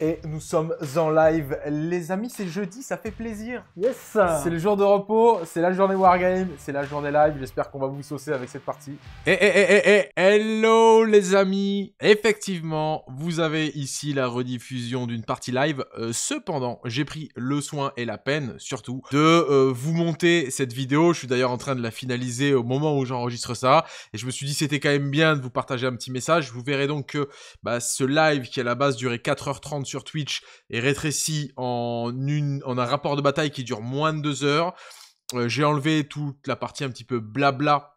Et nous sommes en live, les amis, c'est jeudi, ça fait plaisir. Yes C'est le jour de repos, c'est la journée Wargame, c'est la journée live, j'espère qu'on va vous saucer avec cette partie. Eh eh, eh, eh, eh hello les amis Effectivement, vous avez ici la rediffusion d'une partie live, euh, cependant, j'ai pris le soin et la peine, surtout, de euh, vous monter cette vidéo, je suis d'ailleurs en train de la finaliser au moment où j'enregistre ça, et je me suis dit c'était quand même bien de vous partager un petit message, vous verrez donc que bah, ce live qui à la base durait 4h30 sur Twitch et rétréci en, une, en un rapport de bataille qui dure moins de deux heures. Euh, j'ai enlevé toute la partie un petit peu blabla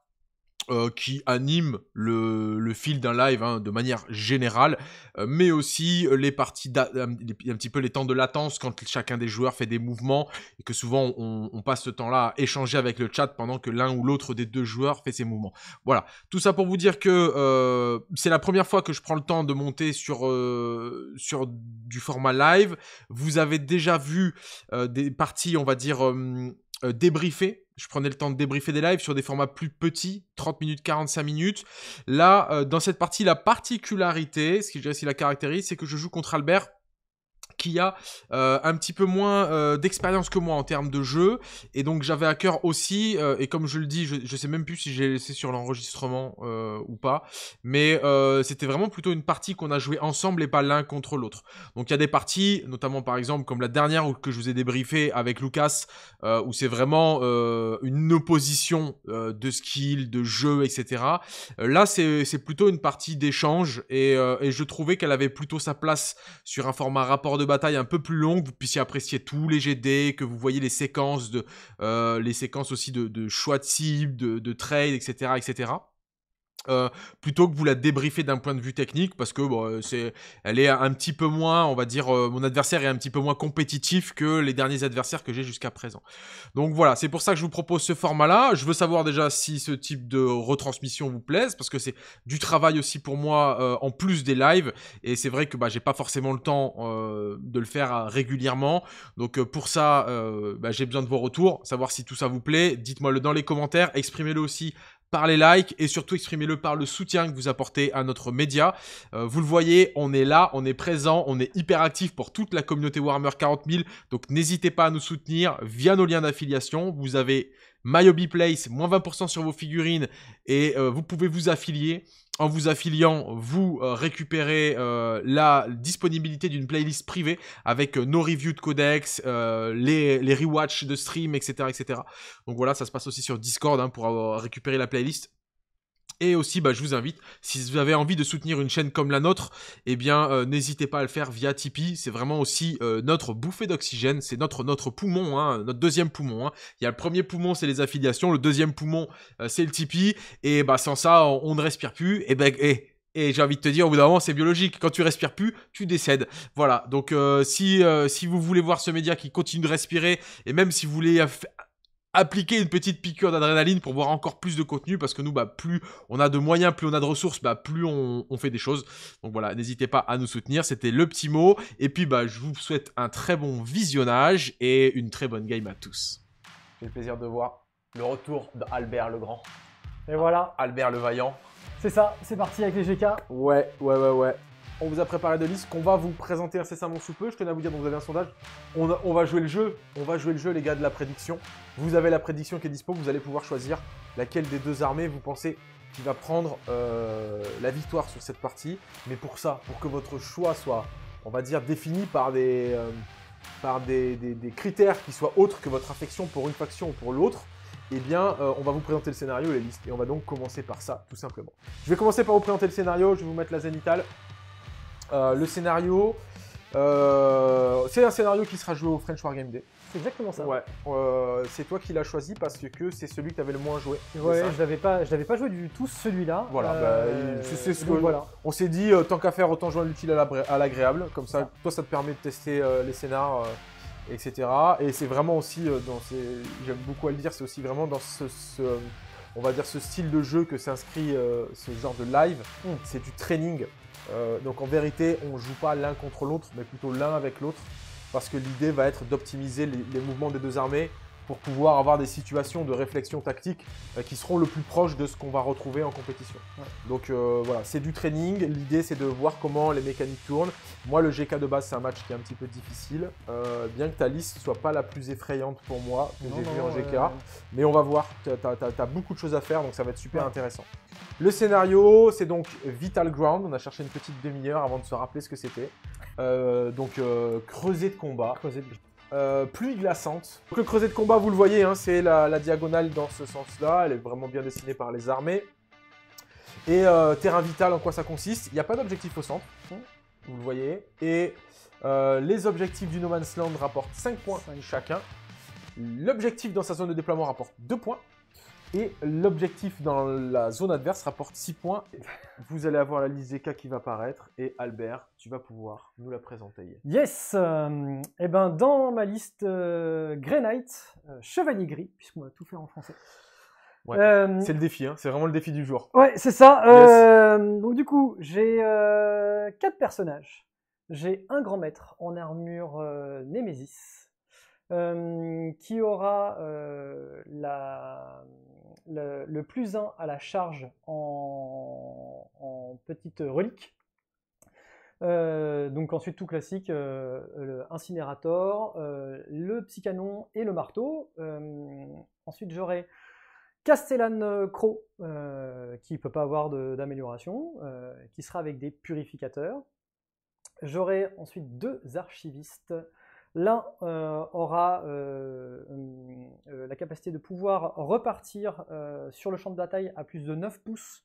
euh, qui anime le, fil d'un live hein, de manière générale, euh, mais aussi euh, les parties, un, petit peu les temps de latence quand chacun des joueurs fait des mouvements et que souvent on, passe ce temps-là à échanger avec le chat pendant que l'un ou l'autre des deux joueurs fait ses mouvements. Voilà, tout ça pour vous dire que c'est la première fois que je prends le temps de monter sur, sur du format live. Vous avez déjà vu des parties, on va dire, débriefées je prenais le temps de débriefer des lives sur des formats plus petits, 30 minutes, 45 minutes. Là, euh, dans cette partie, la particularité, ce qui je dirais, si la caractérise, c'est que je joue contre Albert qui a euh, un petit peu moins euh, d'expérience que moi en termes de jeu. Et donc j'avais à cœur aussi, euh, et comme je le dis, je, sais même plus si j'ai laissé sur l'enregistrement ou pas, mais c'était vraiment plutôt une partie qu'on a joué ensemble et pas l'un contre l'autre. Donc il y a des parties, notamment par exemple comme la dernière que je vous ai débriefée avec Lucas, où c'est vraiment une opposition de skill, de jeu, etc. là c'est plutôt une partie d'échange et je trouvais qu'elle avait plutôt sa place sur un format rapport de bataille un peu plus longue, vous puissiez apprécier tous les GD, que vous voyez les séquences de, euh, les séquences aussi de, choix de cible, de, de trade, etc., etc. Euh, plutôt que vous la débriefer d'un point de vue technique parce que bon, euh, c'est, elle est un petit peu moins, on va dire, euh, mon adversaire est un petit peu moins compétitif que les derniers adversaires que j'ai jusqu'à présent. Donc voilà, c'est pour ça que je vous propose ce format-là. Je veux savoir déjà si ce type de retransmission vous plaise parce que c'est du travail aussi pour moi en plus des lives et c'est vrai que bah, j'ai pas forcément le temps de le faire régulièrement. Donc pour ça, bah, j'ai besoin de vos retours, savoir si tout ça vous plaît. Dites-moi le dans les commentaires, exprimez-le aussi par les likes et surtout exprimez-le par le soutien que vous apportez à notre média. Euh, vous le voyez, on est là, on est présent, on est hyper actif pour toute la communauté Warhammer 40 000. Donc n'hésitez pas à nous soutenir via nos liens d'affiliation. Vous avez My Hobby Place, moins 20% sur vos figurines et euh, vous pouvez vous affilier en vous affiliant, vous euh, récupérez euh, la disponibilité d'une playlist privée avec euh, nos reviews de codex, les, les rewatch de stream, etc., etc. Donc voilà, ça se passe aussi sur Discord hein, pour avoir récupérer la playlist. Et aussi, bah, je vous invite, si vous avez envie de soutenir une chaîne comme la nôtre, eh bien, euh, n'hésitez pas à le faire via Tipeee. C'est vraiment aussi euh, notre bouffée d'oxygène. C'est notre, notre poumon, hein, notre deuxième poumon. Hein. Il y a le premier poumon, c'est les affiliations. Le deuxième poumon, euh, c'est le Tipeee. Et bah, sans ça, on, ne respire plus. Bah, et et... j'ai envie de te dire, au bout d'un moment, c'est biologique. Quand tu respires plus, tu décèdes. Voilà. Donc, si si vous voulez voir ce média qui continue de respirer, et même si vous voulez appliquer une petite piqûre d'adrénaline pour voir encore plus de contenu parce que nous bah plus on a de moyens plus on a de ressources bah, plus on, fait des choses donc voilà n'hésitez pas à nous soutenir c'était le petit mot et puis bah je vous souhaite un très bon visionnage et une très bonne game à tous j'ai le plaisir de voir le retour d'Albert le Grand et voilà Albert le Vaillant c'est ça c'est parti avec les GK ouais ouais ouais ouais on vous a préparé des listes qu'on va vous présenter incessamment sous peu. Je tenais à vous dire, donc vous avez un sondage. On, va jouer le jeu. On va jouer le jeu, les gars, de la prédiction. Vous avez la prédiction qui est dispo. Vous allez pouvoir choisir laquelle des deux armées vous pensez qui va prendre euh, la victoire sur cette partie. Mais pour ça, pour que votre choix soit, on va dire, défini par des, euh, par des, critères qui soient autres que votre affection pour une faction ou pour l'autre, eh bien, euh, on va vous présenter le scénario et les listes. Et on va donc commencer par ça, tout simplement. Je vais commencer par vous présenter le scénario. Je vais vous mettre la zénithale. Euh, le scénario, euh, c'est un scénario qui sera joué au French War Game Day. C'est exactement ça. Ouais. Euh, c'est toi qui l'as choisi parce que c'est celui que tu avais le moins joué. Ouais, je n'avais pas, je l'avais pas joué du tout celui-là. Voilà. c'est bah, ce on s'est dit. tant qu'à faire, autant jouer l'utile à l'agréable. Comme ça, toi, ça te permet de tester les scénars, etc. Et c'est vraiment aussi dans j'aime beaucoup à le dire, c'est aussi vraiment dans ce, on va dire ce style de jeu que s'inscrit ce genre de live, mm. c'est du training. Euh, donc en vérité, on ne joue pas l'un contre l'autre, mais plutôt l'un avec l'autre, parce que l'idée va être d'optimiser les mouvements des deux armées pour pouvoir avoir des situations de réflexion tactique euh, qui seront le plus proche de ce qu'on va retrouver en compétition. Donc euh, voilà, c'est du training. L'idée, c'est de voir comment les mécaniques tournent. Moi, le GK de base, c'est un match qui est un petit peu difficile. Euh, bien que ta liste soit pas la plus effrayante pour moi que j'ai vu en GK. Mais on va voir. Tu as, beaucoup de choses à faire, donc ça va être super intéressant. Le scénario, c'est donc Vital Ground. On a cherché une petite demi-heure avant de se rappeler ce que c'était. donc, creuser de combat. Euh, pluie glaçante. le creuset de combat, vous le voyez, hein, c'est la, diagonale dans ce sens-là. Elle est vraiment bien dessinée par les armées. Et euh, terrain vital, en quoi ça consiste Il n'y a pas d'objectif au centre, vous le voyez. Et euh, les objectifs du No Man's Land rapportent 5 points chacun. L'objectif dans sa zone de déploiement rapporte 2 points. Et l'objectif dans la zone adverse rapporte 6 points. Vous allez avoir la liste des qui va apparaître et Albert, tu vas pouvoir nous la présenter. Yes Et euh, eh ben dans ma liste euh, Grey Knight, euh, Chevalier Gris, puisqu'on va tout faire en français. c'est le défi, hein. c'est vraiment le défi du jour. Ouais, c'est ça. donc du coup, j'ai 4 personnages. J'ai un grand maître en armure Némésis euh, qui aura euh, le, plus 1 à la charge en, petite relique. Euh, donc ensuite tout classique, le le psychanon et le marteau. ensuite j'aurai Castellan Crow qui ne peut pas avoir d'amélioration, qui sera avec des purificateurs. J'aurai ensuite deux archivistes L'un euh, aura euh, hum, euh, la capacité de pouvoir repartir sur le champ de bataille à plus de 9 pouces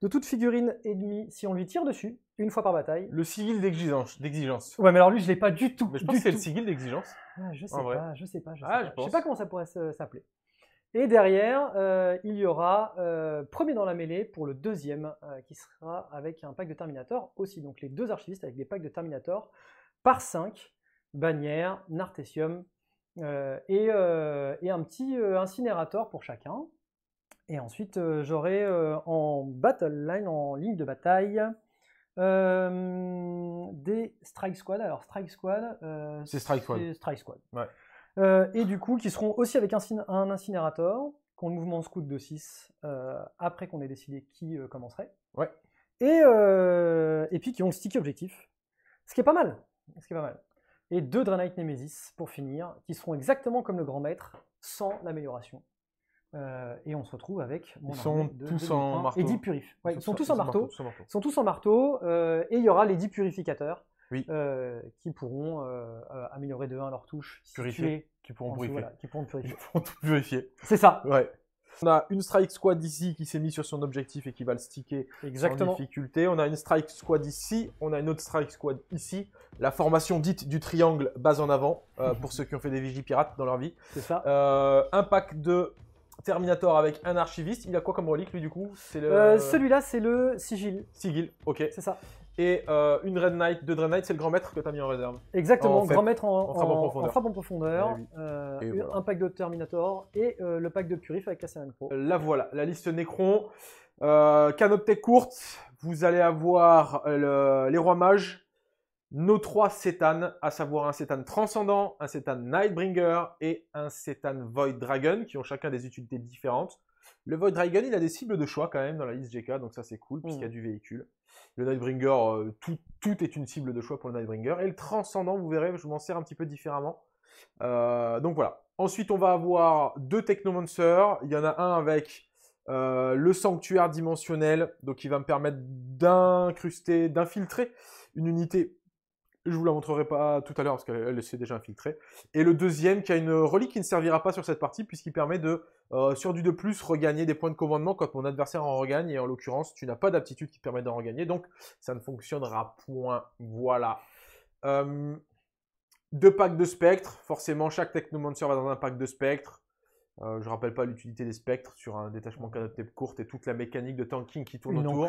de toute figurine ennemie si on lui tire dessus, une fois par bataille. Le sigil d'exigence. d'exigence. Ouais, mais alors lui, je l'ai pas du tout. Mais je pense que c'est le sigil d'exigence. Ah, je, sais pas, je sais pas, je ah, sais pas. pas comment ça pourrait s'appeler. Et derrière, il y aura premier dans la mêlée pour le deuxième, qui sera avec un pack de Terminator aussi. Donc les deux archivistes avec des packs de Terminator par 5 bannière, Nartesium, euh, euh, et, un petit euh, incinérateur pour chacun. Et ensuite, j'aurai en battle line, en ligne de bataille, des Strike Squad. Alors, Strike Squad, c'est Strike Squad. Strike Squad. et du coup, qui seront aussi avec un, un incinérateur, qu'on le mouvement scout de 6 après qu'on ait décidé qui commencerait. Ouais. Et, et puis qui ont le sticky objectif. Ce qui est pas mal. Ce qui est pas mal et deux drainite Nemesis pour finir, qui seront exactement comme le Grand Maître, sans l'amélioration. Euh, et on se retrouve avec ils sont tous en marteau. et 10 purifs. ils, sont, tous en marteau. Ils sont tous en marteau. Euh, et il y aura les 10 purificateurs euh, qui pourront améliorer de 1 leur touche. Purifier. Qui pourront purifier. qui pourront tout purifier. C'est ça. Ouais. On a une strike squad ici qui s'est mise sur son objectif et qui va le sticker Exactement. difficulté. On a une strike squad ici, on a une autre strike squad ici. La formation dite du triangle base en avant, euh, pour ceux qui ont fait des vigies pirates dans leur vie. C'est ça. Euh, un pack de Terminator avec un archiviste. Il a quoi comme relique, lui, du coup le... Euh, celui-là, c'est le sigil. Sigil, ok. C'est ça et euh, une Red Knight, deux Dread Knight, c'est le grand maître que tu as mis en réserve. Exactement, grand maître en, frappe en profondeur, un pack de Terminator et euh, le pack de Purif avec Cassian Pro. La voilà, la liste Necron. Euh, canoptée courte, vous allez avoir les Rois Mages, nos trois Sétanes, à savoir un Cétane Transcendant, un Cétane Nightbringer et un Sétane Void Dragon, qui ont chacun des utilités différentes. Le Void Dragon, il a des cibles de choix quand même dans la liste GK, donc ça c'est cool, puisqu'il y a mm. du véhicule. Le Nightbringer, euh, tout, est une cible de choix pour le Nightbringer. Et le Transcendant, vous verrez, je m'en sers un petit peu différemment. Euh, donc voilà. Ensuite, on va avoir deux Technomancer. Il y en a un avec euh, le Sanctuaire Dimensionnel, donc il va me permettre d'incruster, d'infiltrer une unité je vous la montrerai pas tout à l'heure parce qu'elle s'est déjà infiltrée. Et le deuxième qui a une relique qui ne servira pas sur cette partie puisqu'il permet de, euh, sur du de plus, regagner des points de commandement quand mon adversaire en regagne. Et en l'occurrence, tu n'as pas d'aptitude qui te permet d'en regagner. Donc, ça ne fonctionnera point. Voilà. Euh, deux packs de spectre. Forcément, chaque Technomancer va dans un pack de spectre. Je euh, je rappelle pas l'utilité des spectres sur un détachement canopé courte et toute la mécanique de tanking qui tourne une autour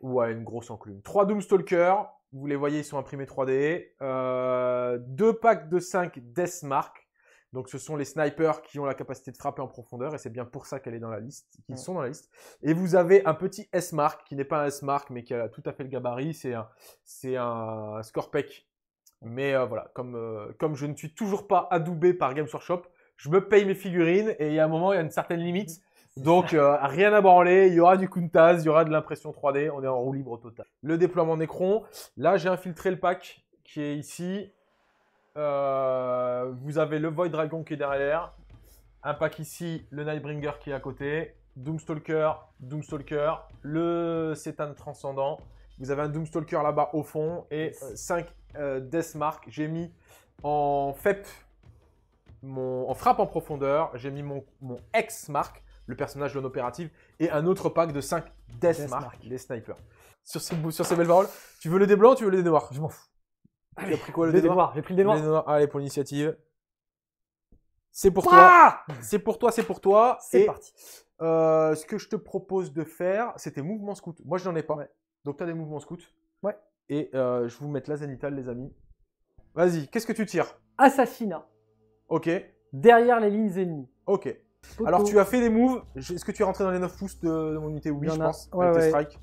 ou à une grosse enclume. 3 Doomstalker, vous les voyez, ils sont imprimés 3D. Euh, deux packs de 5 Deathmark. Donc ce sont les snipers qui ont la capacité de frapper en profondeur et c'est bien pour ça qu'elle est dans la liste, qu'ils sont dans la liste. Et vous avez un petit S-Mark qui n'est pas un S-Mark mais qui a tout à fait le gabarit, c'est un, c'est un Scorpec. Mais euh, voilà, comme, euh, comme je ne suis toujours pas adoubé par Games Workshop, je me paye mes figurines et il y a un moment, il y a une certaine limite. Mhm. Donc euh, rien à branler, il y aura du Kuntas, il y aura de l'impression 3D, on est en roue libre totale. Le déploiement Necron, là j'ai infiltré le pack qui est ici. Euh, vous avez le Void Dragon qui est derrière, un pack ici, le Nightbringer qui est à côté, Doomstalker, Doomstalker, le cétan Transcendant. Vous avez un Doomstalker là-bas au fond et 5 euh, euh Deathmark. J'ai mis en FEP, en frappe en profondeur, j'ai mis mon, mon X-Mark le personnage, non opérative, et un autre pack de 5 Deathmark, les snipers. Sur, sur ces belles paroles, tu veux le dé tu veux le dé Je m'en fous. tu as pris quoi le dé, noir, J'ai pris le dé Allez, pour l'initiative. C'est pour, toi. C'est pour toi, c'est pour toi. C'est parti. Euh, ce que je te propose de faire, c'était mouvement scout. Moi, je n'en ai pas. Donc, tu as des mouvements scouts. Ouais. Et euh, je vous mets la zénitale, les amis. Vas-y, qu'est-ce que tu tires Assassinat. Ok. Derrière les lignes ennemies. Ok. Alors, tu as fait des moves. Est-ce que tu es rentré dans les 9 pouces de, mon unité Oui, je pense.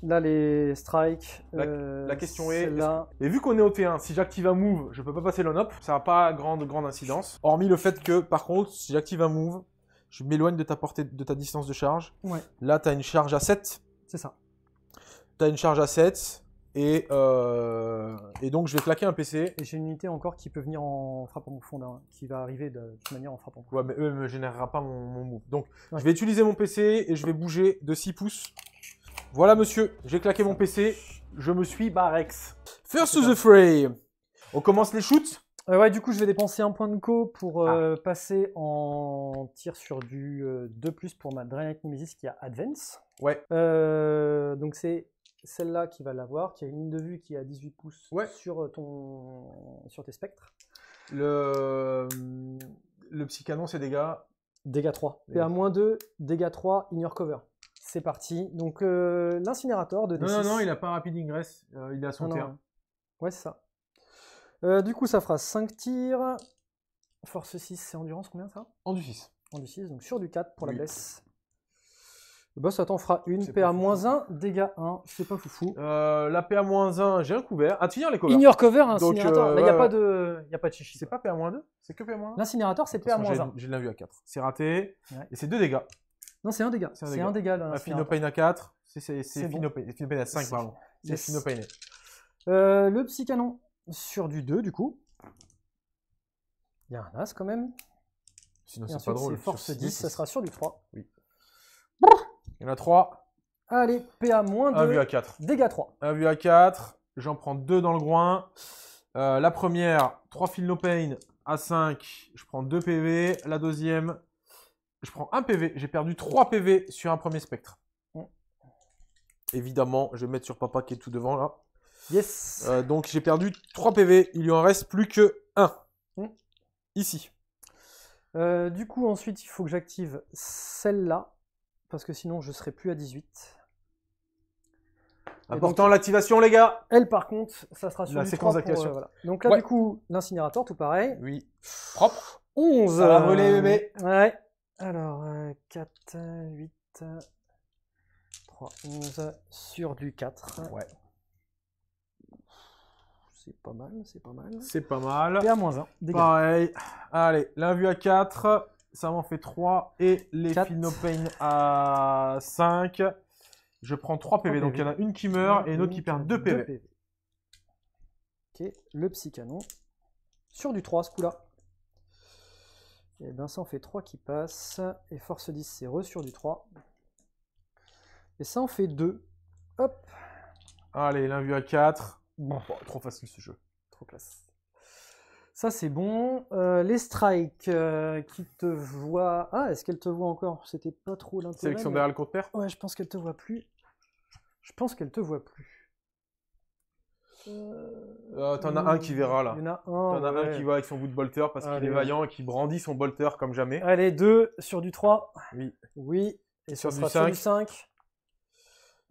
Là, les strikes. La, euh, question est. là... Et vu qu'on est au T1, si j'active un move, je peux pas passer l'on-up. Ça n'a pas grande, grande incidence. Hormis le fait que, par contre, si j'active un move, je m'éloigne de ta portée, de ta distance de charge. Là, tu as une charge à 7. C'est ça. Tu as une charge à 7. Euh, et, donc je vais claquer un PC. Et j'ai une unité encore qui peut venir en frappe au fond hein, qui va arriver de toute manière en frappe en Ouais, mais eux ne me générera pas mon, move. Donc je vais utiliser mon PC et je vais bouger de 6 pouces. Voilà monsieur, j'ai claqué mon PC, je me suis barrex. First of the fray. On commence les shoots euh, Ouais, du coup je vais dépenser un point de co pour euh, ah. passer en tir sur du 2 pour ma Drainite Nemesis qui a Advance. Ouais. donc c'est celle-là qui va l'avoir, qui a une ligne de vue qui est à 18 pouces sur, euh, ton, sur tes spectres. Le, euh, le psychanon, c'est dégâts Dégâts 3. Et à moins 2 dégâts 3, ignore cover. C'est parti. Donc euh, l'incinérateur de d Non, non, non, il n'a pas Rapid ingress, il est à son terme. Ouais, c'est ça. du coup, ça fera 5 tirs. Force 6, c'est endurance combien ça En du 6. En du 6, donc sur du 4 pour la baisse boss attends, on fera une, PA-1, dégâts 1, c'est pas foufou. Euh, la PA-1, j'ai un couvert. Ah, tu les covers. Ignore cover, incinérateur. il n'y a, pas de... a pas chichi. C'est pas PA-2 C'est que PA-1 L'incinérateur, c'est PA-1. J'ai l'invue à 4. C'est raté. Et c'est 2 dégâts. Non, c'est 1 dégât. C'est 1 dégât. là. Finopane à 4. C'est Finopane à 5, pardon. C'est Finopane. Euh, le Psycanon sur du 2, du coup. Il y a un as quand même. Sinon, c'est pas drôle. force 10, ça sera sur du 3. Oui. Il y en a 3. Allez, PA moins 2. 1 vu à 4. Dégâts 3. 1 vu à 4. J'en prends 2 dans le groin. Euh, la première, 3 fils no pain à 5. Je prends 2 PV. La deuxième, je prends 1 PV. J'ai perdu 3 PV sur un premier spectre. Mm. Évidemment, je vais mettre sur papa qui est tout devant là. Yes. Euh, donc j'ai perdu 3 PV. Il lui en reste plus que 1. Mm. Ici. Euh, du coup, ensuite, il faut que j'active celle-là parce que sinon je serai plus à 18. Important l'activation, les gars. Elle, par contre, ça sera sur la du d'activation. Euh, donc là, du coup, l'incinérateur, tout pareil. Oui. Propre. 11. Ça va voler, bébé. Ouais. Alors, 4, 8, 3, 11 sur du 4. Ouais. C'est pas mal, c'est pas mal. C'est pas mal. Et à moins 1. Dégage. Pareil. Allez, l'invue à 4. Ça m'en fait 3. Et les Quatre. à 5. Je prends 3 PV. Donc il y en a une qui meurt et une autre qui perd 2 PV. Ok, le Psycanon. Sur du 3 ce coup-là. Et eh bien ça en fait 3 qui passe. Et force 10 c'est re sur du 3. Et ça en fait 2. Hop Allez, l'invue à 4. trop facile ce jeu. Trop classe. Ça, c'est bon. Euh, les strikes euh, qui te voient. Ah, est-ce qu'elle te voit encore C'était pas trop l'intérêt. Sélection derrière le compte-père Ouais, je pense qu'elle te voit plus. Je pense qu'elle te voit plus. Euh, t'en as un qui verra là. un. T'en as un qui va avec son bout de bolter parce qu'il est vaillant et qui brandit son bolter comme jamais. Allez, deux sur du 3. Oui. Oui. Et sur, sera 5. sur, du 5.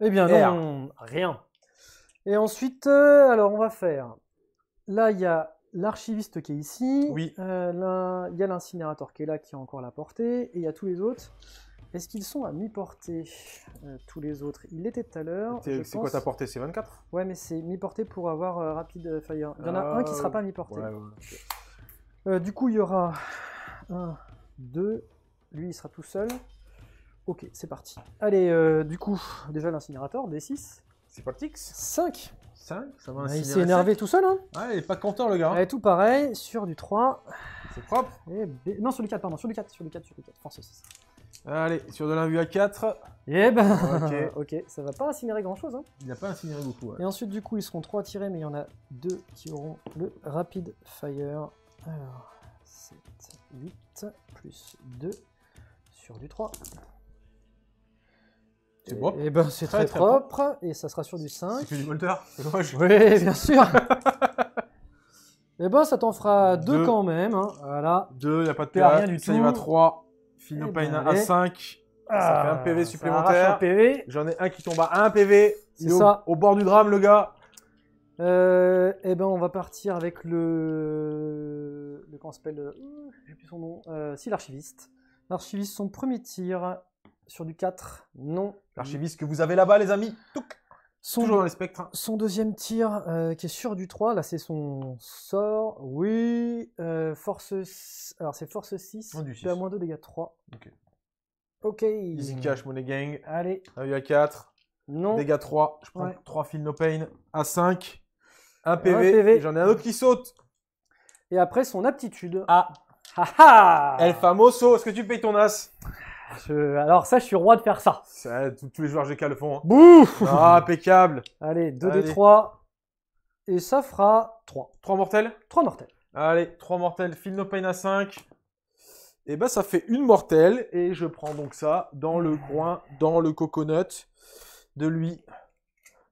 Eh bien, non, rien. Et ensuite, alors on va faire. Là, il y a l'archiviste qui est ici, oui. Euh, il y a l'incinérateur qui est là, qui a encore la portée, et il y a tous les autres. Est-ce qu'ils sont à mi-portée, euh, tous les autres Il était tout à l'heure. C'est quoi ta portée C'est 24 Ouais, mais c'est mi-portée pour avoir euh, rapide fire. Il y en a un qui ne ah, sera pas à mi-portée. du coup, il y aura 1, 2, lui il sera tout seul. Ok, c'est parti. Allez, du coup, déjà l'incinérateur, D6. C'est pas le 5 ça va ah, Il s'est énervé tout seul, hein Ouais, ah, il est pas content, le gars. Et hein. tout pareil, sur du 3. C'est propre Non, sur du 4, pardon, sur du 4, sur du 4, sur du 4, force 6. Allez, sur de l'invue à 4. Eh ben, ok, okay. ça va pas incinérer grand chose. Hein. Il n'a pas incinéré beaucoup. Et ensuite, du coup, ils seront 3 tirés, mais il y en a 2 qui auront le Rapid Fire. Alors, 7, 8, plus 2 sur du 3. C'est bien eh ben, c'est très, propre, et ça sera sur du 5. C'est du molteur, c'est Oui, bien sûr Et eh ben, ça t'en fera 2 quand même. Hein. Voilà. 2, il n'y a pas de PA, ça y va 3. Fino à 5. Ça ah, fait un PV supplémentaire. J'en ai un qui tombe à 1 PV. C'est ça. Au, bord du drame, le gars. Euh, eh ben, on va partir avec le. le comment s'appelle J'ai plus son nom. Euh, si l'archiviste. L'archiviste, son premier tir, sur du 4. Non. L'archiviste que vous avez là-bas, les amis. Son, Toujours dans les spectres. Hein. Son deuxième tir euh, qui est sur du 3, là c'est son sort. Oui. Euh, force. Alors c'est force 6. Oh, du à moins 2, dégâts 3. Ok. Ok. Easy cash, money gang. Allez. a 4. Non. Dégâts 3. Je prends 3 fils no pain. À 5. Un PV. J'en ai un autre qui saute. Et après son aptitude. Ah. Ha ah El famoso. Est-ce que tu payes ton as alors ça, je suis roi de faire ça. tous les joueurs GK le font. Hein. Bouf ah, Impeccable. Allez, 2 2, 3. Et ça fera 3. 3 mortels 3 mortels. Allez, 3 mortels, file no pain à 5. Et bah ben, ça fait une mortelle. Et je prends donc ça dans le coin, dans le coconut de lui.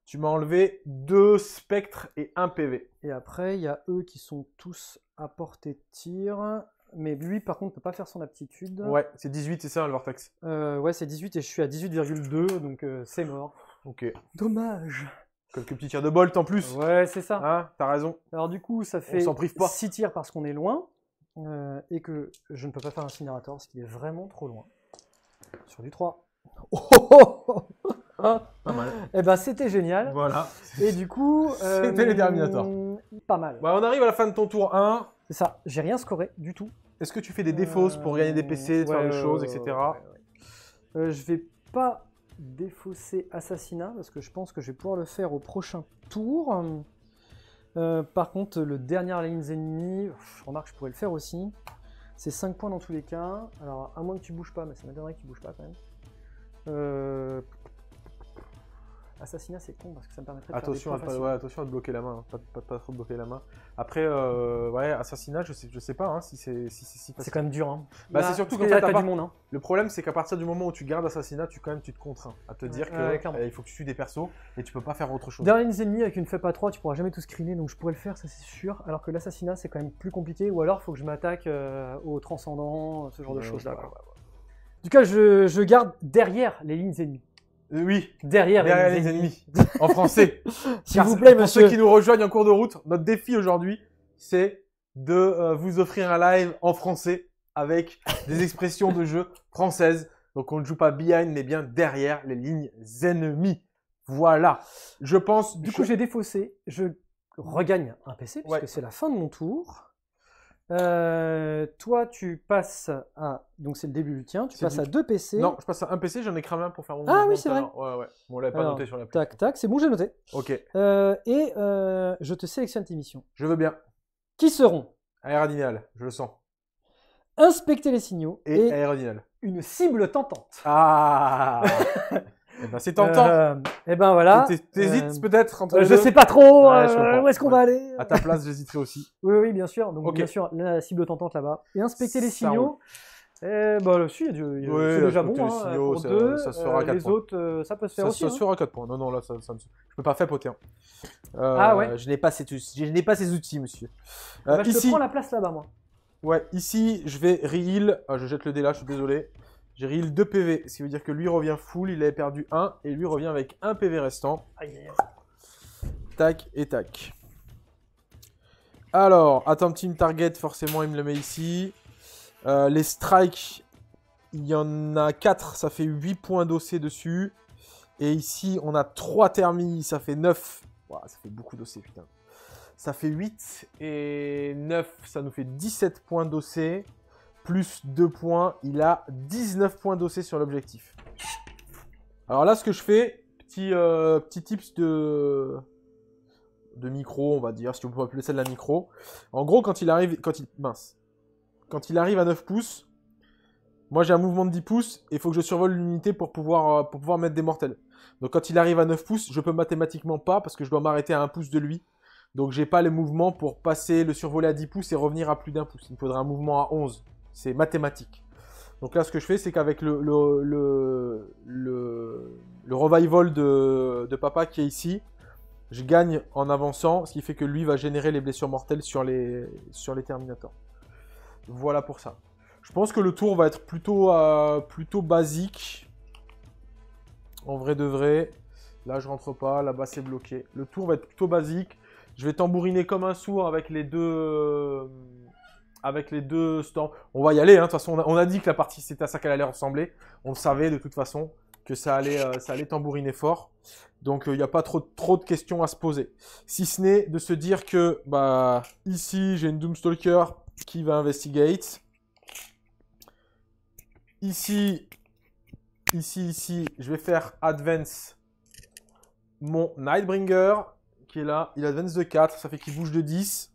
Tu m'as enlevé 2 spectres et 1 PV. Et après, il y a eux qui sont tous à portée de tir. Mais lui, par contre, ne peut pas faire son aptitude. Ouais, c'est 18, c'est ça, le Vortex euh, Ouais, c'est 18 et je suis à 18,2, donc euh, c'est mort. Ok. Dommage. Quelques petits tirs de bolt en plus. Ouais, c'est ça. Hein, t'as raison. Alors du coup, ça fait 6 tirs parce qu'on est loin euh, et que je ne peux pas faire l'incinérateur, parce qu'il est vraiment trop loin. Sur du 3. Oh, oh, oh, oh ah, pas mal. Eh ben, c'était génial. Voilà. Et du coup. c'était les Terminators. Pas mal. Bah, on arrive à la fin de ton tour 1. C'est ça, j'ai rien scoré du tout. Est-ce que tu fais des défausses euh, pour gagner des PC, faire des choses, etc. Euh, je vais pas défausser Assassinat parce que je pense que je vais pouvoir le faire au prochain tour. Euh, par contre, le dernier lines ennemi, je remarque que je pourrais le faire aussi. C'est 5 points dans tous les cas. Alors, à moins que tu bouges pas, mais ça m'étonnerait que tu bouges pas quand même. Assassinat, c'est con parce que ça me permettrait de attention, faire des à pas, ouais, attention à te bloquer la main, hein. pas, trop bloquer la main. Après, euh, ouais, assassinat, je sais, je sais pas hein, si c'est. c'est quand même dur. Hein. Bah, c'est bah, surtout quand t'as du monde. Le problème, c'est qu'à partir du moment où tu gardes assassinat, tu, quand même, tu te contrains à te dire qu'il euh, faut que tu tues des persos et tu peux pas faire autre chose. lignes ennemis avec une fait pas 3, tu pourras jamais tout screener donc je pourrais le faire, ça c'est sûr. Alors que l'assassinat, c'est quand même plus compliqué ou alors faut que je m'attaque euh, au transcendant, ce genre de choses là. Du cas, je, je garde derrière les lignes ennemies. Euh, oui. Derrière, les, ennemis. en français. S'il vous plaît, monsieur. Pour ceux qui nous rejoignent en cours de route, notre défi aujourd'hui, c'est de euh, vous offrir un live en français avec des expressions de jeu françaises. Donc on ne joue pas behind, mais bien derrière les lignes ennemies. Voilà. Je pense. Du coup, j'ai défaussé. Je regagne un PC puisque c'est la fin de mon tour. Euh, toi, tu passes à. Donc, c'est le début du tien. Tu passes à deux PC. Non, je passe à un PC, j'en ai cramé un pour faire mon. Ah oui, c'est vrai. Ouais, ouais. on l'avait pas noté sur la Tac, tac, c'est bon, j'ai noté. Ok. Euh, et euh, je te sélectionne tes missions. Je veux bien. Qui seront Aérodinal, je le sens. Inspecter les signaux. Et, et Une cible tentante. Ah Eh ben, c'est tentant. et euh, eh ben voilà. T'hésites euh, peut-être entre euh, je sais pas trop où est-ce qu'on va aller. À ta place, j'hésiterai aussi. Oui, oui, bien sûr. Donc, bien sûr, la cible tentante là-bas. Et inspecter les signaux. Eh ben, le- si, il y a du- il y les hein, signaux, pour deux, ça Les autres, ça peut se faire Ça aussi. Ça hein. 4 points. Non, non, là, ça, ça me... je peux pas faire poter. Hein. Euh, Ah ouais. Je n'ai pas, ces outils, monsieur. Bah, je prends la place là-bas, moi. ouais, ici, je vais re Ah, je jette le dé là, je suis désolé. J'ai reheal 2 PV, ce qui veut dire que lui revient full, il avait perdu 1, et lui revient avec 1 PV restant. Tac et tac. Alors, attends, team target, forcément, il me le met ici. Euh, les strikes, il y en a 4, ça fait 8 points d'OC dessus. Et ici, on a 3 thermies, ça fait 9. Wow, ça fait beaucoup d'OC, putain. Ça fait 8 et 9, ça nous fait 17 points d'OC plus 2 points. Il a 19 points d'ossée sur l'objectif. Alors là, ce que je fais, petit, euh, petit tips de, de micro, on va dire, si on peut appeler ça de la micro. En gros, quand il arrive, quand il, mince, quand il arrive à 9 pouces, moi j'ai un mouvement de 10 pouces et il faut que je survole l'unité pour pouvoir, euh, pour pouvoir mettre des mortels. Donc quand il arrive à 9 pouces, je peux mathématiquement pas parce que je dois m'arrêter à 1 pouce de lui. Donc j'ai pas le mouvement pour passer le survoler à 10 pouces et revenir à plus d'un pouce. Il me faudrait un mouvement à 11. C'est mathématique. Donc là, ce que je fais, c'est qu'avec le le, revival de, papa qui est ici, je gagne en avançant, ce qui fait que lui va générer les blessures mortelles sur les, sur les Terminators. Voilà pour ça. Je pense que le tour va être plutôt, euh, plutôt basique. En vrai de vrai. Là, je rentre pas. Là-bas, c'est bloqué. Le tour va être plutôt basique. Je vais tambouriner comme un sourd avec les deux, avec les deux stands. On va y aller, hein. de toute façon, on a, dit que la partie, c'était à ça qu'elle allait ressembler. On savait de toute façon, que ça allait, euh, ça allait tambouriner fort. Donc, il euh, n'y a pas trop, trop de questions à se poser. Si ce n'est de se dire que, bah, ici, j'ai une Doomstalker qui va investigate. Ici, ici, ici, je vais faire advance mon Nightbringer, qui est là. Il advance de 4, ça fait qu'il bouge de 10.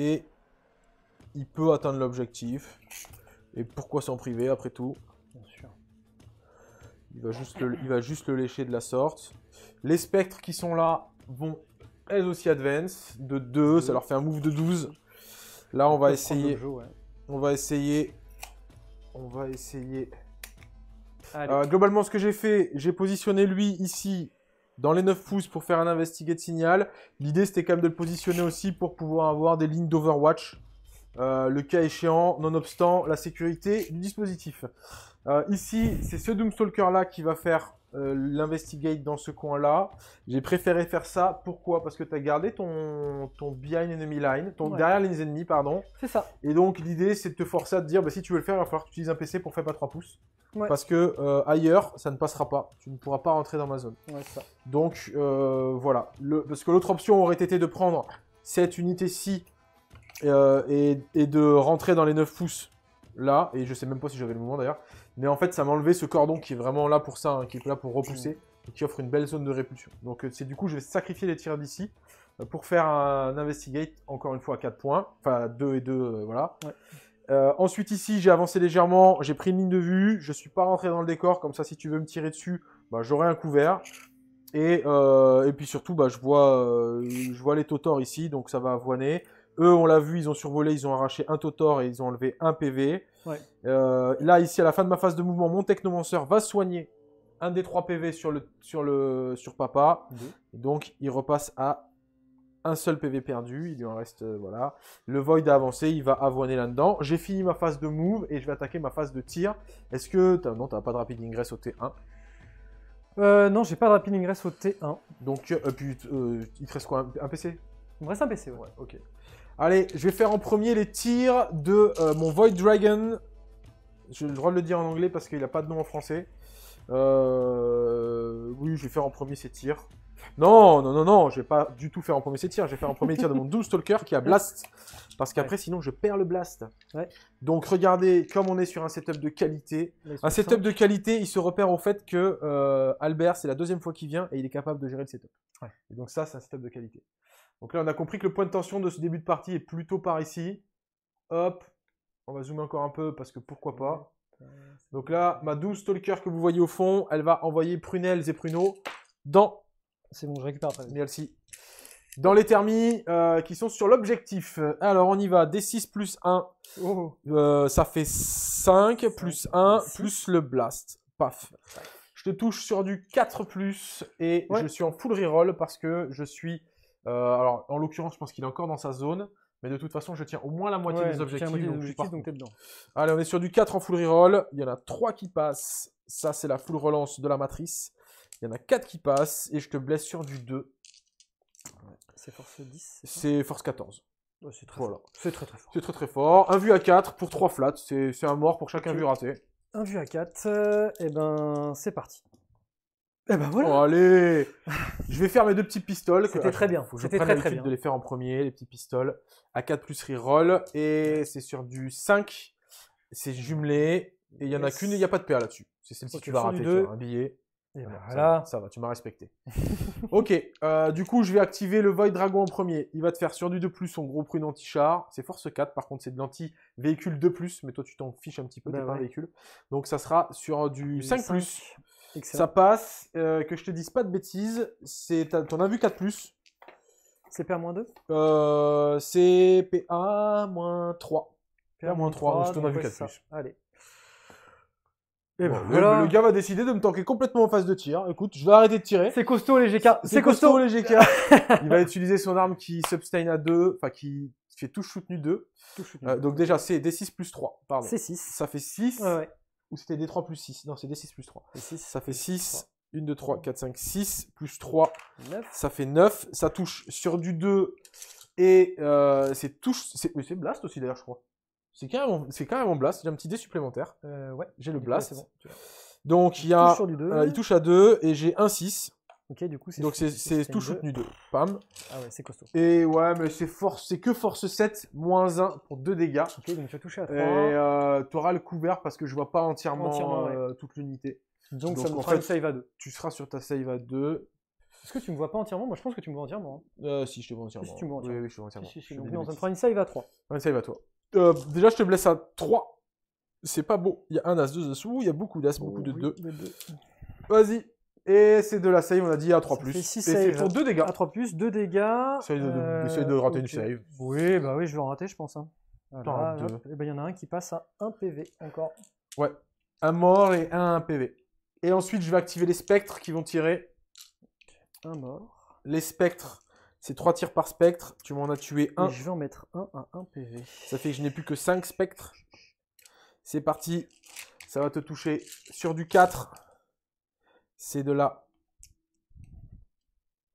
Et il peut atteindre l'objectif. Et pourquoi s'en priver après tout Bien sûr. Il va, juste le, il va juste le lécher de la sorte. Les spectres qui sont là vont elles aussi advance de 2, ça leur fait un move de 12. Là, on, va essayer. On va essayer. On va essayer. globalement, ce que j'ai fait, j'ai positionné lui ici dans les 9 pouces pour faire un investigate de signal. L'idée, c'était quand même de le positionner aussi pour pouvoir avoir des lignes d'Overwatch. Euh, le cas échéant, nonobstant la sécurité du dispositif. Euh, ici, c'est ce Doomstalker là qui va faire euh, l'investigate dans ce coin-là. J'ai préféré faire ça. Pourquoi Parce que tu as gardé ton, ton behind enemy line, ton derrière les ennemis, pardon. C'est ça. Et donc, l'idée, c'est de te forcer à te dire bah, si tu veux le faire, il va falloir que tu utilises un PC pour faire pas 3 pouces. Parce que euh, ailleurs, ça ne passera pas. Tu ne pourras pas rentrer dans ma zone. Donc, euh, voilà. Le, parce que l'autre option aurait été de prendre cette unité-ci et, de rentrer dans les 9 pouces là. Et je sais même pas si j'avais le moment d'ailleurs. Mais en fait, ça m'a enlevé ce cordon qui est vraiment là pour ça, hein, qui est là pour repousser, mm. et qui offre une belle zone de répulsion. Donc euh, c'est du coup, je vais sacrifier les tirs d'ici euh, pour faire un investigate, encore une fois, à 4 points. Enfin, 2 et 2, euh, voilà. ensuite, ici, j'ai avancé légèrement, j'ai pris une ligne de vue, je ne suis pas rentré dans le décor, comme ça, si tu veux me tirer dessus, bah, j'aurai un couvert. Et, puis surtout, bah, je vois, je vois les totors ici, donc ça va avoiner. Eux, on l'a vu, ils ont survolé, ils ont arraché un Totor et ils ont enlevé un PV. Ouais. Euh, là, ici, à la fin de ma phase de mouvement, mon Technomancer va soigner un des trois PV sur, le, sur, le, sur Papa. Donc, il repasse à un seul PV perdu. Il lui en reste, euh, voilà. Le Void a avancé, il va avoiner là-dedans. J'ai fini ma phase de move et je vais attaquer ma phase de tir. Est-ce que... As... Non, t'as pas de Rapid ingress au T1. Euh, non, j'ai pas de Rapid ingress au T1. Donc, euh, puis, il te reste quoi un, PC Il me reste un PC, ouais ok. Allez, je vais faire en premier les tirs de euh, mon Void Dragon. J'ai le droit de le dire en anglais parce qu'il n'a pas de nom en français. Euh, oui, je vais faire en premier ces tirs. Non, non, non, non, je vais pas du tout faire en premier ces tirs. Je vais faire en premier tir de mon 12 Stalker qui a Blast. Parce qu'après, sinon, je perds le Blast. Donc, regardez, comme on est sur un setup de qualité, un setup de qualité, il se repère au fait que euh, Albert, c'est la deuxième fois qu'il vient et il est capable de gérer le setup. Et donc, ça, c'est un setup de qualité. Donc là, on a compris que le point de tension de ce début de partie est plutôt par ici. Hop, on va zoomer encore un peu parce que pourquoi pas. Donc là, ma douce stalker que vous voyez au fond, elle va envoyer prunelles et pruneaux dans... C'est bon, je récupère après. Merci. Dans les thermies euh, qui sont sur l'objectif. Alors, on y va. D6 plus 1. Euh, ça fait 5 plus 1 plus le blast. Paf. Je te touche sur du 4 plus et je suis en full reroll parce que je suis euh, alors, en l'occurrence, je pense qu'il est encore dans sa zone. Mais de toute façon, je tiens au moins la moitié des objectifs. Allez, on est sur du 4 en full reroll. Il y en a 3 qui passent. Ça, c'est la full relance de la matrice. Il y en a 4 qui passent. Et je te blesse sur du 2. C'est force 10 C'est force 14. c'est très, très, fort. C'est très très fort. Un vu à 4 pour 3 flats. C'est un mort pour chacun vu raté. Un vu à 4. et euh, eh ben, c'est parti. Eh ben allez Je vais faire mes deux petits pistoles. C'était très bien. Faut que je très, de les faire en premier, les petits pistoles. A4 plus reroll. Et c'est sur du 5. C'est jumelé. Et il n'y en a qu'une et il n'y a pas de paire là-dessus. C'est celle-ci que tu vas rater. Tu un billet. Et voilà. Ça, va, tu m'as respecté. ok, euh, du coup, je vais activer le Void Dragon en premier. Il va te faire sur du 2 plus son gros prune anti-char. C'est force 4, par contre, c'est de l'anti-véhicule 2 plus, mais toi, tu t'en fiches un petit peu, des bah t'es un véhicule. Donc, ça sera sur du 5, 5 plus. Ça passe. Euh, que je te dise pas de bêtises, c'est t'en as vu 4 plus. pa 2 euh, CPA-3. PA-3, je t'en ai vu 4 Allez. Et ben, le, gars va décider de me tanker complètement en phase de tir. Écoute, je vais arrêter de tirer. C'est costaud les GK. C'est costaud. les GK. Il va utiliser son arme qui sustain à 2, enfin qui fait touche soutenu 2. donc déjà c'est D6 plus 3, pardon. C'est 6. Ça fait 6. Ouais, ouais. Ou c'était D3 plus 6 Non, c'est D6 plus 3. ça fait 6. 1, 2, 3, 4, 5, 6. Plus 3, ça fait 9. Ça touche sur du 2. Et euh, c'est touche. C'est blast aussi, d'ailleurs, je crois. C'est carrément, c'est carrément blast. J'ai un petit dé supplémentaire. Euh, ouais. J'ai le blast. Donc, il y a. Euh, il touche à 2. Et j'ai un 6. Ok, du coup, c'est Donc c'est touche shoot tenu 2. Pam. Ah ouais, c'est costaud. Et ouais, mais c'est force, que force 7, moins 1 pour 2 dégâts. Ok, donc tu as toucher à 3. Et euh, tu auras le couvert parce que je ne vois pas entièrement, euh, toute l'unité. Donc, ça me fera une save à 2. Tu seras sur ta save à 2. Est-ce que tu ne me vois pas entièrement Moi je pense que tu me vois entièrement. Hein. Euh, si, je te vois entièrement. Si tu me vois entièrement. Oui, oui, je te vois entièrement. Si, si, donc, ça me fera une save à 3. Une save à toi. Euh, déjà, je te blesse à 3. C'est pas beau. Il y a un as, deux as dessous. Il y a beaucoup d'as, beaucoup de 2. Vas-y, et c'est de la save, on a dit à 3 plus. c'est pour 2 dégâts. À 3 2 dégâts. Euh, essaye de, rater une save. Oui, bah oui, je vais en rater, je pense. Hein. il eh ben, y en a un qui passe à 1 PV encore. Ouais, un mort et un PV. Et ensuite, je vais activer les spectres qui vont tirer. Un mort. Les spectres, c'est 3 tirs par spectre. Tu m'en as tué un. je vais en mettre un à 1 PV. Ça fait que je n'ai plus que 5 spectres. C'est parti. Ça va te toucher sur du 4. C'est de la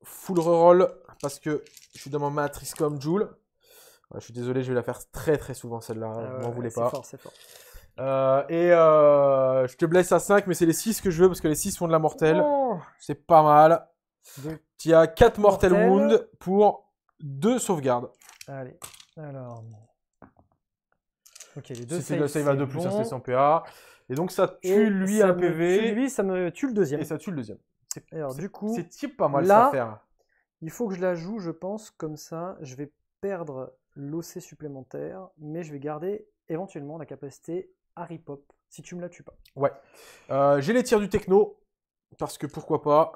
full reroll parce que je suis dans ma matrice comme Joule. je suis désolé, je vais la faire très très souvent celle-là. Ah vous n'en m'en voulez pas. Fort, fort. Euh, et euh, je te blesse à 5, mais c'est les 6 que je veux parce que les 6 font de la mortelle. Oh. c'est pas mal. tu as 4 mortels wound pour 2 sauvegardes. Allez, alors. Ok, les deux saves. le save à 2 plus, c'est 100 PA. Et donc ça tue lui un PV. lui, ça me tue le deuxième. Et ça tue le deuxième. Alors du coup, c'est type pas mal là, faire. Il faut que je la joue, je pense, comme ça, je vais perdre l'OC supplémentaire, mais je vais garder éventuellement la capacité Harry Pop si tu me la tues pas. Ouais. Euh, j'ai les tirs du techno parce que pourquoi pas.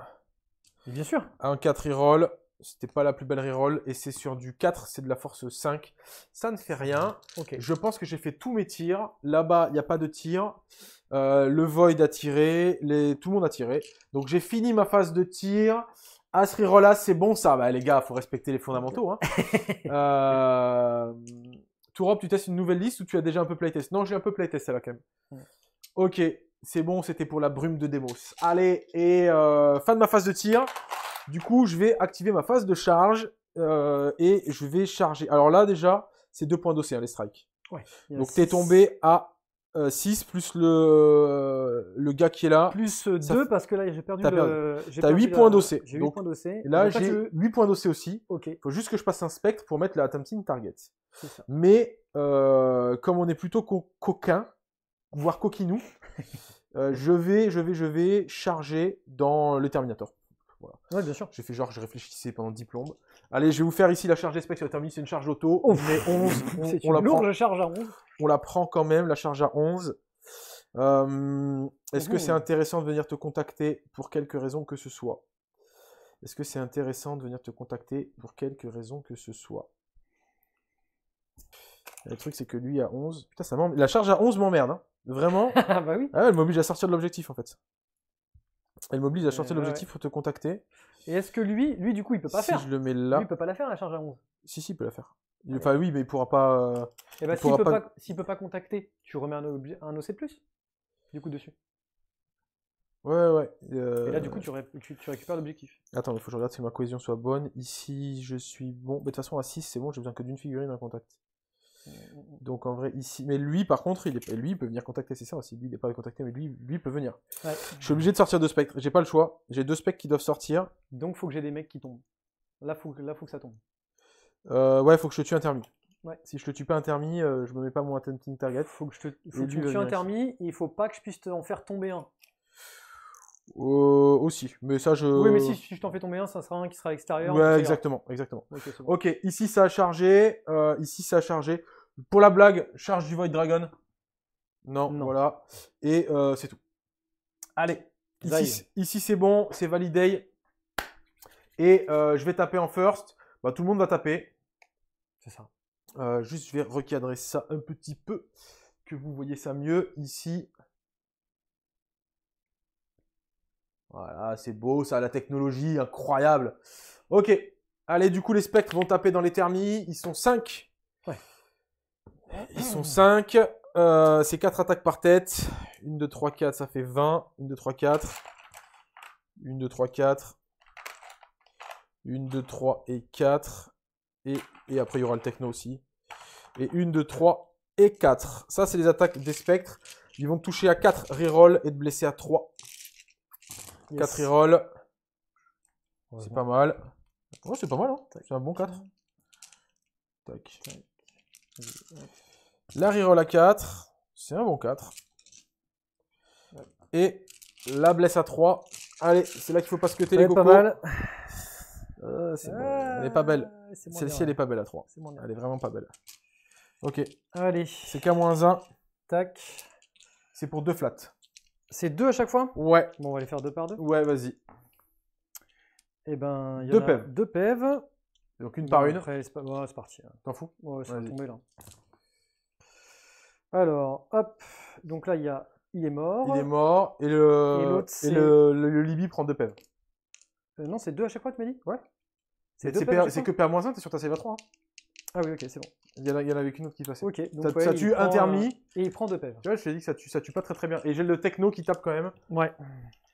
Bien sûr. Un 4 reroll. C'était pas la plus belle reroll. Et c'est sur du 4, c'est de la force 5. Ça ne fait rien. Je pense que j'ai fait tous mes tirs. Là-bas, il n'y a pas de tir. Euh, le Void a tiré. Tout le monde a tiré. Donc j'ai fini ma phase de tir. As reroll as c'est bon ça. Bah, les gars, faut respecter les fondamentaux. Hein. Euh, Tourop, tu testes une nouvelle liste ou tu as déjà un peu playtest Non, j'ai un peu playtest là quand même. Ok, c'est bon, c'était pour la brume de Demos. Allez, et euh, fin de ma phase de tir. Du coup, je vais activer ma phase de charge euh, et je vais charger. Alors là, déjà, c'est deux points d'océan, hein, les strikes. Ouais, Donc, es tombé à 6 euh, plus le, euh, le gars qui est là. Plus 2 parce que là j'ai perdu T'as le... T'as 8 points d'OC. J'ai 8 points d'OC. Là j'ai 8 points d'OC aussi. Ok. Faut juste que je passe un spectre pour mettre la Attempting Target. Mais comme on est plutôt coquin, voire coquinou, je vais, je vais, je vais charger dans le Terminator. Ouais, bien sûr. J'ai fait genre, je réfléchissais pendant 10 plombes. Allez, je vais vous faire ici la charge des sur C'est une charge auto. On 11. On, c'est une la charge à 11. On la prend quand même, la charge à 11. Euh, est-ce que c'est intéressant de venir te contacter pour quelque raison que ce soit Est-ce que c'est intéressant de venir te contacter pour quelque raison que ce soit Le truc, c'est que lui à 11. Putain, La charge à 11 m'emmerde. Hein. Vraiment. bah oui. Ah, elle m'oblige à sortir de l'objectif en fait. Elle m'oblige à chanter euh, l'objectif pour te contacter. Et est-ce que lui, lui du coup, il peut pas faire Si je le mets là. il peut pas la faire la charge à 11. Si, si, il peut la faire. enfin, oui, mais il pourra pas. Et eh bah, ben, s'il peut pas... peut pas contacter, tu remets un, OC un OC, du coup, dessus. Ouais, ouais. Euh, Et là, du coup, tu, récupères l'objectif. Attends, il faut que je regarde si ma cohésion soit bonne. Ici, je suis bon. Mais de toute façon, à 6, c'est bon, j'ai besoin que d'une figurine à contact. Donc en vrai, ici. Mais lui, par contre, il est... lui, il peut venir contacter ses aussi. Lui, il n'est pas contacté, mais lui, lui peut venir. Je suis obligé de sortir deux spectres. J'ai pas le choix. J'ai deux spectres qui doivent sortir. Donc faut que j'ai des mecs qui tombent. Là, faut, là, faut que ça tombe. Euh, ouais, faut que je te tue un Si je te tue pas un euh, je me mets pas mon attempting target. Faut que je te, faut que tu tues un Il faut pas que je puisse en faire tomber un. Euh, aussi, mais ça je. Oui, mais si, je t'en fais tomber un, ça sera un qui sera extérieur. Ouais, exactement, exactement. ok, ici ça a chargé, euh, ici ça a chargé. Pour la blague, charge du Void Dragon. Non, voilà. Et euh, c'est tout. Allez, ici, c'est bon, c'est validé. Et je vais taper en first. Bah, tout le monde va taper. C'est ça. juste, je vais recadrer ça un petit peu, que vous voyez ça mieux. Ici, Voilà, c'est beau, ça la technologie, incroyable. Ok, allez, du coup, les spectres vont taper dans les thermies. Ils sont 5. Ouais. Ils sont 5. Euh, c'est 4 attaques par tête. 1, 2, 3, 4, ça fait 20. 1, 2, 3, 4. 1, 2, 3, 4. 1, 2, 3 et 4. Et, après, il y aura le techno aussi. Et 1, 2, 3 et 4. Ça, c'est les attaques des spectres. Ils vont toucher à 4 reroll et te blesser à 3. 4 rerolls, C'est pas mal. c'est pas mal, hein. C'est un bon 4. Tac. La reroll à 4. C'est un bon 4. Et la blesse à 3. Allez, c'est là qu'il faut pas squatter les pas Elle euh, est ah, Elle est pas belle. Celle-ci, elle est pas belle à 3. elle est vraiment pas belle. Ok. Allez. C'est K-1. Tac. C'est pour 2 flats. C'est deux à chaque fois Ouais. Bon, on va les faire deux par deux. Ouais, vas-y. Et eh ben, il y deux pèves. deux pèves. Donc une par une. Après, c'est parti. Hein. T'en fous Ouais, ça va tomber là. Alors, hop. Donc là, il y a. Il est mort. Il est mort. Et le. Et, le, Libye prend deux pèves. Euh, non, c'est deux à chaque fois, tu m'as dit Ouais. C'est que pair moins 1, t'es sur ta cv 3. Hein. Ah oui, ok, c'est bon. Il y en, a, avait qu'une autre qui passait. Ok, ça, tue un euh, Et il prend deux pèves. Tu vois, je t'ai dit que ça tue, ça tue pas très très bien. Et j'ai le techno qui tape quand même. Ouais.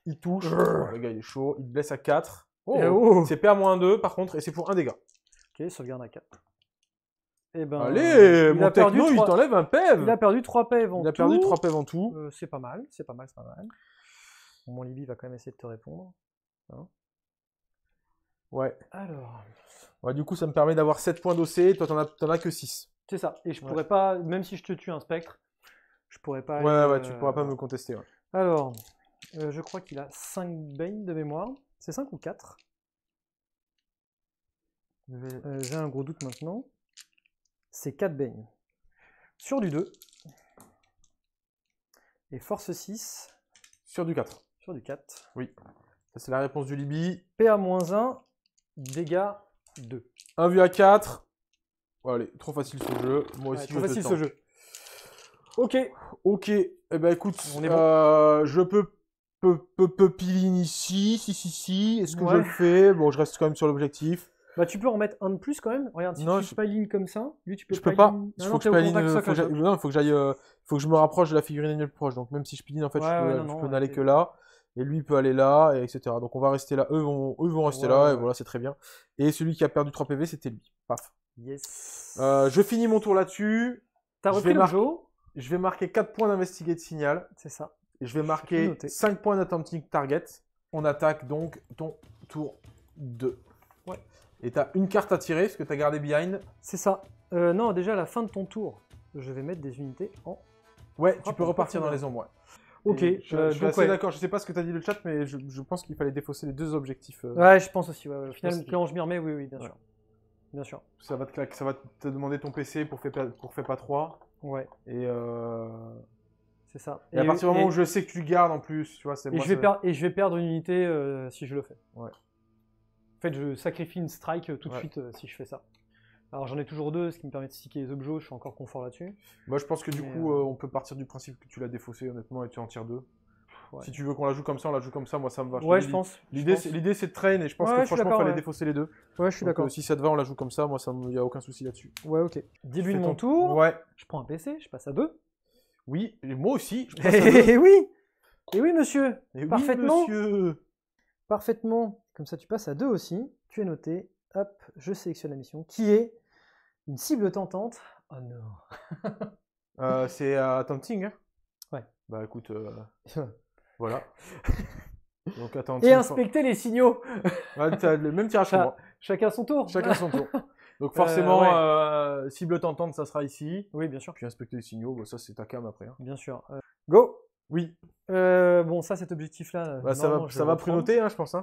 Il touche. le gars, il est chaud. Il blesse à 4. Oh, oh. C'est PA-2 par contre, et c'est pour un dégât. Ok, sauvegarde à 4. Eh ben, Allez, mon techno, il t'enlève un PEV. Il a perdu 3 PEV en tout. Il a perdu 3 pèves en tout. Euh, c'est pas mal, c'est pas mal, c'est pas mal. Mon Libby va quand même essayer de te répondre. Hein. Ouais. Alors. Ouais, du coup, ça me permet d'avoir 7 points d'OC. Toi, t'en as, as que 6. C'est ça. Et je pourrais pas, même si je te tue un spectre, je pourrais pas. Ouais, ouais, tu pourras pas euh, me contester. Alors, euh, je crois qu'il a 5 beignes de mémoire. C'est 5 ou 4 euh, J'ai un gros doute maintenant. C'est 4 beignes Sur du 2. Et force 6. Sur du 4. Sur du 4. Oui. c'est la réponse du Libye. PA-1, Dégâts 2. 1 vu à 4. Allez, trop facile ce jeu. Moi aussi, trop facile ce jeu. Ok. Ok. Eh ben écoute, On euh, je peux piline ici, si si si, est-ce que je le fais Bon, je reste quand même sur l'objectif. Bah tu peux en mettre un de plus quand même. Regarde, si non, tu je... ligne comme ça, lui tu peux Je peux pas. il faut que je j'aille euh, faut que je me rapproche de la figurine plus proche. Donc même si je piline en fait, peux, je peux n'aller que là et lui peut aller là, etc. Donc on va rester là, eux vont, eux vont rester là, et voilà, c'est très bien. Et celui qui a perdu 3 PV, c'était lui. Paf. Yes. Euh, je finis mon tour là-dessus. T'as repris le jeu Je vais marquer 4 points d'investiguer de signal. C'est ça. Et je vais marquer 5 points d'attempting target. On attaque donc ton tour 2. Ouais. Et t'as une carte à tirer, ce que t'as gardé behind. C'est ça. Euh, non, déjà à la fin de ton tour, je vais mettre des unités en... Ouais, tu peux repartir dans les ombres, Ok, je, euh, d'accord. Je sais pas ce que tu as dit le chat, mais je, pense qu'il fallait défausser les deux objectifs. Euh. Ouais, je pense aussi. Au final, quand je m'y remets, oui, oui, bien sûr. Bien sûr. Ça va te ça va te demander ton PC pour faire pas- pour fait pas 3. Ouais, Et, euh, c'est ça. et à partir du moment où je sais que tu gardes en plus, tu vois, c'est et je vais perdre et je vais perdre une unité si je le fais. Ouais. En fait, je sacrifie une strike tout de suite si je fais ça. Alors j'en ai toujours deux, ce qui me permet de sticker les objets, je suis encore confort là-dessus. Moi je pense que du coup, euh, euh, on peut partir du principe que tu l'as défaussé honnêtement et tu en tires deux. Si tu veux qu'on la joue comme ça, on la joue comme ça, moi ça me va. Ouais, je, pense. L'idée c'est de traîner, et je pense que franchement, il fallait défausser les deux. Ouais, je suis d'accord. Euh, si ça te va, on la joue comme ça, moi ça me... a aucun souci là-dessus. Ouais, OK. Début de mon ton... tour. Ouais. Je prends un PC, je passe à deux. Oui, et moi aussi, je Et eh, eh, oui. Et eh oui monsieur. Et Parfaitement. Oui, monsieur. Parfaitement. Comme ça tu passes à deux aussi. Tu es noté hop, je sélectionne la mission, qui est une cible tentante. Oh non euh, C'est à euh, Tempting hein Ouais. Bah écoute, euh, voilà. Et inspecter les signaux le même tirage que moi. Chacun son tour Chacun son tour. Donc forcément, cible tentante, ça sera ici. Oui, bien sûr. Puis inspecter les signaux, bah, ça c'est ta cam après. Hein. Bien sûr. Go Oui. bon, ça, cet objectif-là... Bah, ça va, ça va hein, je pense.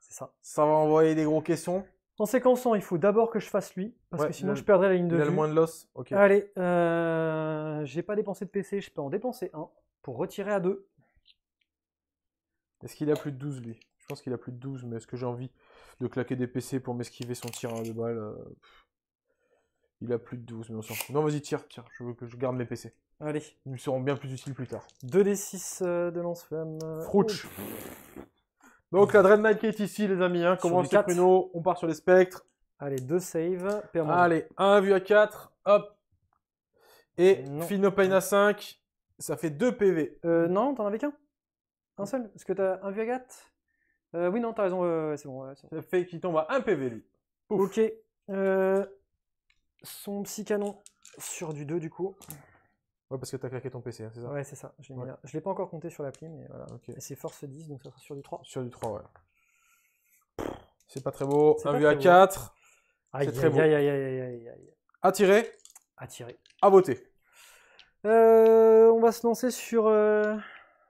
C'est ça. Ça va envoyer des gros caissons. En séquençant, il faut d'abord que je fasse lui, parce que sinon je perdrais la ligne de il Il a le moins de loss. ok. Allez, euh, j'ai pas dépensé de PC, je peux en dépenser un pour retirer à 2. Est-ce qu'il a plus de 12 lui Je pense qu'il a plus de 12, mais est-ce que j'ai envie de claquer des PC pour m'esquiver son tir de balle euh, Il a plus de 12, mais on s'en fout. Non, vas-y, tire, tire, je veux que je garde mes PC. Allez. Ils me seront bien plus utiles plus tard. 2 des 6 euh, de lance-flamme. Frouch. Oh. Donc la Knight qui est ici, les amis. Hein. Comment c'est On part sur les spectres. Allez, deux saves. Allez, 1 vu à 4. Hop. Et Finopane à 5. Ça fait 2 PV. Euh, non, t'en avais qu'un. Un seul. Est-ce que t'as 1 vu à 4. Euh, oui, non, t'as raison. Euh, c'est bon, ouais, bon, Ça fait qu'il tombe à 1 PV, lui. Pouf. Ok. Euh, son psy canon sur du 2, du coup. Ouais, parce que tu as claqué ton PC, hein, c'est ça Ouais, c'est ça. Je ne l'ai pas encore compté sur l'appli, mais voilà. Et c'est Force 10, donc ça sera sur du 3. Sur du 3, ouais. C'est pas très beau. Un vu à 4. C'est très bien. Aïe, aïe, aïe, aïe, À tirer. voter. Euh, on va se lancer sur. Euh,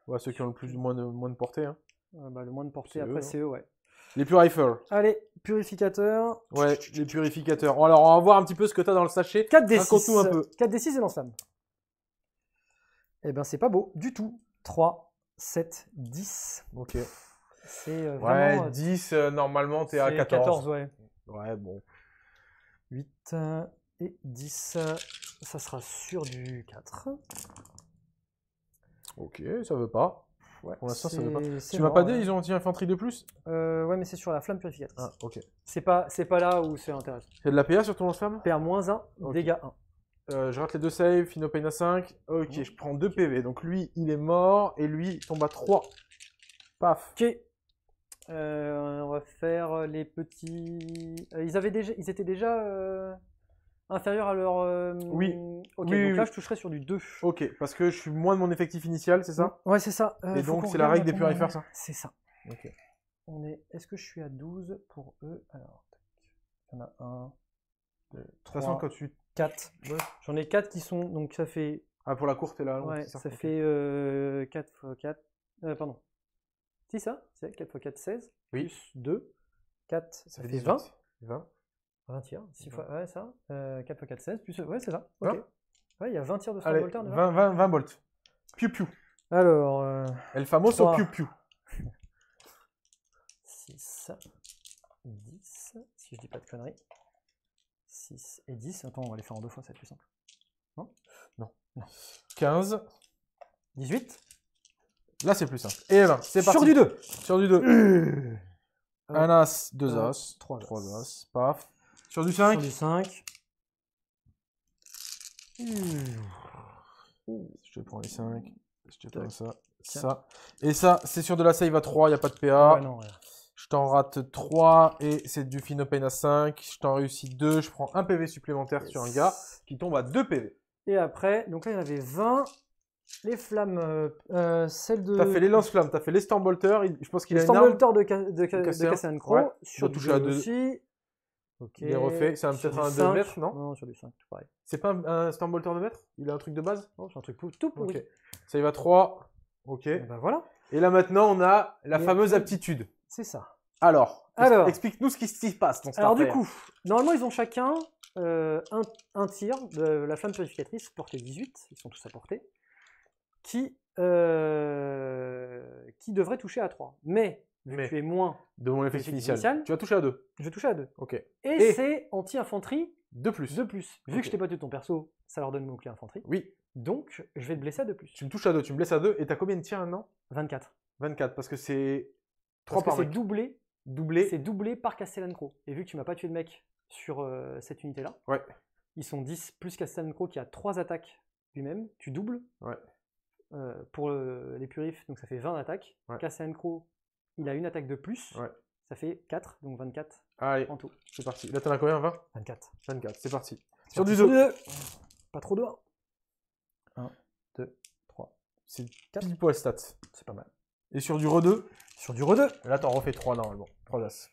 ouais, ceux qui ont le plus, moins, de, moins de portée. Hein. Ah, bah, le moins de portée, après, c'est eux, e, ouais. Hein. Les plus rifle. Allez, purificateurs. Ouais, les purificateurs. Alors, on va voir un petit peu ce que tu as dans le sachet. 4 d 6. un peu. 4 et eh bien c'est pas beau du tout. 3, 7, 10. Ok. C'est euh, vraiment. Ouais, euh, 10, euh, normalement, t'es à 14. 14, ouais. Ouais, bon. 8 et 10, ça sera sur du 4. Ok, ça veut pas. Ouais, ça veut pas. Tu m'as pas dit, ils ont anti-infanterie de plus Ouais, mais c'est sur la flamme purificatrice. Ah, ok. C'est pas, c'est pas là où c'est intéressant. C'est de la PA sur ton flamme PA-1, dégâts 1. Euh, je rate les deux saves, Fino à 5. Ok, je prends 2 PV. Donc lui, il est mort. Et lui, tombe à 3. Paf. Ok. Euh, on va faire euh, les petits... ils, déjà... ils étaient déjà inférieurs à leur... Oui. Ok, donc là, je toucherai sur du 2. Ok, parce que je suis moins de mon effectif initial, c'est ça Ouais, c'est ça. et donc, c'est la règle des purifères, ça C'est ça. On est... Est-ce que je suis à 12 pour eux Alors, il y en a 1, 2, 3... De quand tu 4. J'en ai 4 qui sont. Donc ça fait. Ah, pour la courte et la longue Ouais, ça, fait 4 x 4. pardon. Si, ça C'est 4 x 4, 16. Oui. Plus 2. 4, ça, fait 20. 20. 20 tirs. 6 fois. Ouais, ça. 4 x 4, 16. Plus... Ouais, c'est ça. Ok. Ouais, il y a 20 tirs de 100 déjà. 20, 20, 20 volts. Piu piu. Alors. Euh, El famoso 3. piu piu. 6, 10, si je dis pas de conneries et 10. Attends, on va les faire en deux fois, c'est plus simple. Non Non. 15. 18. Là, c'est plus simple. Et 20. C'est parti. Sur du 2. Sur du 2. Un as, deux as. Trois, as. Paf. Sur du 5. Sur du 5. Je te prends les 5. Je te prends ça. Ça. Et ça, c'est sur de la save à 3, il n'y a pas de PA. Ouais, non, je t'en rate 3 et c'est du Phénomène à 5. Je t'en réussis 2. Je prends un PV supplémentaire sur un gars qui tombe à 2 PV. Et après, donc là, il y en avait 20. Les flammes, euh, euh, celle de. T'as fait les lance-flammes, t'as fait les Stormbolter. Je pense qu'il a une arme. de, ca... de, de, de Cassian Crow. Sur à 2 aussi. Il est refait. C'est peut-être un 2 mètres, non Non, sur du 5, tout pareil. C'est pas un, un Stambolter de mètres Il a un truc de base Non, c'est un truc tout pourri. Ça y va 3. Ok. Et ben voilà. Et là maintenant, on a la fameuse aptitude. C'est ça. Alors, explique-nous ce qui se passe. Ton alors du coup, normalement ils ont chacun euh, un, tir de la flamme purificatrice portée 18, ils sont tous à portée, qui, euh, qui devrait toucher à 3. Mais, que tu es moins de mon effet initial. tu vas toucher à 2. Je vais toucher à 2. Ok. Et, c'est anti-infanterie de plus. De plus. Vu que je t'ai pas tué ton perso, ça leur donne mon clé infanterie. Oui. Donc, je vais te blesser à 2 plus. Tu me touches à 2, tu me blesses à 2, et t'as combien de tirs maintenant 24. 24, parce que c'est c'est doublé, Doublé. c'est doublé par Et vu que tu m'as pas tué de mec sur euh, cette unité-là, Ouais. ils sont 10 plus Crow qui a 3 attaques lui-même, tu doubles. Euh, pour les purifs, donc ça fait 20 attaques. Ouais. Crow, il a une attaque de plus, ça fait 4, donc 24 Allez, en tout. c'est parti. Là, t'en as combien 20 24. 24, c'est parti. Sur du zoo Pas trop de 1. 2, 3. C'est pile poil stats. C'est pas mal. Et sur du re-2 Sur du re-2. Là, t'en refais 3 normalement. 3 as.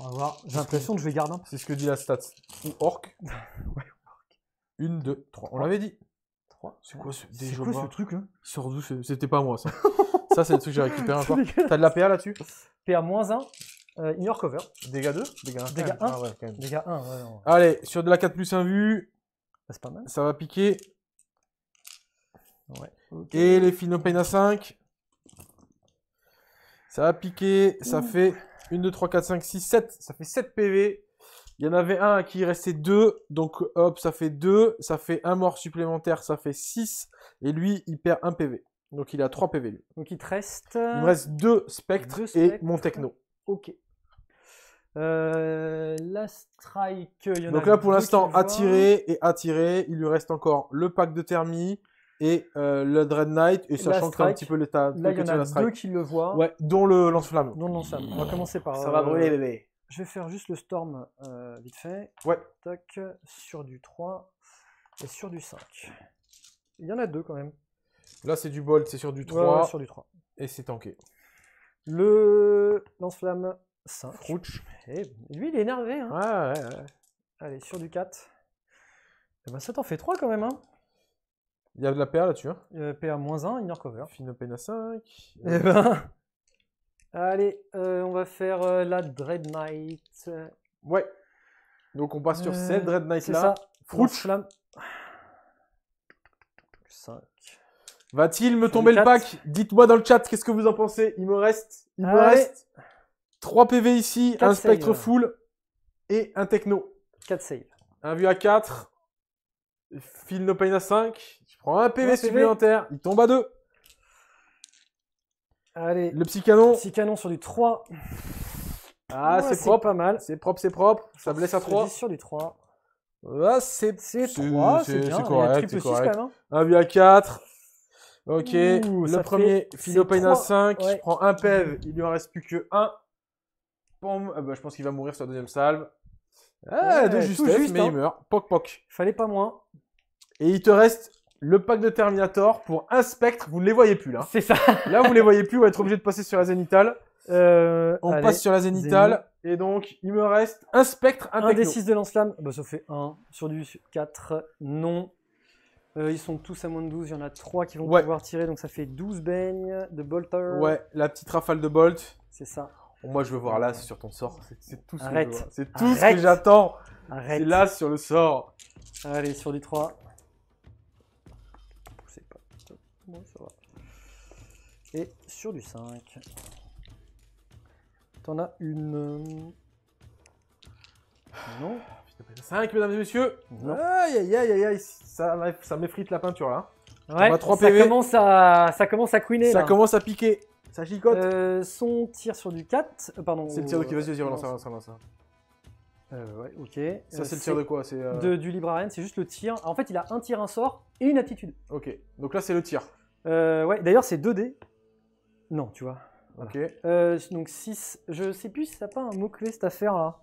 On va voir. J'ai l'impression que je vais garder un. C'est ce que dit la stat. Ou orc. ouais, orc. 1, 2, 3. On l'avait dit. 3. C'est quoi ce, c'est quoi ce truc là Il d'où C'était pas moi ça. ça, c'est le truc que j'ai récupéré encore. T'as de la PA là-dessus PA-1, euh, ignore cover. Dégâts 2 Dégâts 1. Dégâts 1. Ah ouais, quand même. Dégâts 1, ouais, Allez, sur de la 4 plus 1 vue. Bah, c'est pas mal. Ça va piquer. Ouais. Et les Finopena 5. Ça a piqué, ça fait 1, 2, 3, 4, 5, 6, 7. Ça fait 7 PV. Il y en avait un à qui il restait 2. Donc hop, ça fait 2. Ça fait un mort supplémentaire, ça fait 6. Et lui, il perd 1 PV. Donc il a 3 PV lui. Donc il te reste. Il me reste 2 Spectre et mon techno. Ok. Euh, la strike. Il y en Donc là pour l'instant, attiré et attiré. Il lui reste encore le pack de thermie et euh, le Dread Knight, et sachant que un petit peu l'état de Là, il y en a deux qui le voient. Ouais, dont le lance-flamme. Dont le lance On va commencer par. Ça va brûler, euh, bébé. Je vais faire juste le Storm euh, vite fait. Ouais. Tac, sur du 3 et sur du 5. Il y en a deux quand même. Là, c'est du Bolt, c'est sur du 3. sur du 3. Et c'est tanké. Le lance-flamme 5. Frouch. Et eh, lui, il est énervé. Hein. Ouais, ouais, ouais. Allez, sur du 4. Eh ben, ça t'en fait 3 quand même. Hein. Il y a de la PA là-dessus. Hein. Euh, PA-1, ignore cover. à 5. Eh ben. Allez, euh, on va faire euh, la Dread Knight. Ouais. Donc on passe sur euh, cette Dread Knight là. C'est ça. 5. Va-t-il me tomber le pack Dites-moi dans le chat qu'est-ce que vous en pensez. Il me reste. Il reste 3 PV ici, un spectre full et un techno. 4 save. Un vu à 4. Phil No Pain à 5 prends un PV supplémentaire, il tombe à 2. Allez. Le petit canon. Petit canon sur du 3. Ah, c'est propre. pas mal. C'est propre, c'est propre. Ça blesse à 3. sur du 3. Ah, c'est 3, c'est bien. correct. C'est correct. Quand même, hein. à 4. Ok, le premier, Philopane à 5. Je prends un PEV, il lui en reste plus que 1. Bon, euh, je pense qu'il va mourir sur la deuxième salve. Ah, ouais, de justesse, juste, mais hein. il meurt. Poc, poc. Fallait pas moins. Et il te reste le pack de Terminator pour un spectre, vous ne les voyez plus là. C'est ça. là, vous ne les voyez plus, vous allez être obligé de passer sur la zénitale. Euh, on passe sur la zénitale. Et donc, il me reste un spectre, un, un des de lance-flamme, bah, ça fait un Sur du 4, non. Euh, ils sont tous à moins de 12, il y en a trois qui vont pouvoir tirer, donc ça fait 12 beignes de bolter. Ouais, la petite rafale de bolt. C'est ça. moi, je veux voir là sur ton sort. C'est tout ce que j'attends. là sur le sort. Allez, sur du 3. Et sur du 5, t'en as une. Non 5, mesdames et messieurs Aïe aïe aïe aïe ça, ça m'effrite la peinture là. Ouais, 3 PV. Ça, commence à, ça commence à queener. Ça commence à piquer. Ça gicote. Euh, son tir sur du 4. Euh, pardon. C'est le tir de qui euh, Vas-y, hein. ouais, ok. Ça, c'est le tir de quoi C'est de, Du Libra c'est juste le tir. En fait, il a un tir, un sort et une attitude. Ok, donc là, c'est le tir. Euh, ouais, d'ailleurs, c'est 2D. Non, tu vois. Voilà. Ok. Euh, donc 6. Je sais plus si ça n'a pas un mot-clé cette affaire là.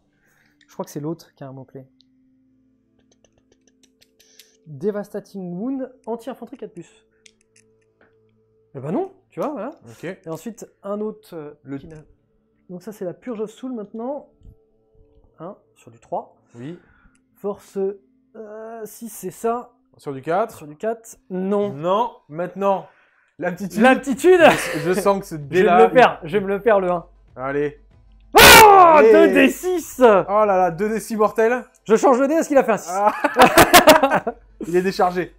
Je crois que c'est l'autre qui a un mot-clé. Devastating Wound, anti-infanterie 4 plus. Eh ben non, tu vois, voilà. Ok. Et ensuite, un autre. Euh, le... donc ça, c'est la Purge of Soul maintenant. 1 sur du 3. Oui. Force 6, c'est ça. Sur du 4 Sur du 4, non. Non, maintenant. L'aptitude. L'aptitude je, je, sens que c'est dé Je vais me le faire, je vais me le faire le 1. Allez. Oh ah, 2d6 Oh là là, 2d6 mortel Je change le dé, est-ce qu'il a fait un 6 ah. Il est déchargé.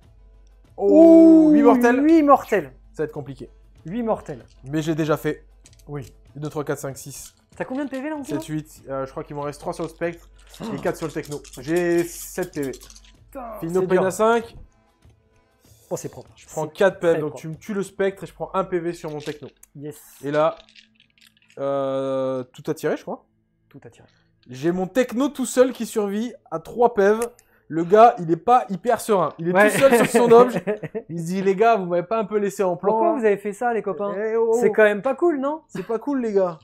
Oh, Ouh, 8 mortels 8 mortels Ça va être compliqué. 8 mortels. Mais j'ai déjà fait. Oui. 2, 3, 4, 5, 6. T'as combien de PV là en 7, 8. je crois qu'il m'en reste 3 sur le spectre et 4 sur le techno. J'ai 7 PV. à 5, Oh c'est propre. Je prends 4 PV, donc tu me tues le spectre et je prends 1 PV sur mon techno. Yes. Et là, euh, tout a tiré, je crois. Tout a tiré. J'ai mon techno tout seul qui survit à 3 PV. E le gars, il est pas hyper serein. Il est tout seul sur son objet. Il se dit, les gars, vous m'avez pas un peu laissé en plan. Pourquoi vous avez fait ça, les copains eh, oh, oh. C'est quand même pas cool, non C'est pas cool, les gars.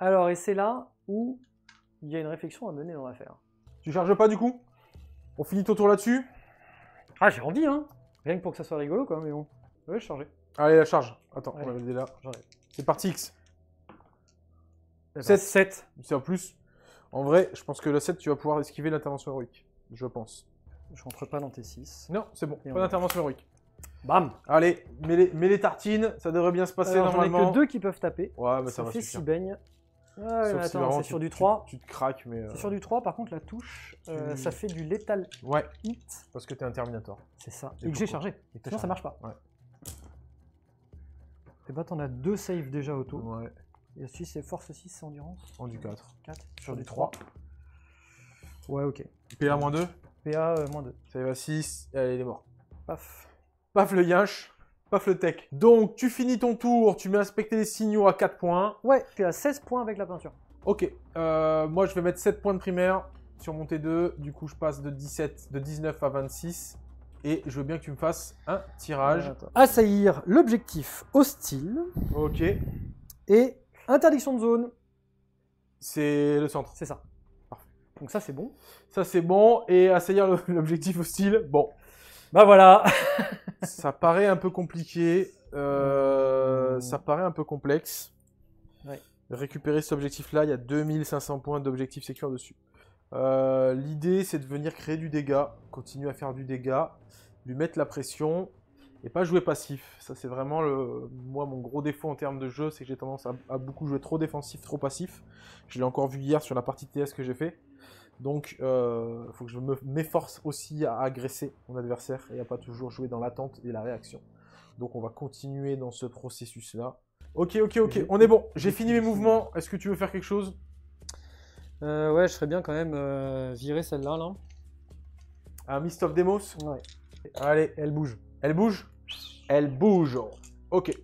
Alors, et c'est là où il y a une réflexion à mener dans l'affaire. Tu charges pas, du coup On finit ton tour là-dessus Ah, j'ai envie, hein Rien que pour que ça soit rigolo, quoi, mais bon. Je vais Allez, la charge. Attends, on va mettre là. C'est parti, X. 7. Eh 7. Ben, c'est en plus. En vrai, je pense que la 7, tu vas pouvoir esquiver l'intervention héroïque. Je pense. Je rentre pas dans tes 6. Non, c'est bon. pas d'intervention héroïque. Bam Allez, mets les, les, tartines, ça devrait bien se passer dans normalement. Il n'y a que deux qui peuvent taper. Ouais, bah ça, va fait si Ouais, attends, c'est sur du 3. Tu, te craques, mais. Euh, sur du 3, par contre, la touche, euh, ça fait du Lethal Ouais. Hit. Parce que t'es un Terminator. C'est ça. Et, que j'ai chargé. Et Sinon, ça marche pas. Et eh bah, ben, t'en as deux save déjà auto. Ouais. Et si c'est force 6, c'est endurance En du 4. 4. Sur, du 3. Ouais, ok. PA-2 PA-2. Save ça 6, allez, il est mort. Paf. Paf le yinche. Paf le tech. Donc, tu finis ton tour, tu mets inspecter les signaux à 4 points. Ouais, tu es à 16 points avec la peinture. Ok, euh, moi je vais mettre 7 points de primaire sur mon T2. Du coup, je passe de 17, de 19 à 26. Et je veux bien que tu me fasses un tirage. Assaillir l'objectif hostile. Ok. Et interdiction de zone. C'est le centre. C'est ça. Donc ça, c'est bon. Ça, c'est bon. Et assaillir l'objectif hostile, bon. Bah voilà. ça paraît un peu compliqué. Euh, ça paraît un peu complexe. Récupérer cet objectif-là, il y a 2500 points d'objectif secure dessus. Euh, l'idée, c'est de venir créer du dégât, continuer à faire du dégât, lui mettre la pression et pas jouer passif. Ça, c'est vraiment le, moi mon gros défaut en termes de jeu, c'est que j'ai tendance à, à, beaucoup jouer trop défensif, trop passif. Je l'ai encore vu hier sur la partie TS que j'ai fait. Donc, il euh, faut que je m'efforce aussi à agresser mon adversaire et à pas toujours jouer dans l'attente et la réaction. Donc, on va continuer dans ce processus-là. Ok, ok, ok, on est bon. J'ai fini mes mouvements. Est-ce que tu veux faire quelque chose euh, Ouais, je serais bien quand même euh, virer celle-là, là. Un Mist of Demos Ouais. Allez, elle bouge. Elle bouge Elle bouge. Ok.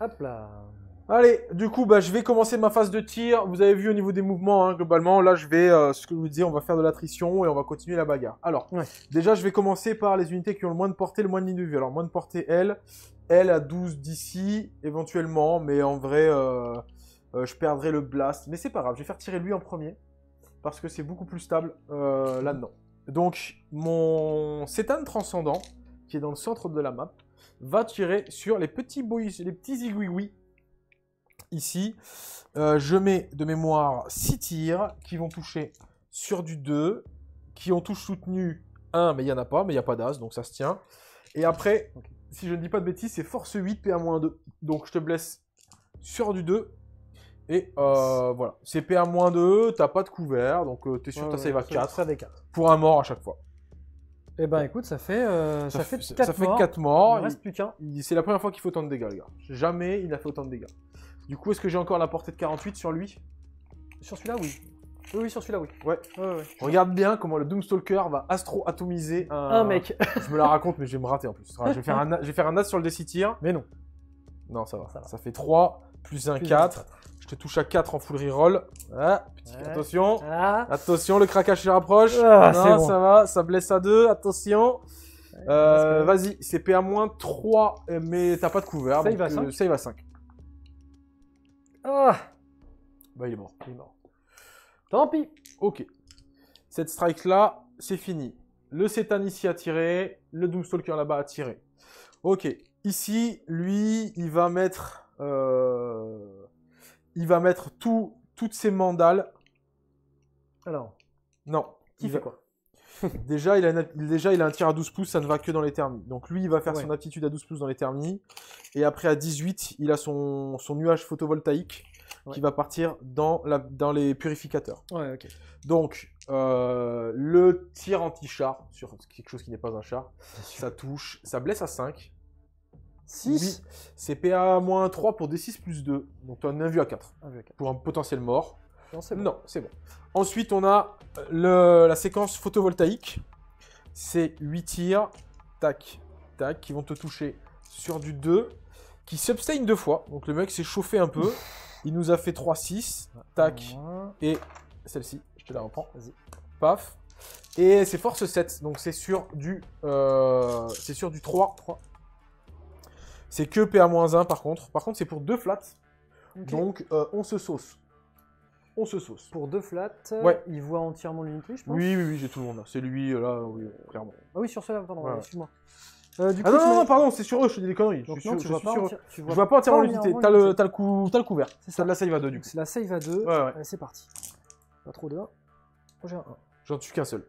Hop là. Allez, du coup, bah, je vais commencer ma phase de tir. Vous avez vu au niveau des mouvements, hein, globalement, là, je vais, euh, ce que je vous disais, on va faire de l'attrition et on va continuer la bagarre. Alors, déjà, je vais commencer par les unités qui ont le moins de portée, le moins de ligne de vue. Alors, moins de portée, elle, elle à 12 d'ici, éventuellement, mais en vrai, euh, euh, je perdrai le blast. Mais c'est pas grave, je vais faire tirer lui en premier, parce que c'est beaucoup plus stable là-dedans. Donc, mon Cétane Transcendant, qui est dans le centre de la map, va tirer sur les petits boys, les petits igouigouis ici. Euh, je mets de mémoire 6 tirs qui vont toucher sur du 2, qui ont touche soutenu 1, mais il n'y en a pas, mais il n'y a pas d'as, donc ça se tient. Et après, si je ne dis pas de bêtises, c'est force 8, PA-2. Donc je te blesse sur du 2. Et euh, voilà, c'est PA-2, t'as pas de couvert, donc tu euh, t'es sûr que ta save à 4. Pour un mort à chaque fois. Eh ben écoute, ça fait, ça, fait, 4 morts. Il reste plus qu'un. C'est la première fois qu'il fait autant de dégâts, les gars. Jamais il n'a fait autant de dégâts. Du coup, est-ce que j'ai encore la portée de 48 sur lui Sur celui-là, oui. Oui, oui, sur celui-là, oui. Ouais. Regarde bien comment le Doomstalker va astro-atomiser un... Ah, mec. je me la raconte, mais je vais me rater en plus. Je vais faire un, je vais faire un as sur le décitir, mais non. Non, ça va. ça fait 3, plus 1, 4. je te touche à 4 en full reroll. Ah, Attention. Ah. Attention, le craquage se rapproche. Ah, non, ça va, ça blesse à 2. Attention. Euh, vas-y, c'est PA-3, mais t'as pas de couvert. Ça, il va Save à 5. Ah Bah il est mort, il est mort. Tant pis Ok. Cette strike-là, c'est fini. Le Setan ici a tiré, le Doomstalker là-bas a tiré. Ok. Ici, lui, il va mettre... Euh, il va mettre tout, toutes ses mandales. Alors Non. Qui fait quoi déjà, il a déjà, il a un tir à 12 pouces, ça ne va que dans les thermies. Donc lui, il va faire son aptitude à 12 pouces dans les thermies. Et après, à 18, il a son, nuage photovoltaïque qui va partir dans, la, dans les purificateurs. Donc, euh, le tir anti-char, sur quelque chose qui n'est pas un char, ça touche, ça blesse à 5. 6 C'est PA-3 pour D6 plus 2. Donc tu as un vu à 4. Pour un potentiel mort. Non, c'est bon. Ensuite, on a euh, la séquence photovoltaïque. C'est 8 tirs, tac, tac, qui vont te toucher sur du 2, qui s'abstain deux fois. Donc le mec s'est chauffé un peu. Il nous a fait 3-6, tac, et celle-ci, je te la reprends, vas-y. Paf. Et c'est force 7, donc c'est sur du euh, c'est sur du 3. 3. C'est que PA-1 par contre. Par contre, c'est pour deux flats. Donc euh, on se sauce on se sauce. Pour deux flats, ouais. il voit entièrement l'unité, je pense. Oui, oui, oui, j'ai tout le monde. Hein. C'est lui, euh, là, oui, euh, clairement. Ah oui, sur cela, pardon, ouais. excuse-moi. Euh, ah non, non, non, pardon, c'est sur eux, je fais des conneries. je, suis non, je vois pas je vois pas entièrement l'unité. T'as le, as le, cou... le couvert. C'est de la save à deux, du coup. C'est la save à deux, Ouais, c'est parti. Pas trop de 1. J'en tue qu'un seul.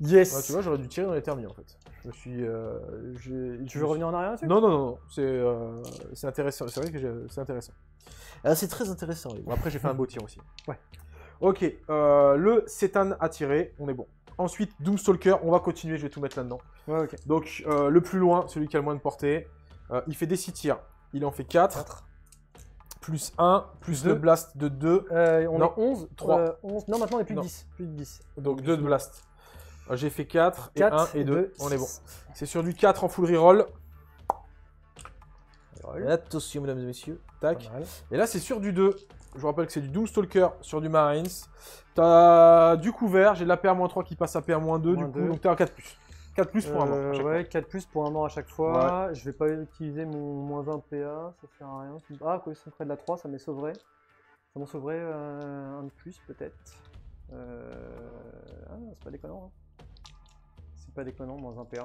Yes. tu vois, j'aurais dû tirer dans les termes en fait. Je me suis. Euh, tu veux revenir en arrière dessus Non, non, non. C'est euh, intéressant. C'est vrai que c'est intéressant. Ah, c'est très intéressant. après, j'ai fait un beau tir aussi. Ouais. Ok, euh, le le a attiré, on est bon. Ensuite, Doomstalker, on va continuer, je vais tout mettre là-dedans. Donc, euh, le plus loin, celui qui a le moins de portée. Euh, il fait des 6 tirs. Il en fait 4. Plus 1, plus 2. le blast de 2. on a 11, 3. 11. Non, maintenant on est plus 10. Plus de 10. Donc 2 de blast. J'ai fait 4, et 1 et 2. 2. On est bon. C'est sur du 4 en full reroll. Attention, mesdames et messieurs. Tac. Et là, c'est sur du 2. Je vous rappelle que c'est du Doomstalker sur du Marines. as du couvert, j'ai de la pa 3 qui passe à pa 2 du coup, donc t'es à 4+. 4 plus pour un mort. Euh, ouais, 4 plus pour un mort à chaque fois. Je vais pas utiliser mon moins 1 PA, ça sert à rien. Ah, quoi, ça me ferait de la 3, ça m'est sauverait. Ça m'en sauverait euh, un de plus, peut-être. Euh, ah, c'est pas déconnant. Hein. C'est pas déconnant, moins 1 PA.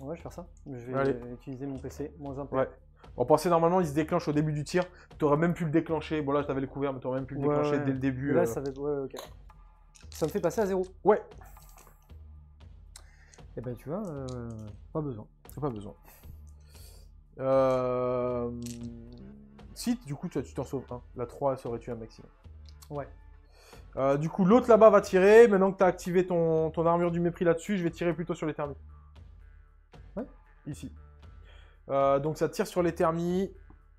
Ouais, je vais faire ça. Je vais utiliser mon PC, moins un peu. Ouais. On pensait normalement, il se déclenche au début du tir. Tu aurais même pu le déclencher. Bon, là, t'avais le couvert, mais tu aurais même pu le déclencher dès le début. Là, euh. ça va Ouais, ok. Ça me fait passer à zéro. Ouais. Et eh ben, tu vois, euh, pas besoin. Pas besoin. Euh... Si, du coup, tu t'en sauves La 3, ça aurait tué un maximum. Ouais. Euh, du coup, l'autre là-bas va tirer. Maintenant que tu as activé ton, ton armure du mépris là-dessus, je vais tirer plutôt sur les thermites ici. Euh, donc ça tire sur les thermies.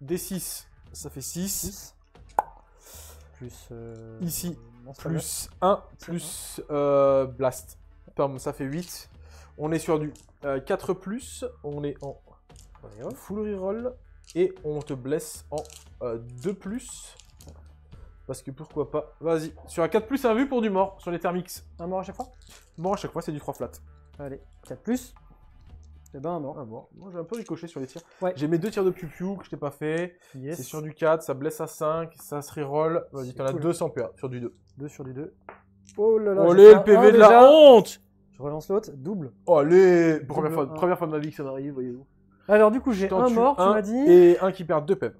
D6, ça fait 6. Plus. Euh, ici, plus 1, plus euh, blast. ça fait 8. On est sur du 4, on est en full reroll. Et on te blesse en 2. Parce que pourquoi pas. Vas-y. Sur un 4 plus, un vu pour du mort sur les thermix. Un mort à chaque fois Mort à chaque fois, c'est du 3 flat. Allez, 4 eh ben non. Ah Moi j'ai un peu ricoché sur les tirs. J'ai mes deux tirs de Piu-Piu que je t'ai pas fait. C'est sur du 4, ça blesse à 5, ça se reroll. Vas-y, t'en as deux sans PA sur du 2. 2 sur du 2. Oh là là. Oh le PV de la honte Je relance l'autre, double. Oh, allez Première fois, première fois de ma vie que ça m'arrive, voyez-vous. Alors du coup j'ai un mort, tu m'as dit. Et un qui perd 2 PEV.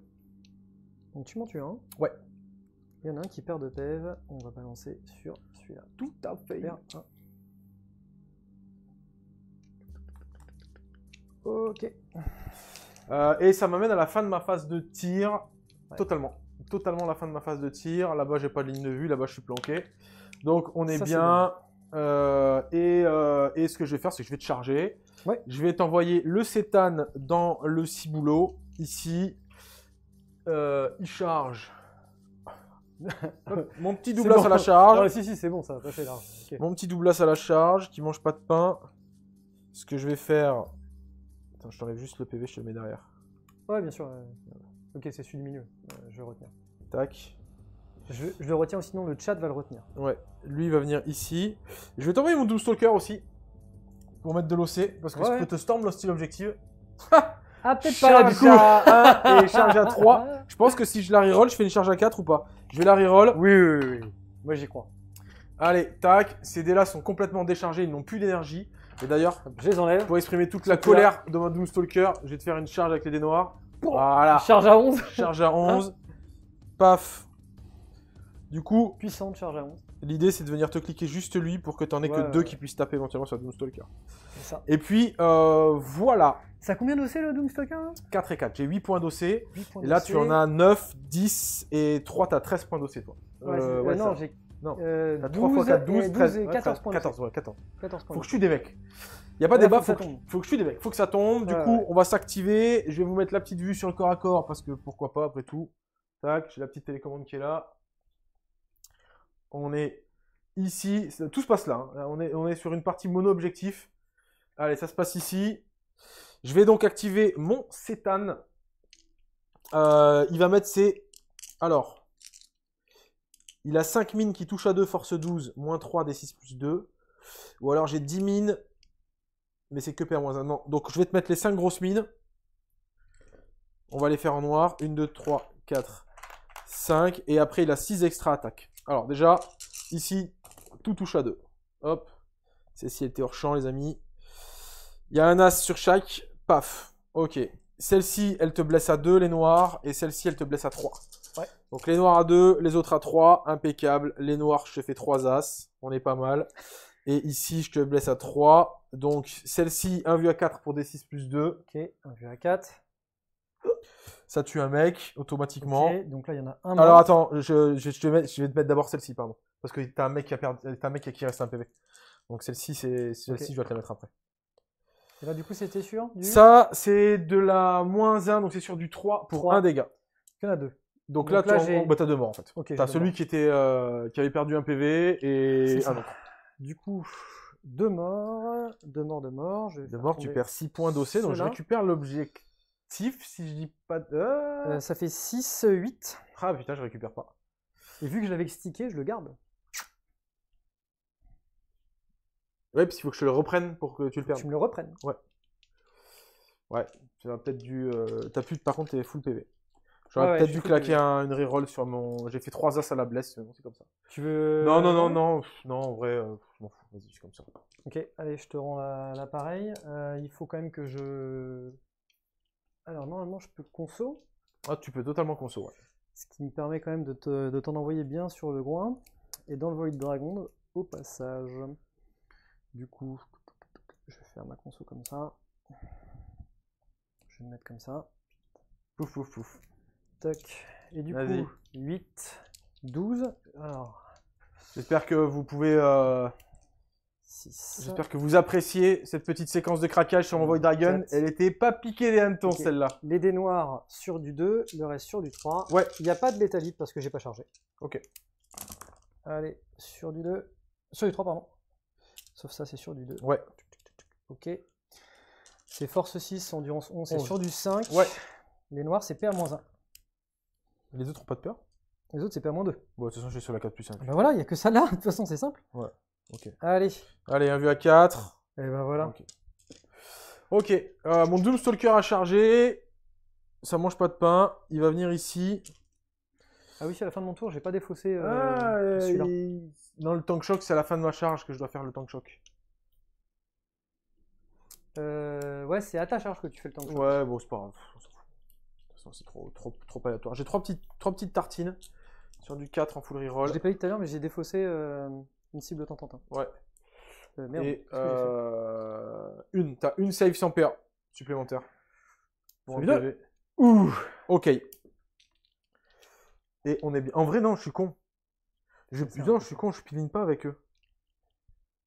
Donc tu m'en tues un. Ouais. Il y en a un qui perd 2 PEV, on va balancer sur celui-là. Tout à fait. Ok. Euh, et ça m'amène à la fin de ma phase de tir. Totalement. Totalement la fin de ma phase de tir. Là-bas, j'ai pas de ligne de vue. Là-bas, je suis planqué. Donc, on est bien. Euh, et, euh, et, ce que je vais faire, c'est que je vais te charger. Je vais t'envoyer le cétane dans le ciboulot. Ici. il charge. Mon petit doublasse à la charge. si, si, c'est bon, ça. Fait, là. Mon petit doublasse à la charge qui mange pas de pain. Ce que je vais faire, je t'enlève juste le PV, je te le mets derrière. Ouais, bien sûr. Ok, c'est celui du milieu. Euh, je vais le retenir. Tac. Je, le retiens, sinon le chat va le retenir. Ouais, lui il va venir ici. Je vais t'envoyer mon 12 Stalker aussi. Pour mettre de l'OC, parce que je peux te storm l'hostile objective. Ah, peut-être pas à 1 et charge à 3. Je pense que si je la reroll, je fais une charge à 4 ou pas Je vais la reroll. Oui, oui, oui, oui. Moi, j'y crois. Allez, tac. Ces dés-là sont complètement déchargés, ils n'ont plus d'énergie. Et d'ailleurs, je les enlève. Pour exprimer toute la colère de mon Doomstalker, je vais te faire une charge avec les dés noirs. Voilà. Charge à 11. Charge à 11. Hein Paf. Du coup. Puissante charge à 11. L'idée, c'est de venir te cliquer juste lui pour que tu en aies que deux qui puissent taper éventuellement sur Doomstalker. C'est ça. Et puis, euh, voilà. Ça a combien d'ossé le Doomstalker Stalker 4 hein et 4. J'ai 8 points d'ossé, Et là, tu en as 9, 10 et 3. Tu as 13 points d'ossé toi. Euh, ouais, euh, non, j'ai non. 3 4, 12, 13, 14 14, ouais, 14. Faut que je tue des mecs. Il n'y a pas de débat, faut, que, faut que je tue des mecs. Faut que ça tombe. Du coup, on va s'activer. Je vais vous mettre la petite vue sur le corps à corps parce que pourquoi pas après tout. Tac, j'ai la petite télécommande qui est là. On est ici. Tout se passe là. Hein. On, est, on est sur une partie mono-objectif. Allez, ça se passe ici. Je vais donc activer mon CETAN. Euh, il va mettre ses. Alors. Il a 5 mines qui touchent à 2, force 12, moins 3, des 6 plus 2. Ou alors j'ai 10 mines, mais c'est que PA-1. Non, donc je vais te mettre les 5 grosses mines. On va les faire en noir. 1, 2, 3, 4, 5. Et après, il a 6 extra attaques. Alors déjà, ici, tout touche à 2. Hop. Celle-ci était hors champ, les amis. Il y a un as sur chaque. Paf. Ok. Celle-ci, elle te blesse à 2, les noirs. Et celle-ci, elle te blesse à 3. Donc les noirs à 2, les autres à 3, impeccable. Les noirs, je te fais 3 as, on est pas mal. Et ici, je te blesse à 3. Donc celle-ci, 1 vu à 4 pour des 6 plus 2. Ok, 1 vu à 4. Ça tue un mec automatiquement. Ok, donc là, il y en a un. Alors attends, je, te je vais te mettre d'abord celle-ci, pardon. Parce que t'as un mec qui a perdu, un mec qui reste un PV. Donc celle-ci, c'est ci je vais te la mettre après. Et là, du coup, c'était sûr Ça, c'est de la moins 1, donc c'est sûr du 3 pour 1 dégât. Il y en a deux. Donc, là, tu bah, as deux morts en fait. as celui qui, était, euh, qui avait perdu un PV et un autre. Du coup, deux morts, deux morts, deux morts. Je deux morts, tu perds 6 points d'OC, donc je récupère l'objectif si je dis pas de. Euh, ça fait 6, 8. Ah putain, je récupère pas. Et vu que je l'avais stické, je le garde. Ouais, puis il faut que je le reprenne pour que tu le perdes. Tu me le reprennes. Ouais. Ouais, tu as peut-être du. Euh, t'as plus, par contre, t'es full PV. J'aurais peut-être dû claquer un, une reroll sur mon. J'ai fait trois as à la blesse, mais euh, bon, c'est comme ça. Tu veux. Non, non, non, non, non, en vrai, euh, je m'en fous, vas-y, je comme ça. Ok, allez, je te rends l'appareil. Euh, il faut quand même que je. Alors, normalement, je peux conso. Ah, tu peux totalement conso, ouais. Ce qui me permet quand même de, de t'en envoyer bien sur le groin et dans le Void Dragon au passage. Du coup, je vais faire ma conso comme ça. Je vais me mettre comme ça. Pouf, pouf, pouf. Toc, Et du coup, 8, 12. Alors. J'espère que vous pouvez. Euh, j'espère que vous appréciez cette petite séquence de craquage sur Void Dragon. Elle n'était pas piquée des hannetons, celle-là. Les dés noirs sur du 2, le reste sur du 3. Ouais. Il n'y a pas de létalite parce que j'ai pas chargé. Ok. Allez, sur du 2. Sur du 3, pardon. Sauf ça, c'est sur du 2. Ouais. Ok. C'est force 6, endurance 11, c'est sur du 5. Ouais. Les noirs, c'est PA-1. Les autres n'ont pas de peur Les autres, c'est pas moins 2. Bon, de toute façon, je suis sur la 4 plus 5. Ben bah voilà, il n'y a que ça là. De toute façon, c'est simple. Ouais. Ok. Allez. Allez, un vu à 4. Et eh ben voilà. Ok. Euh, mon Doom Stalker a chargé. Ça mange pas de pain. Il va venir ici. Ah oui, c'est à la fin de mon tour, j'ai pas défaussé euh, celui-là. Non, le tank shock, c'est à la fin de ma charge que je dois faire le tank shock. Euh, ouais, c'est à ta charge que tu fais le tank shock. Ouais, bon, c'est pas grave c'est trop, trop, trop aléatoire. J'ai trois petites, trois petites tartines sur du 4 en full reroll. J'ai pas tout à l'heure, mais j'ai défaussé euh, une cible de Tantantin. Ouais. Euh, merde. Et euh, une, t'as une save sans PA supplémentaire. Bon, Ouh, ok. Et on est bien. En vrai, non, je suis con. non, je suis con, je piline pas avec eux.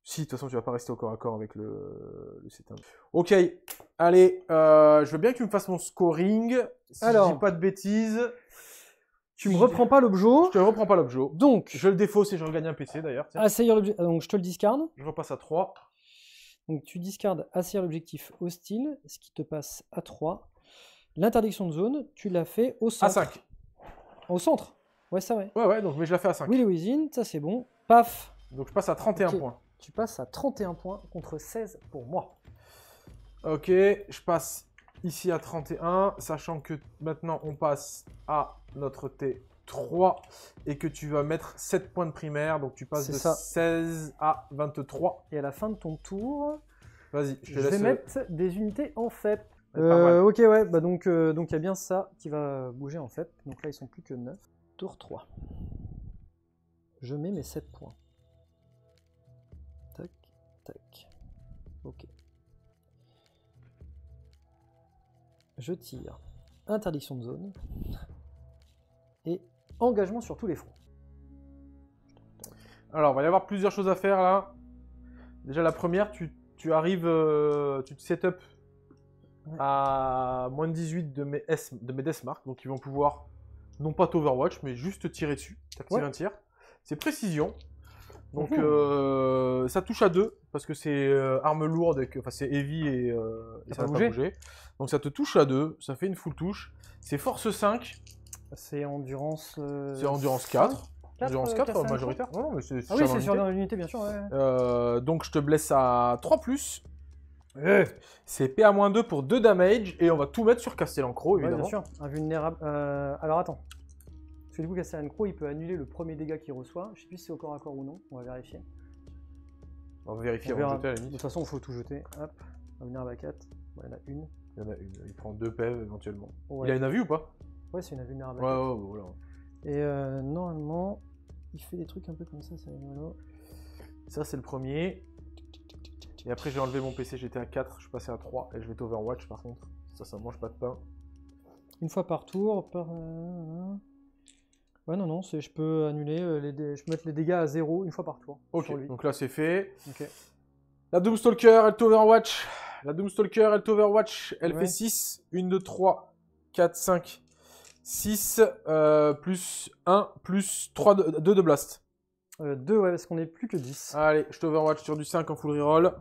Si, de toute façon, tu vas pas rester au corps à corps avec le, le 1 Ok, allez, euh, je veux bien que tu me fasses mon scoring. Si Alors, dis pas de bêtises. Tu me reprends pas l'objet. Je te reprends pas l'objet. Donc. Je le défausse et je regagne un PC d'ailleurs. Ah, l'objectif. Donc je te le discarde. Je repasse à 3. Donc tu discardes assaillir l'objectif hostile, ce qui te passe à 3. L'interdiction de zone, tu l'as fait au centre. À 5. Au centre Ouais, ça ouais. Ouais, ouais, donc, mais je l'ai fais à 5. Willy Wizin, ça c'est bon. Paf. Donc je passe à 31 points. Tu passes à 31 points contre 16 pour moi. Ok, je passe ici à 31, sachant que maintenant on passe à notre T3 et que tu vas mettre 7 points de primaire, donc tu passes de 16 à 23. Et à la fin de ton tour, vas je, vais euh, mettre des unités en fait. Euh, ok, ouais, bah donc il euh, y a bien ça qui va bouger en fait. Donc là, ils sont plus que 9. Tour 3. Je mets mes 7 points. Tac. Ok. Je tire. Interdiction de zone. Et engagement sur tous les fronts. Alors, il va y avoir plusieurs choses à faire là. Déjà, la première, tu, arrives, euh, tu te set up à moins de 18 de mes, S, de mes Death donc ils vont pouvoir, non pas t'Overwatch, mais juste tirer dessus. C'est un tir. C'est précision, donc euh, ça touche à deux, parce que c'est euh, arme lourde, enfin c'est heavy et, euh, ça, va pas bouger. Donc ça te touche à deux, ça fait une full touche. C'est force 5. C'est endurance... Euh, c'est endurance 4. 4 endurance 4, majoritaire. ah oui, c'est sur l'unité, bien sûr. Ouais. donc je te blesse à 3 ⁇ eh. c'est PA-2 pour 2 damage et on va tout mettre sur Castellancro évidemment. Ouais, bien sûr, invulnérable. alors attends, parce que du coup, Castellan il peut annuler le premier dégât qu'il reçoit. Je sais plus si c'est au corps à corps ou non, on va vérifier. On va vérifier de à la limite. De toute façon, il faut tout jeter. Hop, revenir à 4. il y en a une. Il y en a une. Il prend deux pèves éventuellement. Il Il a une avis ou pas Ouais, c'est une avue Ouais, ouais, voilà. Et euh, normalement, il fait des trucs un peu comme ça, c'est Ça, c'est le premier. Et après, j'ai enlevé mon PC, j'étais à 4, je suis passé à 3 et je vais être Overwatch par contre. Ça, ça mange pas de pain. Une fois par tour, par. Euh, Ouais, non, non, je peux annuler, euh, les je peux mettre les dégâts à zéro une fois par tour. Ok, donc là c'est fait. La Doomstalker, elle t'overwatch. La Doomstalker, elle t'overwatch. Elle fait 6, 1, 2, 3, 4, 5, 6, plus 1, plus 3, 2 de, blast. 2, euh, ouais, parce qu'on est plus que 10. Allez, je t'overwatch sur du 5 en full reroll.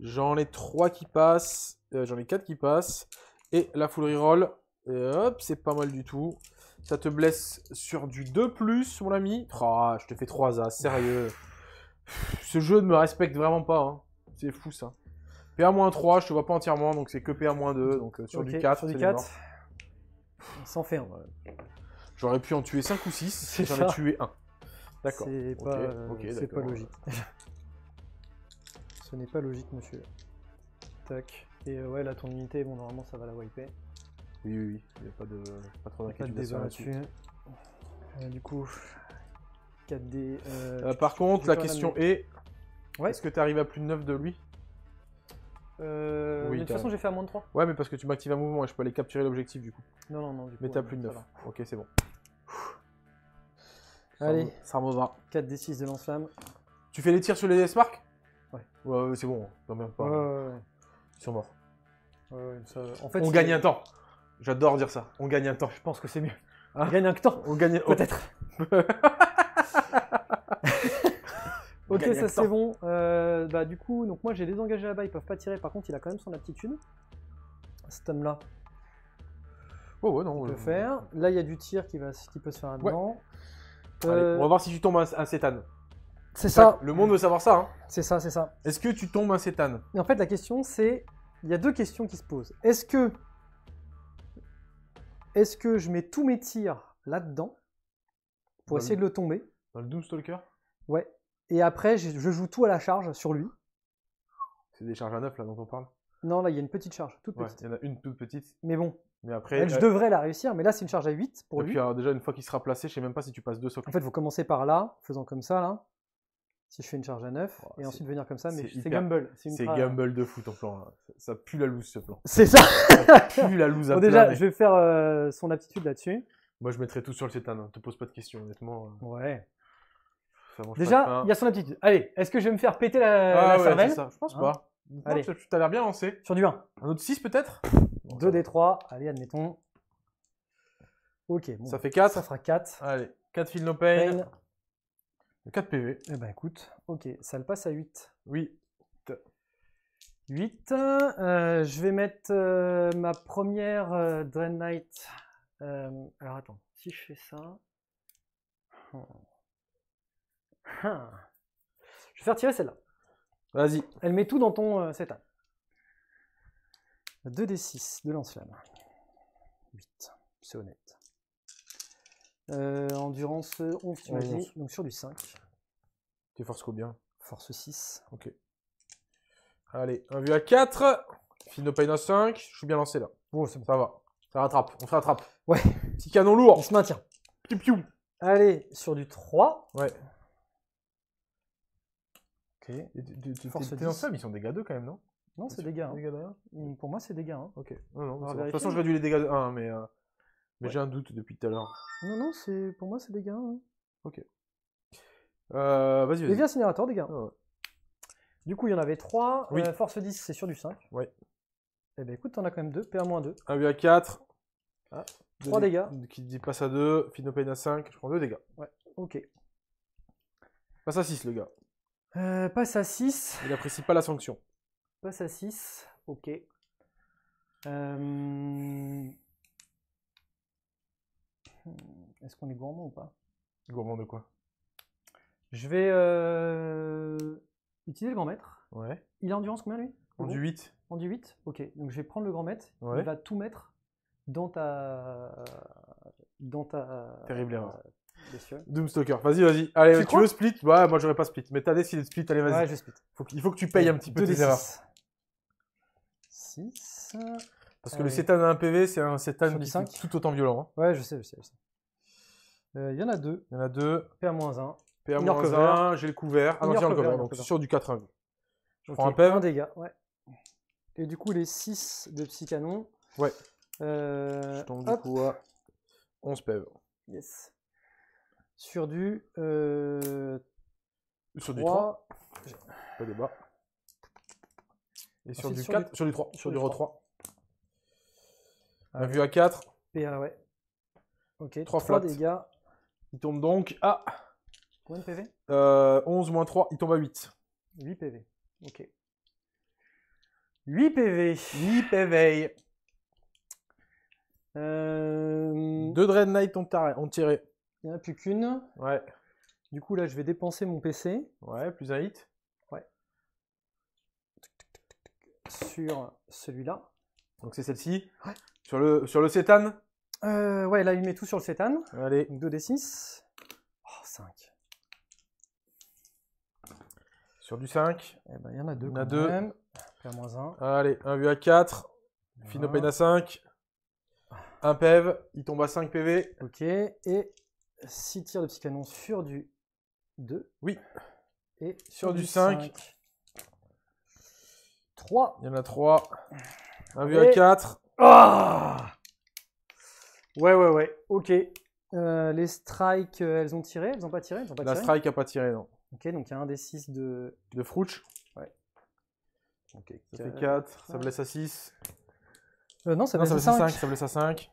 J'en ai 3 qui passent, euh, j'en ai 4 qui passent. Et la full reroll, hop, c'est pas mal du tout. Ça te blesse sur du 2 ⁇ mon ami. Oh, je te fais 3 a sérieux. Ce jeu ne me respecte vraiment pas. Hein. C'est fou ça. PA-3, je te vois pas entièrement, donc c'est que PA-2. Donc euh, sur du 4. c'est du 4. On s'en fait un. J'aurais pu en tuer 5 ou 6. J'en ai tué 1. D'accord. C'est pas, euh, logique. Ce n'est pas logique, monsieur. Tac. Et euh, ouais, là, ton unité, bon, normalement, ça va la wiper. Oui, oui, il n'y a pas, de, pas trop d'inquiétude là-dessus. Hein. Hein. Euh, du coup, 4D. Euh, euh, par contre, la question est ouais. est-ce que tu arrives à plus de 9 de lui euh, de toute façon, j'ai fait à moins de 3. Ouais, mais parce que tu m'actives un mouvement et je peux aller capturer l'objectif du coup. Non, non, non. Du coup, mais t'as plus de 9. Ok, c'est bon. Allez, ça 4d6 de lance-flamme. Tu fais les tirs sur les s Ouais. Ouais, c'est bon. Hein. même pas. Ouais, ouais, Ils sont morts. Ouais, en fait, On gagne un temps. J'adore dire ça. On gagne un temps. Je pense que c'est mieux. Hein on gagne un temps. On gagne peut-être. ok, ça c'est bon. Euh, bah du coup, donc moi j'ai désengagé là-bas. Ils peuvent pas tirer. Par contre, il a quand même son aptitude. Cet homme-là. Ouais, oh, ouais, non. On peut faire. Là, il y a du tir qui va, qui peut se faire maintenant. Ouais. Euh, on va voir si tu tombes un, sétane. C'est ça. Le monde veut savoir ça. Hein. C'est ça, c'est ça. Est-ce que tu tombes un sétane En fait, la question c'est, il y a deux questions qui se posent. Est-ce que est-ce que je mets tous mes tirs là-dedans pour essayer de le tomber Dans le Doomstalker Ouais. Et après, je, joue tout à la charge sur lui. C'est des charges à neuf, là dont on parle Non, là, il y a une petite charge, toute petite. Il y en a une toute petite. Mais bon. Mais après, je devrais la réussir, mais là, c'est une charge à 8 pour Et lui. puis, déjà, une fois qu'il sera placé, je sais même pas si tu passes deux. sur En fait, vous commencez par là, faisant comme ça, là si je fais une charge à 9 et ensuite venir comme ça, mais c'est Gumball. C'est Gumball de foot en plan. Ça, pue la loose ce plan. C'est ça Ça pue la loose à bon, Déjà, je vais faire euh, son aptitude là-dessus. Moi, je mettrai tout sur le tétan, hein. te pose pas de questions, honnêtement. Hein. Ouais. déjà, il y a son aptitude. Allez, est-ce que je vais me faire péter la, ah, la ouais, ça. Je pense hein? pas. Allez. Tu as l'air bien lancé. Sur du 1. Un autre 6 peut-être 2 des 3. Allez, admettons. Ok. Bon. Ça fait 4. Ça fera 4. Allez, 4 fils no pain. 4 PV. Eh ben écoute, ok, ça le passe à 8. Oui. 8. Euh, je vais mettre euh, ma première euh, Drain Knight. Euh, alors attends, si je fais ça. Je vais faire tirer celle-là. Vas-y. Elle met tout dans ton setup. 2d6 de lance-flamme. 8. C'est honnête. Euh, endurance 11, euh, tu m'as Donc sur du 5. Tu forces combien Force 6. Ok. Allez, un vu à 4. de Pain à 5. Je suis bien lancé là. bon. Ça va. Ça rattrape. On se rattrape. Ouais. Petit canon lourd. On se maintient. Piou piou. Allez, sur du 3. Ouais. Ok. tu- ils sont dégâts 2 quand même, non Non, c'est dégâts. 1. Hein. Pour moi, c'est dégâts. 1. Hein. Ok. De toute façon, je réduis les dégâts de 1, mais euh, mais j'ai un doute depuis tout à l'heure. Non, non, c'est pour moi, c'est des gars. Hein. Ok. Euh, vas-y, vas-y. des gars Du coup, il y en avait 3. Oui. Euh, force 10, c'est sur du 5. Ouais. Eh bien, écoute, t'en as quand même 2. PA-2. 1 à 4. 3 ah, dégâts. Qui dit passe à 2. Finopane à 5. Je prends 2 dégâts. Ouais, ok. Passe à 6, le gars. Euh, passe à 6. Il apprécie pas la sanction. Passe à 6. Ok. Euh... Euh, est-ce qu'on est gourmand ou pas Gourmand de quoi Je vais euh, utiliser le grand maître. Ouais. Il a endurance combien lui En du 8. En du 8 Ok, donc je vais prendre le grand maître. Il va tout mettre dans ta. Dans ta. Terrible erreur. Euh, Doomstalker, vas-y, vas-y. Allez, tu, veux split Ouais bah, moi j'aurais pas split, mais t'as décidé de split, allez, vas-y. il faut que tu payes un petit peu tes erreurs. 6. Parce que ah le Cétan cétane à 1 PV, c'est un cétane qui est tout autant violent. Hein. Ouais, je sais, je sais. Euh, il y en a deux. Il y en a deux. PA-1. PA-1, j'ai le couvert. Ah non, le couvert, donc sur du 4-1. Je prends un PEV. Un dégât, ouais. Et du coup, les 6 de Psycanon... Ouais. Euh, je tombe du coup à 11 PEV. Yes. Sur du. Euh, sur 3. du 3. Pas débat. Et sur, du 4, sur du 3, sur, du, du 3. Un vu à 4. PA, ouais. Ok, 3, 3 dégâts. Il tombe donc à. Combien de PV 11 euh, moins 3, il tombe à 8. 8 PV. Ok. 8 PV. 8 PV. Deux Dread Knight ont, ont tiré. Il n'y en a plus qu'une. Ouais. Du coup, là, je vais dépenser mon PC. Ouais, plus un hit. Ouais. Sur celui-là. Donc c'est celle-ci. Ouais. Sur le, sur le cétane euh, Ouais, là il met tout sur le cétane. Allez. 2d6. Oh, 5. Sur du 5. Eh ben, il y en a deux. Il y en a deux. Même. moins 1. Allez, un vu à 4. Finopène à 5. Un PEV, il tombe à 5 PV. Ok, et 6 tirs de petit canon sur du 2. Oui. Et sur, du, 5. 5. 3. Il y en a 3. Un vu à 4. Ah ouais, ouais, ouais. Ok. Euh, les strikes, euh, elles ont tiré Elles n'ont pas tiré elles ont pas La strike a pas tiré, non. Ok, donc il y a un des 6 de. De Frouch Ouais. Ok, ça fait 4, ça blesse à 6. Euh, non, ça Non, ça à 5. ça ça blesse à 5.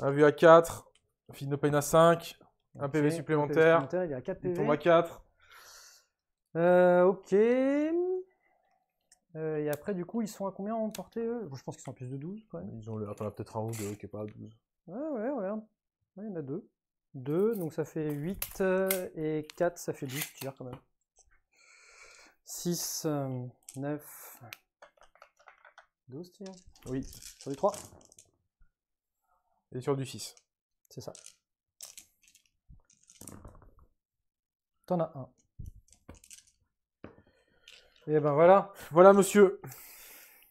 Un vu à 4, Fin de peine à 5, un PV supplémentaire, il y a 4 il tombe à 4. Euh, ok. Euh, et après, du coup, ils sont à combien en portée, eux Je pense qu'ils sont à plus de 12, quand même. Ils ont le... Attends, peut-être un ou deux qui n'est pas à 12. Ouais, ouais, regarde. il y en a deux. Deux, donc ça fait 8, euh, et 4, ça fait 12 tirs quand même. 6, 9, 12 tirs Oui. Sur du 3 Et sur du 6. C'est ça. T'en as un. Et eh ben voilà. Voilà, monsieur.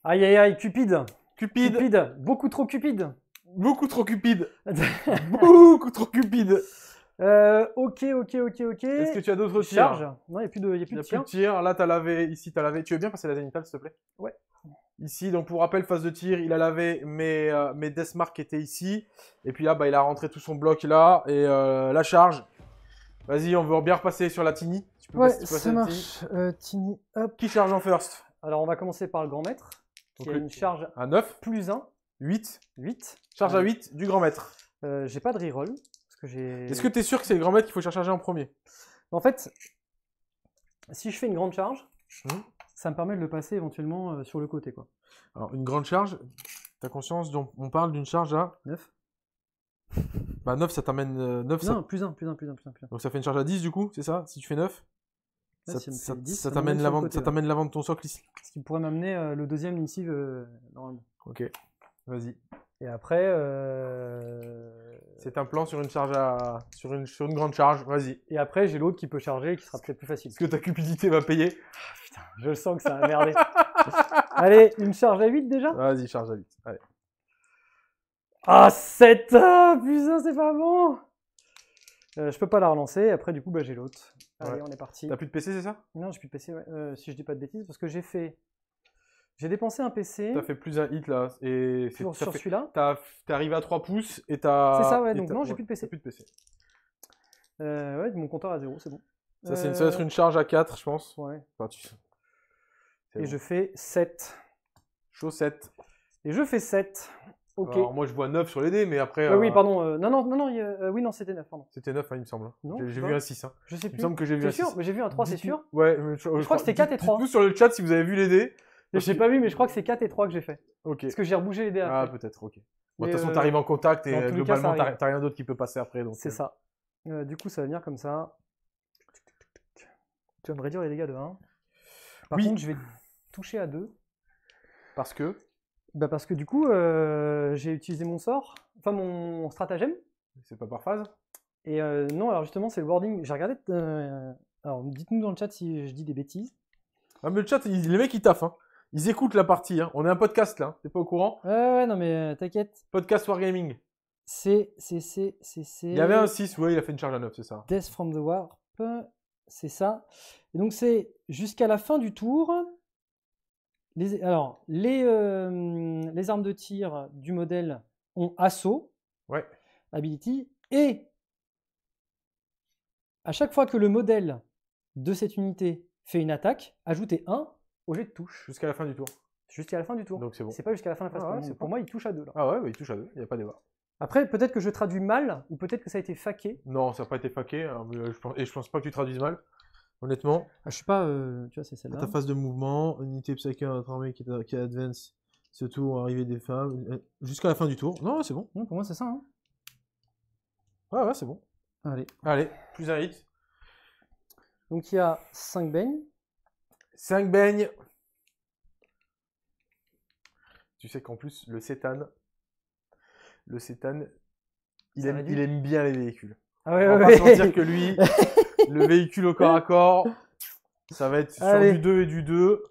Aïe, aïe, aïe, Cupide. Cupide. Beaucoup trop cupide. Beaucoup trop cupide. Beaucoup trop cupide. Euh, ok, ok, ok, ok. Est-ce que tu as d'autres tirs Non, il n'y a plus de, Il y a plus de Tir. Là, tu as lavé. Ici, tu as lavé. Tu veux bien passer la zénithale, s'il te plaît Ouais. Ici, donc pour rappel, phase de tir, il a lavé mes, euh, mes Deathmark qui étaient ici. Et puis là, bah, il a rentré tout son bloc là. Et euh, la charge. Vas-y, on veut bien repasser sur la Tini ouais, ça marche. Euh, tini, hop. Qui charge en first Alors, on va commencer par le grand maître, qui Donc, une charge à 9 plus 1. 8. 8. Charge à 8 du grand maître. Euh, j'ai pas de reroll. Est-ce que tu es sûr que c'est le grand maître qu'il faut charger en premier En fait, si je fais une grande charge, hum. ça me permet de le passer éventuellement euh, sur le côté. quoi. Alors, une grande charge, t'as conscience, on, on parle d'une charge à 9 Bah 9 ça t'amène 9 euh, Non, 1, plus 1, plus 1, plus 1. Donc ça fait une charge à 10 du coup, c'est ça Si tu fais 9 ça, t'amène l'avant de ton socle ici. Ce qui pourrait m'amener euh, le deuxième ici, euh, normalement. Ok, vas-y. Et après. Euh, c'est un plan sur une charge à. sur une, sur une grande charge, vas-y. Et après, j'ai l'autre qui peut charger et qui sera peut-être plus facile. Parce que ta cupidité va payer. Ah, putain, je sens que ça a merdé. Allez, une charge à 8 déjà Vas-y, charge à 8. Allez. Ah, 7 ah, Putain, c'est pas bon Je peux pas la relancer. Après, du coup, bah, j'ai l'autre. Allez, on est parti. T'as plus de PC, c'est ça Non, j'ai plus de PC, ouais. Euh, si je dis pas de bêtises, parce que j'ai fait. J'ai dépensé un PC. T'as fait plus un hit là. Et sur, celui-là. T'es arrivé à 3 pouces et t'as. C'est ça, ouais, donc non, j'ai plus de PC. Plus de PC. Euh, ouais, mon compteur à 0 c'est bon. Ça, c'est une... va euh, une charge à 4, je pense. Ouais. Et je fais 7. Chaud 7. Et je fais 7. Alors moi je vois 9 sur les dés, mais après. Bah euh, Oui, pardon. Euh, non, non, non, non euh, oui, non, c'était 9, pardon. C'était 9, hein, il me semble. Hein. J'ai vu un 6. Hein. Je sais plus. Il me semble que j'ai vu un sûr 6. J'ai vu un 3, c'est sûr Ouais, je, crois, que c'était 4 et 3. Dites-nous sur le chat si vous avez vu les dés. Je sais pas vu, mais je crois que c'est 4 et 3 que j'ai fait. Ok. Parce que j'ai rebougé les dés ah, après. Ah, peut-être, ok. de toute façon, euh, t'arrives en contact et globalement, t'as rien d'autre qui peut passer après. C'est ça. du coup, ça va venir comme ça. Tu vas me réduire les dégâts de 1. Par contre, je vais toucher à 2. Parce que bah Parce que du coup, euh, j'ai utilisé mon sort, enfin mon stratagème. C'est pas par phase Et euh, non, alors justement, c'est le wording. J'ai regardé. Euh, alors, dites-nous dans le chat si je dis des bêtises. Ah, mais le chat, les mecs, ils taffent. Hein. Ils écoutent la partie. Hein. On est un podcast là. Hein. T'es pas au courant Ouais, ouais, non, mais t'inquiète. Podcast Wargaming. C'est, c'est, c'est, c'est, c'est. Il y avait un 6, ouais, il a fait une charge à 9, c'est ça. Death from the Warp. C'est ça. Et donc, c'est jusqu'à la fin du tour. Les, alors, euh, les, armes de tir du modèle ont assaut, ouais. ability, et à chaque fois que le modèle de cette unité fait une attaque, ajoutez 1 au jet de touche. Jusqu'à la fin du tour. Jusqu'à la fin du tour. Donc c'est bon. C'est pas jusqu'à la fin de la phase. Ah pour, moi, il touche à 2. Ah ouais, bah, il touche à 2, il n'y a pas de Après, peut-être que je traduis mal, ou peut-être que ça a été faqué. Non, ça n'a pas été faqué, hein, euh, et je ne pense pas que tu traduises mal. Honnêtement. Ah, je suis pas. Euh, tu vois, c'est celle-là. Ta phase de mouvement, unité psychique armée qui, qui advance ce tour, arrivée des femmes, euh, jusqu'à la fin du tour. Non, c'est bon. Pour moi, c'est ça. Hein. Ouais, ouais, c'est bon. Allez. Allez, plus un hit. Donc il y a 5 beignes. 5 beignes Tu sais qu'en plus, le Cétane, le Cétane, il aime, il aime bien les véhicules. Ah ouais, On va ouais, pas sentir que lui, le véhicule au corps à corps, ça va être sur du 2 et du 2.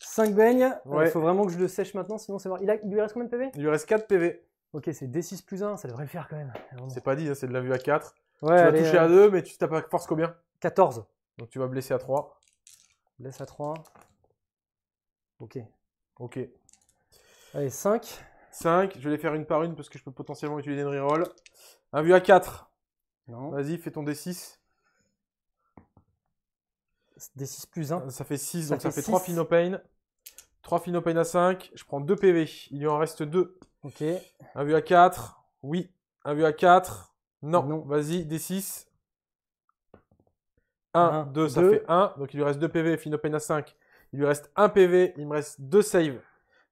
5 beignes. Il faut vraiment que je le sèche maintenant, sinon c'est mort. Il, lui reste combien de PV Il lui reste 4 PV. Ok, c'est D6 plus 1, ça devrait le faire quand même. C'est pas dit, hein, c'est de la vue à 4. Ouais, tu vas toucher à 2, euh, mais tu tapes à force combien 14. Donc tu vas blesser à 3. Blesse à 3. Ok. Ok. Allez, 5. 5, je vais les faire une par une parce que je peux potentiellement utiliser une reroll. Un vue à 4. Vas-y, fais ton D6 d 6 plus 1. Ça fait 6, donc ça fait 3 Finopane. 3 Finopane à 5. Je prends 2 PV. Il lui en reste 2. Ok. Un vu à 4. Oui. Un vu à 4. Non. Vas-y, d 6. 1, 2, ça fait 1. Donc il lui reste 2 PV. Finopane à 5. Il lui reste 1 PV. Il me reste 2 save.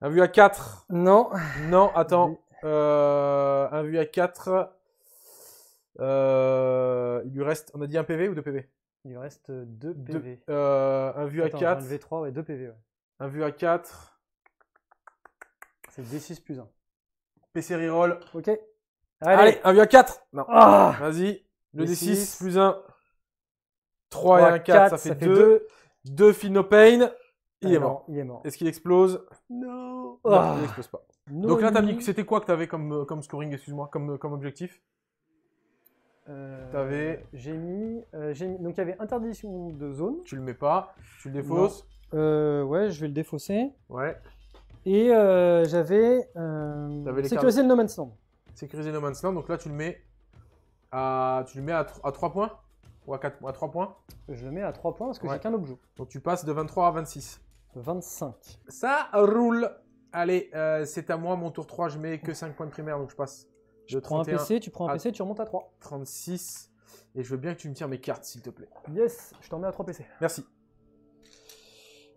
Un vu à 4. Non. Non, attends. Euh, un vu à 4. Euh, il lui reste. On a dit 1 PV ou 2 PV il lui reste 2 euh, PV. Euh, un vu à 4. Un 3 ouais, 2 PV. Un vu à 4. C'est D6 plus 1. PC reroll. Ok. Allez, un vu à 4. Non. Ah. Vas-y. Le D6, plus 1. 3, et 1, 4, ça, fait 2. 2 pain. Il, est ah mort. il est mort. Est-ce qu'il explose Non. Non. il ah. n'explose pas. Donc là, t'as mis. C'était quoi que t'avais comme, euh, comme scoring, excuse-moi, comme, comme objectif euh, T'avais- J'ai mis, euh, Donc il y avait interdiction de zone. Tu le mets pas, tu le défausses. Euh, ouais, je vais le défausser. Ouais. Et euh, j'avais euh, le No Man's Land. Sécuriser No Man's Land, donc là tu le mets à, tu le mets à, 3 points Ou à, 4, à 3 points Je le mets à 3 points parce que j'ai qu'un objet. Donc tu passes de 23 à 26. 25. Ça roule Allez, euh, c'est à moi, mon tour 3, je mets que 5 points de primaire, donc je passe. Je prends un PC, tu prends un PC, tu remontes à 3. 36. Et je veux bien que tu me tires mes cartes, s'il te plaît. Yes, je t'en mets à 3 PC. Merci.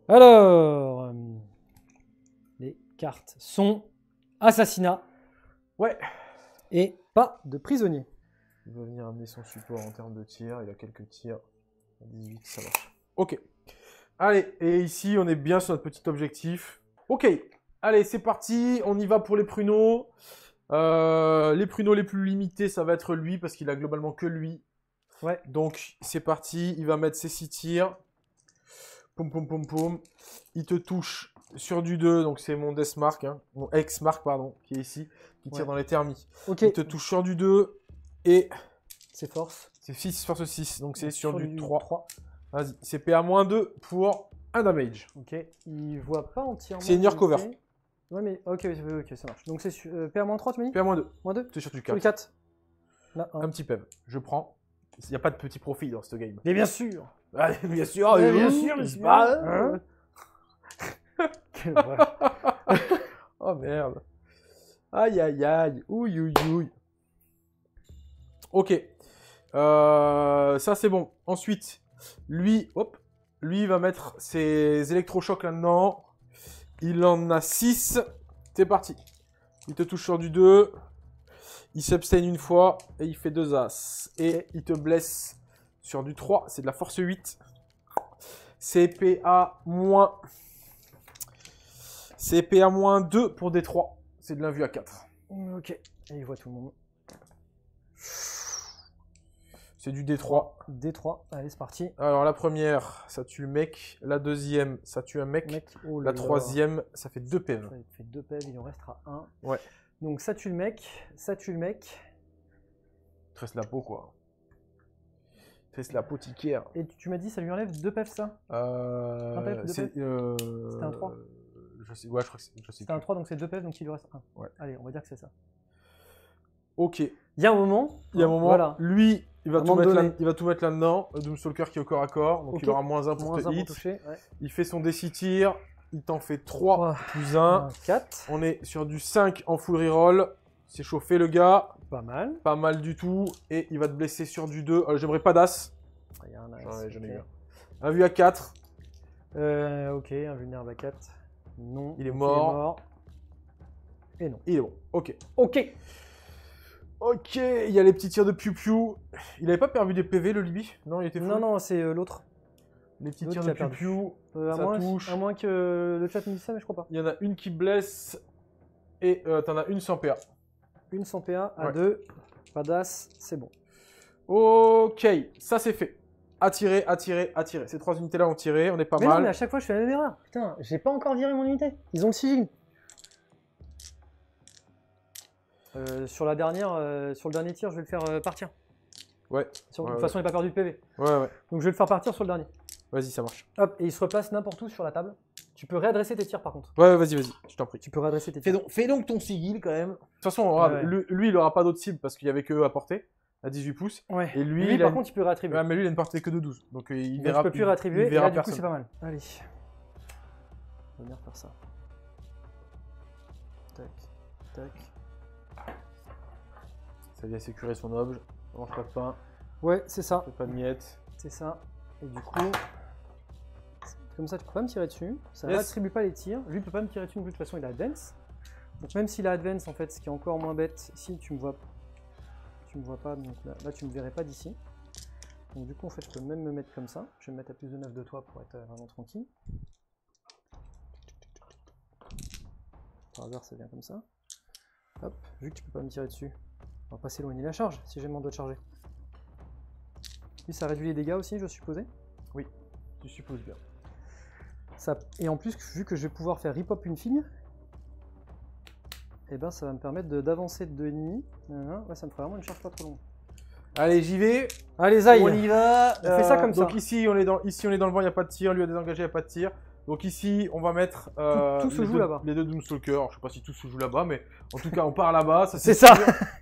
Alors. Euh, les cartes sont assassinat. Ouais. Et pas de prisonnier. Il va venir amener son support en termes de tirs. Il a quelques tirs. 18, ça marche. Ok. Allez, et ici, on est bien sur notre petit objectif. Ok. Allez, c'est parti. On y va pour les pruneaux. Euh, les pruneaux les plus limités, ça va être lui, parce qu'il a globalement que lui. Ouais. Donc, c'est parti. Il va mettre ses 6 tirs. Poum, poum, poum, poum. Il te touche sur du 2, donc c'est mon death hein. mon ex mark, pardon, qui est ici, qui tire dans les thermies. Il te touche sur du 2 et. C'est force. C'est 6, force 6, donc c'est sur, du 3. 3. Vas-y, c'est PA-2 pour un damage. Ok, il voit pas entièrement. C'est une cover. Ouais, mais ok, ça marche. Donc c'est sur- euh, 3 tu m'as dit PA-2. Moins 2 C'est sur du 4. Sur 4 Là, un. petit peb. Je prends. Il n'y a pas de petit profit dans ce game. Mais bien sûr Ah, bien sûr, Mais bien sûr, ah, mais c'est pas... Hein oh merde. Aïe aïe aïe. Ouille ouille Ok. Euh, ça c'est bon. Ensuite, lui, hop, lui va mettre ses électrochocs là-dedans. Il en a 6. C'est parti. Il te touche sur du 2. Il s'abstène une fois et il fait 2 As. Et il te blesse sur du 3. C'est de la force 8. CPA-. CPA-2 pour des 3. C'est de l'invue à 4. Ok. Et il voit tout le monde. C'est du D3. D3, allez, c'est parti. Alors la première, ça tue le mec. La deuxième, ça tue un mec. Oh la troisième, ça fait deux pèves. Ça fait deux pèves, il en restera un. Ouais. Donc ça tue le mec, ça tue le mec. Tresse la peau, quoi. Tresse la peau Et tu, m'as dit, ça lui enlève deux pèves ça Euh. Un euh, C'était un 3 ouais, je crois que un 3. C'était un 3, donc c'est deux pèves, donc il lui reste un. Ouais. Allez, on va dire que c'est ça. Ok. Il y a un moment. Il y a un moment. Lui, il va, tout mettre, là, il va tout mettre là-dedans. Euh, Doomstalker qui est au corps à corps. Donc il aura moins 1 pour te hit. Il fait son DC tir. Il t'en fait 3 plus 1. 4. On est sur du 5 en full reroll. C'est chauffé le gars. Pas mal. Pas mal du tout. Et il va te blesser sur du 2. Euh, j'aimerais pas d'as. Ouais, ah, J'en ai eu un. vu à 4. Euh, ok, un vulnérable à 4. Non. Il est mort. Il est mort. Et non. Il est bon. Ok. Ok. Ok, il y a les petits tirs de piou-piou. Il avait pas perdu des PV le Libye Non, il était fou. Non, non, c'est euh, l'autre. Les petits tirs de piou-piou, euh, moins, À moins que euh, le chat me dise ça, mais je crois pas. Il y en a une qui blesse et tu t'en as une sans PA. Une sans PA, à deux, pas d'as, c'est bon. Ok, ça c'est fait. Attirer, attirer, attirer. Ces trois unités-là ont tiré, on est pas mal. mais à chaque fois je fais la même erreur. Putain, j'ai pas encore viré mon unité. Ils ont le sigil. Euh, sur la dernière, euh, sur le dernier tir, je vais le faire euh, partir. Ouais. de toute façon, il n'a pas perdu de PV. Ouais, ouais. Donc je vais le faire partir sur le dernier. Vas-y, ça marche. Hop, et il se replace n'importe où sur la table. Tu peux réadresser tes tirs par contre. Ouais, vas-y, vas-y. Je t'en prie. Tu peux réadresser tes tirs. donc, fais donc ton sigil quand même. De toute façon, lui, il aura pas d'autres cibles parce qu'il n'y avait que eux à portée, à 18 pouces. Ouais. Et lui, par contre, il peut réattribuer. Ouais, mais lui, il a une que de 12. Donc, il verra. plus Il verra du coup, c'est pas mal. Allez. On va venir faire ça. Tac, tac. Ça vient sécuriser son objet. On mange pas de pain. Ouais, c'est ça. Pas de miettes. C'est ça. Et du coup, comme ça, tu peux pas me tirer dessus. Ça n'attribue pas les tirs. Lui, il peut pas me tirer dessus, de toute façon, il a advance. Donc même s'il a advance, en fait, ce qui est encore moins bête, si tu me vois, tu me vois pas, donc là, là tu me verrais pas d'ici. Donc du coup, en fait, je peux même me mettre comme ça. Je vais me mettre à plus de 9 de toi pour être euh, vraiment tranquille. Par hasard, ça vient comme ça. Hop, vu que tu peux pas me tirer dessus, on va pas s'éloigner la charge, si j'ai mon doigt charger. Puis ça réduit les dégâts aussi, je suppose Oui, je suppose bien. Ça... Et en plus, vu que je vais pouvoir faire rip-hop une fille, et eh ben ça va me permettre d'avancer de, deux ennemis. Ouais, ça me fera vraiment une charge pas trop longue. Allez, j'y vais. Allez, Zaï On y va. On ça euh, comme donc ça. Donc ici, on est dans, ici, on est dans le vent, il n'y a pas de tir. Lui a désengagé, il n'y a pas de tir. Donc ici, on va mettre euh, les, deux, les, deux, Doomstalkers. Je sais pas si tout se joue là-bas, mais en tout cas, on part là-bas. C'est ça.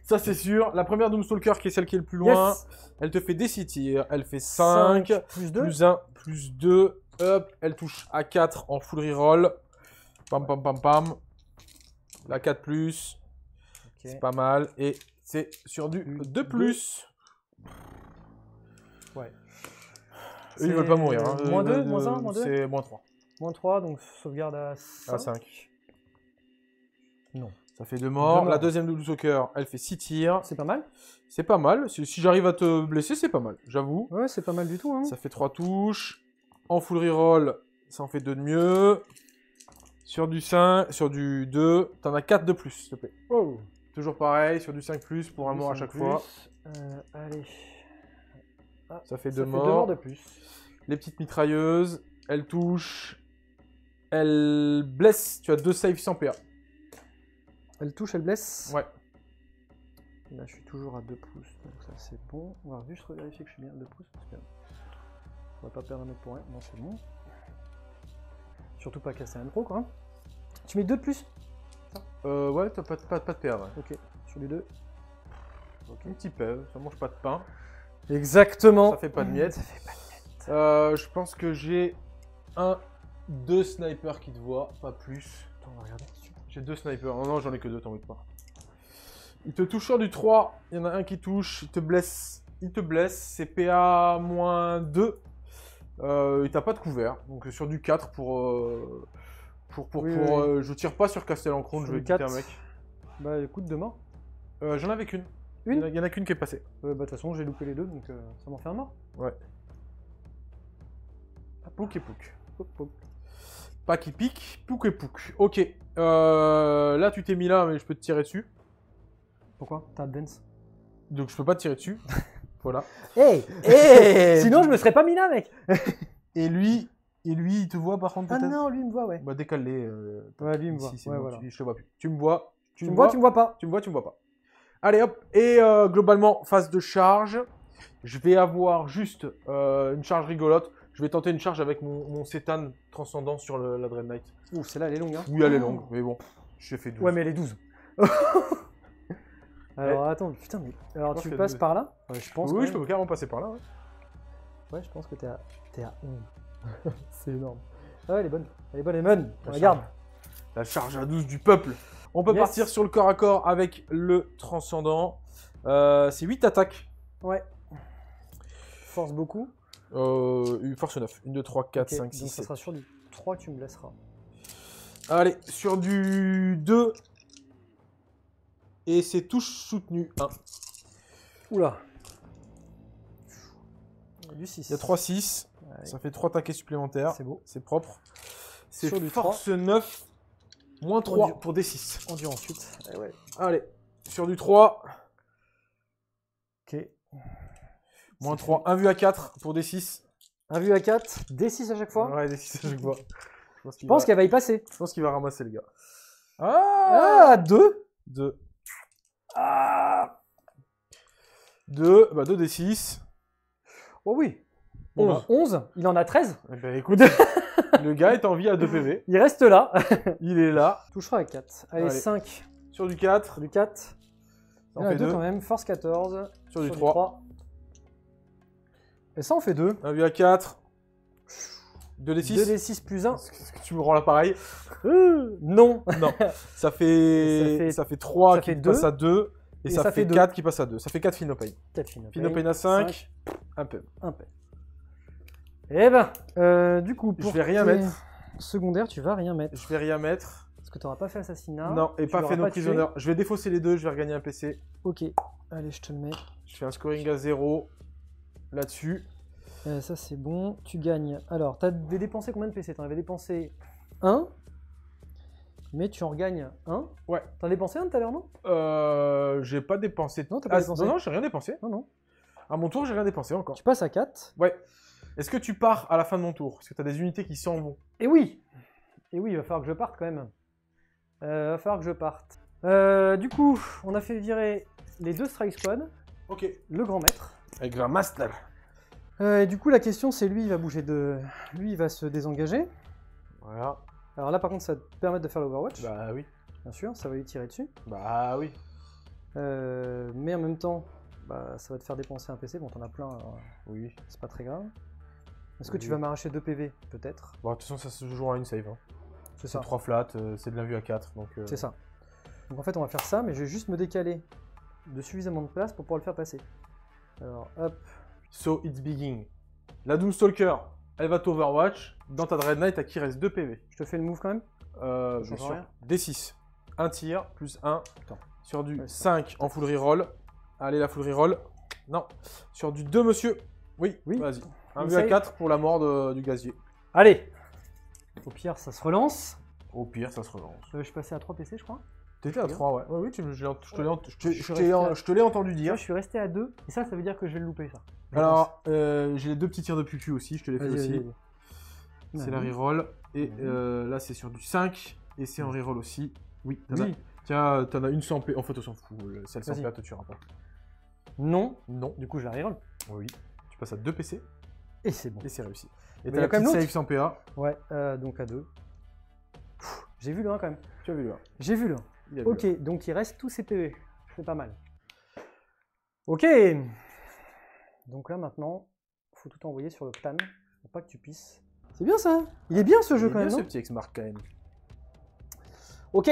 ça, c'est sûr. La première Doomstalker, qui est celle qui est le plus loin, elle te fait des tirs. Elle fait 5, plus 2, 1, plus 2. Hop, elle touche à 4 en full reroll. Pam, pam, pam, pam. La 4 C'est pas mal. Et c'est sur du 2 plus. Ouais. Eux, ils veulent pas mourir. Hein. Moins 2, moins 1, moins 2 C'est moins 3. Moins 3, donc sauvegarde à 5. Non. Ça fait 2 morts. La deuxième double soccer, elle fait 6 tirs. C'est pas mal. C'est pas mal. Si, j'arrive à te blesser, c'est pas mal, j'avoue. Ouais, c'est pas mal du tout. Hein. Ça fait 3 touches. En full reroll, ça en fait 2 de mieux. Sur du 5, sur du 2, t'en as 4 de plus, s'il te plaît. Toujours pareil, sur du 5 plus pour un mort à chaque fois. Euh, allez. Ah, ça fait 2 morts. Deux morts de plus. Les petites mitrailleuses, elles touchent. Elle blesse. Tu as deux saves sans PA. Elle touche, elle blesse Ouais. Là, je suis toujours à 2 pouces, donc ça c'est bon. On va juste vérifier que je suis bien à 2 pouces, parce que on va pas perdre un mec pour rien. Non, c'est bon. Surtout pas casser un gros, quoi. Hein. Tu mets 2 de plus Euh, ouais, t'as pas, pas, pas, de PA, ouais. Ok, sur les deux. Ok. Une petite pève, ça mange pas de pain. Exactement. Ça fait pas de miettes. Ça fait pas de miettes. Euh, je pense que j'ai un deux snipers qui te voient, pas plus. Attends, J'ai deux snipers. Non, non, j'en ai que deux, t'en veux pas. Il te touche sur du 3, il y en a un qui touche, il te blesse, il te blesse, c'est PA-2. il t'a pas de couvert, donc sur du 4 euh, pour... pour, pour, euh, je tire pas sur Castellancron, je vais quitter un mec. Bah écoute, demain. Euh, j'en avais qu'une. Une Il y en a, qu'une qui est passée. bah de toute façon, j'ai loupé les deux, donc ça m'en fait un mort. Ouais. Pouk et pouk. Pas qui pique, pouc et pouc. Ok. Euh, là, tu t'es mis là, mais je peux te tirer dessus. Pourquoi T'as dance Donc, je peux pas te tirer dessus. voilà. Hey, Sinon, je me serais pas mis là, mec Et lui, et lui, il te voit par contre Ah non, lui, me voit, ouais. Bah, décale-les. Euh, lui, me voit. tu, vois Tu me vois. Tu, me vois, tu me vois pas. Tu me vois, tu me vois pas. Allez, hop. Et euh, globalement, phase de charge. Je vais avoir juste une charge rigolote. Je vais tenter une charge avec mon, mon transcendant sur la Dread Knight. Ouh, celle-là, elle est longue. Hein. Oui, elle est oh. longue, mais bon, j'ai fait 12. Ouais, mais elle est 12. Alors, attends, putain, mais. Alors, tu passes par là Je pense. oui, je peux carrément passer par là. ouais. je pense que t'es à, t'es à 11. c'est énorme. Ah ouais, elle est bonne. Elle est bonne, elle est bonne. regarde. la La charge à 12 du peuple. On peut partir sur le corps à corps avec le transcendant. Euh, c'est 8 attaques. Ouais. Force beaucoup. Euh, force 9. 1, 2, 3, 4, 5, 6, ça sera sur du 3, tu me laisseras. Allez, sur du 2. Et c'est touche soutenue. 1. Oula. Du 6. Il y a 3, 6. Ça fait 3 taquets supplémentaires. C'est beau. C'est propre. C'est Sur du force 9, moins 3 pour des 6. On dit ensuite. Allez, sur du 3. Ok. Moins 3, 1 vu à 4 pour D6. 1 vu à 4, D6 à chaque fois Ouais, D6 à chaque fois. Je pense qu'il va... qu'elle va y passer. Je pense qu'il va ramasser le gars. Ah, 2 2. 2, bah 2 D6. Oh oui. 11. 11 bah. Il en a 13 Eh ben écoute, le gars est en vie à 2 PV. Il reste là. Il est là. Touchera à 4. Allez, 5. Sur du 4. Du 4. en 2 quand même. Force 14. Sur, du 3. Et ça, on fait 2. 1 à 4. 2 d 6 2 6 plus 1. Est-ce que tu me rends l'appareil euh, Non. Non. Ça fait, ça fait 3 qui passe à 2. Et, ça, fait, 4 qui passe à 2. Ça fait 4 Finopay. 4 Finopay. à 5. Un peu. Un peu. Eh ben, euh, du coup, pour je vais rien mettre. Secondaire, tu vas rien mettre. Je vais rien mettre. Parce que tu n'auras pas fait assassinat. Non, et pas fait nos Je vais défausser les deux, je vais regagner un PC. Ok, allez, je te le mets. Je fais un scoring à 0 là-dessus. Euh, ça c'est bon, tu gagnes. Alors, tu as dépensé combien de PC Tu en avais dépensé un, mais tu en regagnes un. Ouais. Tu as dépensé un tout à l'heure, non Euh. J'ai pas dépensé. Non, t'as pas ah, dépensé. Non, j'ai rien dépensé. Non, non. À mon tour, j'ai rien dépensé encore. Tu passes à 4. Ouais. Est-ce que tu pars à la fin de mon tour Est-ce que t'as des unités qui s'en vont Eh oui Eh oui, il va falloir que je parte quand même. Euh, va falloir que je parte. Euh, du coup, on a fait virer les deux Strike Squad, Ok. le grand maître, un grand master. Euh, et du coup, la question, c'est lui, il va bouger de. Lui, il va se désengager. Voilà. Alors là, par contre, ça va te permettre de faire l'Overwatch. Bah oui. Bien sûr, ça va lui tirer dessus. Bah oui. Euh, mais en même temps, bah, ça va te faire dépenser un PC. Bon, t'en as plein. Hein. oui. C'est pas très grave. Est-ce que tu vas m'arracher 2 PV Peut-être. Bon, de toute façon, ça se joue en une save. Hein. C'est ça. 3 flats, euh, c'est de la vue à 4. Donc, C'est ça. Donc en fait, on va faire ça, mais je vais juste me décaler de suffisamment de place pour pouvoir le faire passer. Alors, hop. So, it's beginning. La Stalker, elle va t'Overwatch. Dans ta Dread Knight, à qui reste 2 PV. Je te fais le move quand même euh, suis sûr. D6. Un tir, plus 1. Sur du 5 en full reroll. Allez, la full reroll. Non. Sur du 2, monsieur. Oui, oui. vas-y. Un à 4 pour la mort du gazier. Allez Au pire, ça se relance. Au pire, ça se relance. Euh, je passais à 3 PC, je crois. T'étais à 3, ouais. Oui, je te l'ai entendu dire. Moi, je suis resté à 2, et ça, ça veut dire que je vais le louper, ça. Alors, euh, j'ai les deux petits tirs de pucu aussi, je te l'ai fait aussi. C'est la reroll. Et euh, là, c'est sur du 5. Et c'est en reroll aussi. Oui, t'en as- Tiens, euh, t'en as une sans P. En fait, on s'en fout. Celle sans PA tu PA te tuera pas. Non, Non. du coup, je la reroll. Oui. Tu passes à 2 PC Et c'est bon. et c'est réussi. Et t'as la quand même petite save sans PA. Ouais, donc à 2. J'ai vu le 1 quand même. Tu as vu le 1. J'ai vu le 1. Ok, donc il reste tous ses PV. C'est pas mal. Ok. Donc là maintenant, il faut tout envoyer sur le pour pas que tu pisses. C'est bien ça. Il est bien ce il jeu est quand bien ce petit x quand même. Ok.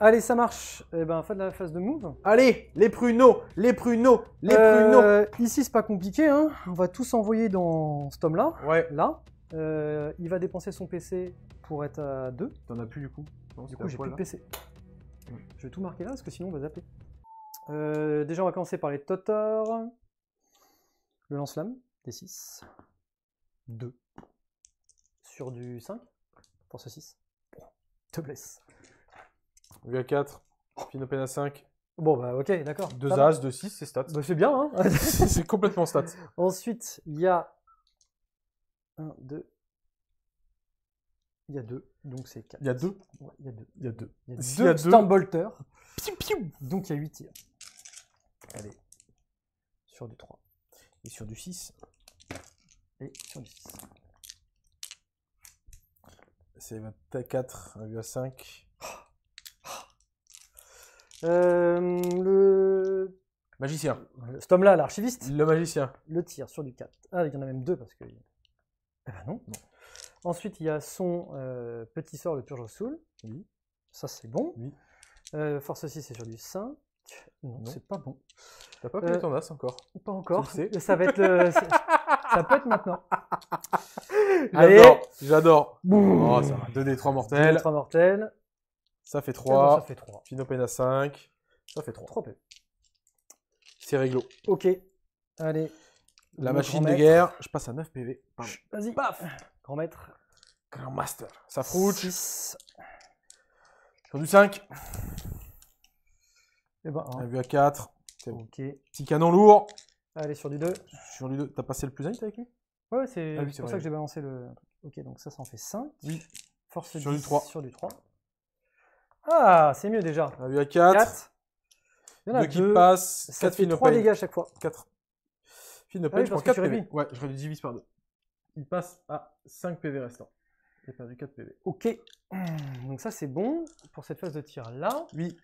Allez, ça marche. et eh ben, fin de la phase de move. Allez, les pruneaux, les pruneaux, les euh, pruneaux. Ici, c'est pas compliqué. Hein. On va tous envoyer dans ce tome-là. Ouais. Là. Euh, il va dépenser son PC pour être à 2. T'en as plus du coup. du coup, j'ai plus de PC. Je vais tout marquer là parce que sinon on va zapper. Euh, déjà, on va commencer par les Totor. Le lance-flamme, t 6 2. Sur du 5. ce 6. te blesse. Lui à 4. Pinopen à 5. Bon, bah ok, d'accord. 2 As, 2 6, c'est stats. Bah, c'est bien, hein C'est complètement stats. Ensuite, il y a 1, 2, il y a deux, donc c'est quatre. Il y a deux ouais, Il y a deux. Il y a deux. Il y a deux donc il y a huit tirs. Allez, sur du 3. Et sur du 6. Et sur du 6. C'est 4, UA5. Euh, le... Magicien. Cet homme-là, l'archiviste, Le magicien. le tir sur du 4. Ah, il y en a même deux parce que. Ah bah non. non, Ensuite, il y a son euh, petit sort, le Purge Soul. Oui. Ça, c'est bon. Oui. Euh, force 6, c'est sur du 5. Non, c'est pas bon. T'as pas pris euh, ton as encore Pas encore. Ça va être ça peut être maintenant. J'adore. J'adore. Oh, ça va. 2 3 mortels. 3 mortels. Ça fait 3. ça fait 3. à 5. Ça fait 3. 3 P. C'est réglo. Ok. Allez. La machine de guerre. Je passe à 9 PV. Vas-y. Paf Grand maître. Grand master. Ça froute. Sur du 5. Et eh ben, a vu à 4. C'est bon. Petit canon lourd. Allez, sur du 2. Sur du 2. T'as passé le plus 1 avec lui Ouais, ah c'est pour ça que j'ai balancé le. Ok, donc ça, ça en fait 5. Force sur du 3. Sur du 3. Ah, c'est mieux déjà. On a vu à 4. 4. Il y en a 2 qui passent. 4 filles 3 dégâts à chaque fois. 4. Filles de paye, je prends 4 Ouais, je réduis 10 par 2 il passe à 5 PV restants. J'ai perdu 4 PV. Ok, donc ça c'est bon pour cette phase de tir là. Oui.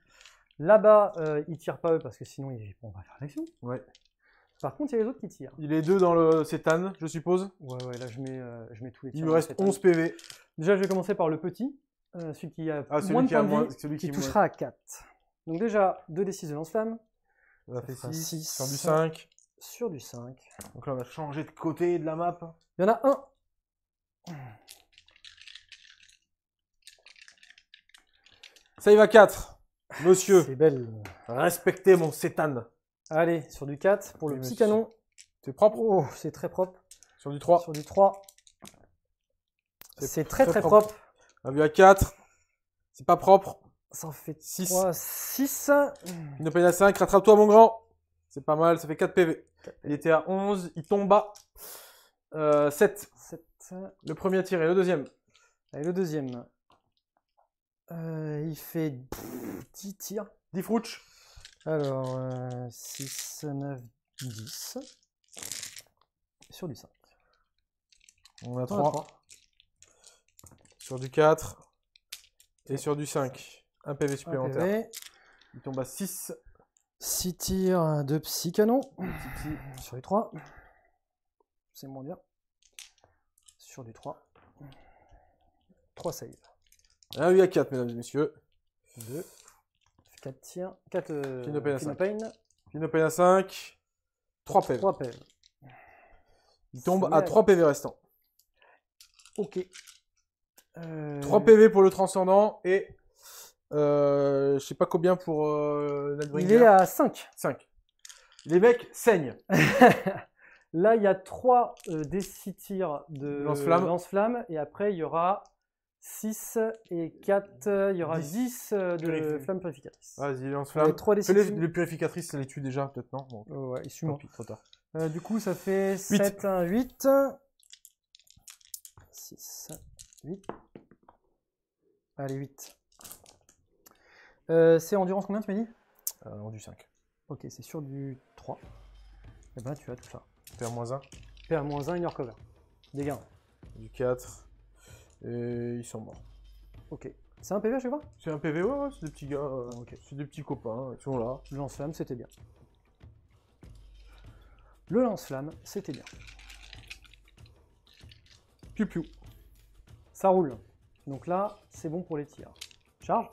Là-bas, euh, il tire tirent pas eux parce que sinon il on va faire l'action. Ouais. Par contre, il y a les autres qui tirent. Il est deux dans le Cétane, je suppose. Ouais, ouais, là je mets, euh, je mets tous les tirs. Il me reste 11 PV. Déjà, je vais commencer par le petit, euh, celui qui a ah, celui moins de qui, celui qui, touchera à 4. Donc déjà, 2 des 6 de lance-flamme. Ça, 6, 5 sur du 5. Donc là, on va changer de côté de la map. Il y en a un. Ça y va 4. Monsieur. C'est belle. Respectez mon sétane. Allez, sur du 4 pour le petit canon. C'est propre. Oh, c'est très propre. Sur du 3. Sur du 3. C'est très très, propre. On a vu à 4. C'est pas propre. Ça en fait 6. 6. Une open à 5. Rattrape-toi, mon grand. C'est pas mal, ça fait 4 PV. Il était à 11, il tombe à 7. Euh, le premier tir. Et le deuxième. Allez, le deuxième. Euh, il fait 10 tirs. 10 frouches. Alors, 6, 9, 10. Sur du 5. On a 3. Sur du 4. Et sur du 5. un PV supplémentaire. Il tombe à 6. 6 tirs euh, de psy canon sur les 3. C'est moins bien. Sur du 3. 3 save Un 8 à 4, mesdames et messieurs. 2. 4 tirs. 4 euh, Kinopain. à 5. 3 PV. 3 PV. Il tombe à 3 PV restants. Ok. 3 euh, PV pour le transcendant et euh, je sais pas combien pour euh, Il est à 5. 5. Les mecs saignent. Là, il y a 3 euh, tirs de lance-flamme. et après, il y aura 6 et 4. Euh, il y aura 10, euh, de flammes purificatrices. Vas-y, lance-flamme. Les, les, purificatrices, ça les tue déjà, peut-être, non Ouais, trop tard. Euh, du coup, ça fait 7, 8. 6, 8. Allez, 8. Euh, c'est endurance combien tu m'as dit euh, du 5. Ok, c'est sur du 3. Et eh ben tu as tout ça. PR-1, moins 1 une cover. Dégâts. Du 4. Et ils sont morts. Ok. C'est un PV, je sais pas C'est un PV, ouais, ouais, c'est des petits gars. Euh, c'est des petits copains, ils sont là. Le lance-flamme, c'était bien. Le lance-flamme, c'était bien. Piu piu. Ça roule. Donc là, c'est bon pour les tirs. Charge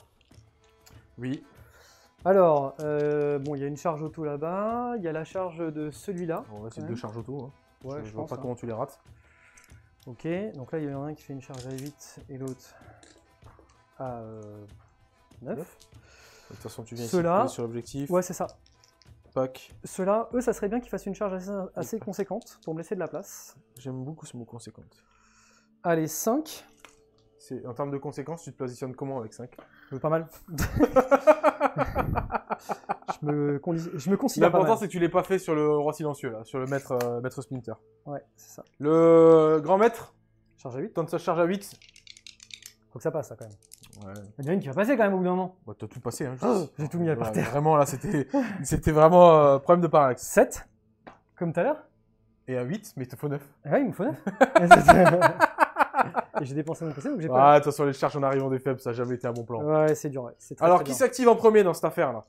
oui. Alors, euh, bon, il y a une charge auto là-bas, il y a la charge de celui-là. c'est deux charges auto. Hein. Ouais, je, ne vois pas hein. comment tu les rates. Ok, donc là, il y en a un qui fait une charge à 8 et l'autre à 9. Euh, de toute façon, tu viens ici, sur l'objectif. Ouais, c'est ça. Pack. Ceux-là, eux, ça serait bien qu'ils fassent une charge assez, conséquente pour me laisser de la place. J'aime beaucoup ce mot conséquente. Allez, 5. En termes de conséquence, tu te positionnes comment avec 5 pas mal. je, me considère. L'important, c'est que tu l'aies pas fait sur le roi silencieux, là, sur le maître, euh, maître Splinter. Ouais, c'est ça. Le grand maître. Charge à 8. Tente sa charge à 8. Faut que ça passe, ça, quand même. Il y en a une qui va passer quand même au bout d'un moment. Bah, t'as tout passé, hein. Oh, j'ai tout mis à part. Vraiment, là, c'était, vraiment euh, problème de parallaxe. 7, comme tout à l'heure. Et à 8, mais il te faut 9. Ah ouais, il me faut 9. et j'ai dépensé mon PC, donc j'ai pas. Ah, de toute façon, les charges en arrivant des faibles, ça n'a jamais été un bon plan. Ouais, c'est dur, ouais. Alors, qui s'active en premier dans cette affaire-là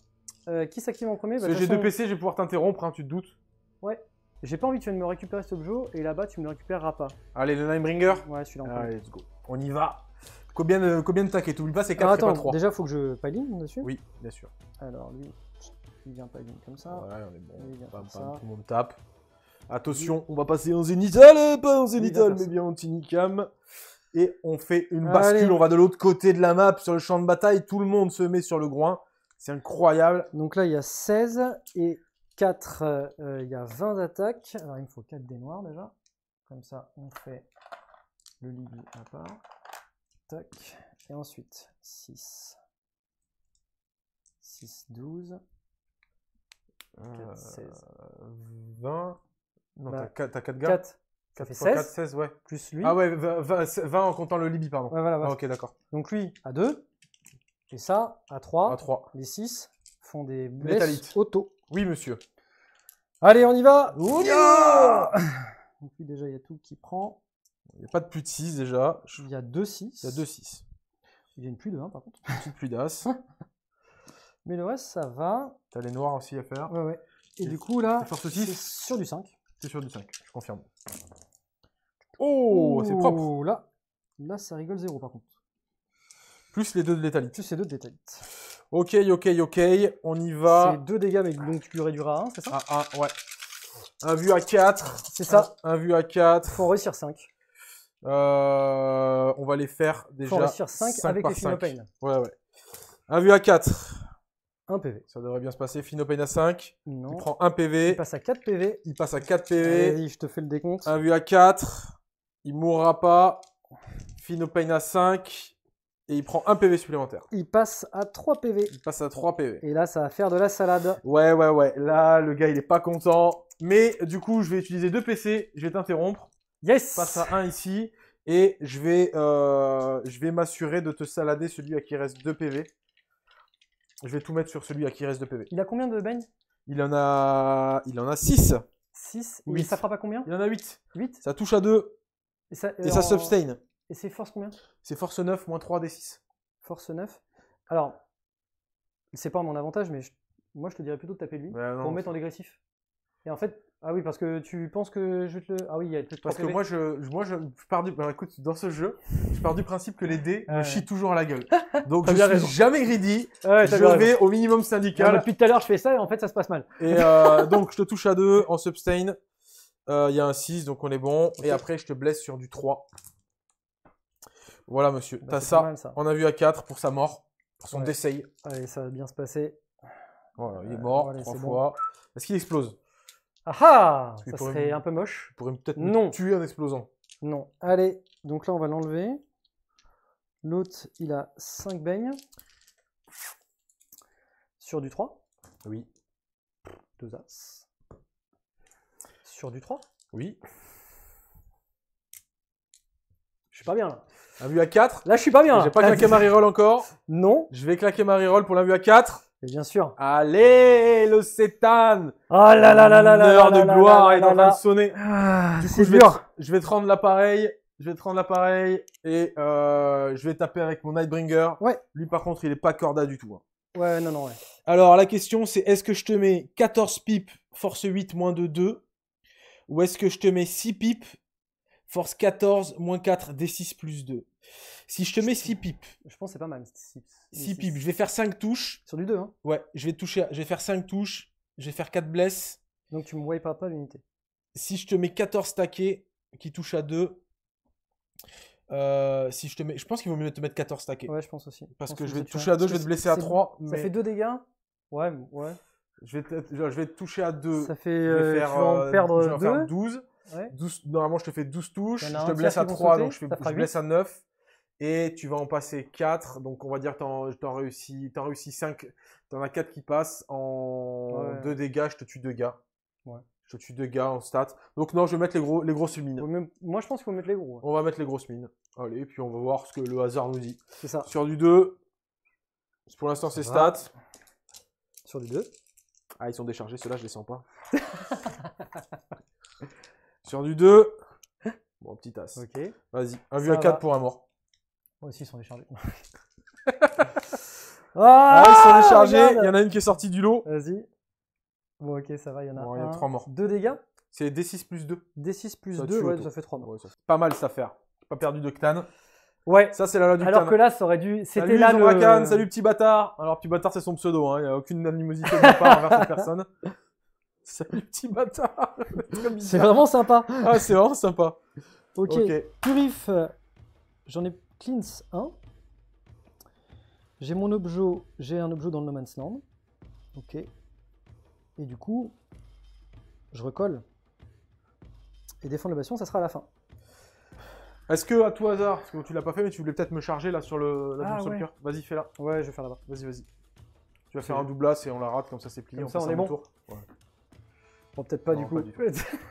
Euh, qui s'active en premier bah, Parce que j'ai deux PC, je vais pouvoir t'interrompre, hein, tu te doutes. Ouais. J'ai pas envie que tu viennes me récupérer cet objet et là-bas tu me le récupéreras pas. Allez, le Ninebringer. Ouais, celui-là en premier. let's go. On y va. Combien de, combien de taquets T'oublies pas, c'est 4 Ah, pas 3. déjà faut que je paline dessus. Oui, bien sûr. Alors lui, il vient paline comme ça. Ouais on est bon. il vient tout le monde tape. Attention, on va passer en zénithal, hein, pas en zénithal, mais bien en tinicam. Et on fait une bascule, on va de l'autre côté de la map, sur le champ de bataille, tout le monde se met sur le groin. C'est incroyable. Donc là, il y a 16 et 4, euh, il y a 20 d'attaque. Alors il me faut 4 des noirs déjà. Comme ça, on fait le Libye à part. Tac. Et ensuite, 6. 6, 12. 4, 16. 20. Non, bah, t'as 4 gars 4. Ça fait 16. 4, 16, ouais. Plus lui. Ah ouais, 20, en comptant le Libye, pardon. Ouais, voilà, voilà. Ah, ok, d'accord. Donc lui, à 2. Et ça, à 3. À 3. Les 6 font des blesses auto. Oui, monsieur. Allez, on y va Ouh Donc lui, déjà, il y a tout qui prend. Il n'y a pas de plus de 6 déjà. Il y a 2 6. Il y a 2 6. Il y a une plus de 1 par contre. Une petite plus d'as. Mais le reste, ça va. T'as les noirs aussi à faire. Ouais, ouais. Et, du coup, là, c'est sur du 5 sur du 5, je confirme. Oh, c'est propre. Là, là, ça rigole zéro par contre. Plus les deux de létalité. Plus les deux de Ok, ok, ok, on y va. C'est deux dégâts, mais donc tu réduiras à 1, ouais. Un vu à 4. C'est ça. Un, vu à 4. Faut réussir 5. Euh, on va les faire déjà. Faut 5, 5 avec Ouais, ouais. Un vu à 4. 1 PV. Ça devrait bien se passer. à 5. Il prend 1 PV. Il passe à 4 PV. Il passe à 4 PV. vas je te fais le décompte. Un vu à 4. Il mourra pas. à 5. Et il prend 1 PV supplémentaire. Il passe à 3 PV. Il passe à 3 PV. Et là, ça va faire de la salade. Ouais, ouais, ouais. Là, le gars, il est pas content. Mais du coup, je vais utiliser 2 PC. Je vais t'interrompre. Yes. Je passe à 1 ici. Et je vais, euh, je vais m'assurer de te salader celui à qui reste 2 PV. Je vais tout mettre sur celui à qui reste de PV. Il a combien de baignes Il en a. Il en a 6. 6 il ça frappe à combien Il en a 8. 8 Ça touche à 2. Et ça, et ça euh, sustain. Et c'est force combien C'est force 9 moins 3 des 6. Force 9. Alors, c'est pas mon avantage, mais moi je te dirais plutôt de taper lui bah pour mettre en dégressif. Et en fait, ah oui, parce que tu penses que je te le. Ah oui, il y a tout Parce que moi, je, moi je, pars du. Bah, écoute, dans ce jeu, je pars du principe que les dés me chient toujours à la gueule. Donc je suis jamais greedy. je vais au minimum syndical. depuis tout à l'heure, je fais ça et en fait, ça se passe mal. Et euh, donc je te touche à 2 en substain. Euh, il y a un 6, donc on est bon. Et après, je te blesse sur du 3. Voilà, monsieur. Bah, t'as ça. On a vu à 4 pour sa mort, pour son décès. Allez, ça va bien se passer. Voilà, il est euh, mort trois fois. Est-ce qu'il explose ah ah Ça serait un peu moche. pourrait peut-être non. tuer en explosant. Non. Allez, donc là on va l'enlever. L'autre, il a 5 beignes. Sur du 3. Oui. Deux As. Sur du 3. Oui. Je suis pas bien là. Un vue à 4. Là, je suis pas bien. J'ai pas claqué ma roll encore. Non. Je vais claquer ma roll pour la vue à 4. Bien sûr. Allez, le Cétane Oh là là là là là L'heure de gloire est en train de sonner. Ah, je vais, je vais te rendre l'appareil. Je vais te rendre l'appareil et euh, je vais taper avec mon Nightbringer. Ouais. Lui, par contre, il est pas corda du tout. Hein. Ouais, non, non, ouais. Alors, la question, c'est est-ce que je te mets 14 pipes, force 8, moins de 2 Ou est-ce que je te mets 6 pipes, force 14, moins 4, D6 plus 2 si je te mets 6 pips Je pense que c'est pas mal. 6 pips Je vais faire 5 touches. Sur du 2, hein Ouais, je vais, toucher, je vais faire 5 touches. Je vais faire 4 blesses. Donc tu me wipe pas l'unité. Si je te mets 14 taquets qui touchent à 2. Euh, si je te mets, je pense qu'il vaut mieux te mettre 14 taquets. Ouais, je pense aussi. Parce que, je vais te toucher à 2, je vais te blesser à 3. Ça fait 2 dégâts Ouais, ouais. Je vais, te, je vais toucher à 2. Ça fait. je vais euh, en euh, perdre 12. 12. Normalement, je te fais 12 touches. Je te blesse à 3, donc je, fais, je blesse à 9 et tu vas en passer 4. Donc on va dire tu en tu en réussis 5. en as 4 qui passent en 2 dégâts, je te tue 2 gars. Ouais. Je te tue 2 gars en stats. Donc non, je vais mettre les, gros, les grosses mines. moi je pense qu'il faut mettre les gros. On va mettre les grosses mines. Allez, puis on va voir ce que le hasard nous dit. C'est ça. Sur du 2, pour l'instant c'est stats. Sur du 2. Ah, ils sont déchargés, ceux-là je les sens pas. Sur du 2. Bon, petit as. Vas-y, un vu à 4 pour un mort. Moi aussi, ils sont déchargés. Ah, ah, ils sont déchargés. Il y en a une qui est sortie du lot. Vas-y. Bon, ok, ça va, il y en a. il y a trois morts. Deux dégâts C'est D6 plus 2. D6 plus 2, ça fait 3 morts. Pas mal, ça faire. Pas perdu de Ctan. Ouais. Ça, c'est la loi du Alors que là, ça aurait dû. C'était là le. canne. salut, petit bâtard. Alors, petit bâtard, c'est son pseudo. Hein. Il n'y a aucune animosité de envers cette personne. Salut, petit bâtard. c'est vraiment sympa. Ah, c'est vraiment sympa. Ok. Purif, j'en ai 1. J'ai mon objet, j'ai un objet dans le No Man's Land. Ok. Et du coup, je recolle. Et défendre la bastion, ça sera à la fin. Est-ce que à tout hasard, parce que tu l'as pas fait, mais tu voulais peut-être me charger là sur le la ah, Vas-y, fais là. Ouais, je vais faire là-bas. Vas-y, vas-y. Tu vas faire un doublasse et on la rate, comme ça c'est plié. on ça, on est bon. peut-être pas, du coup.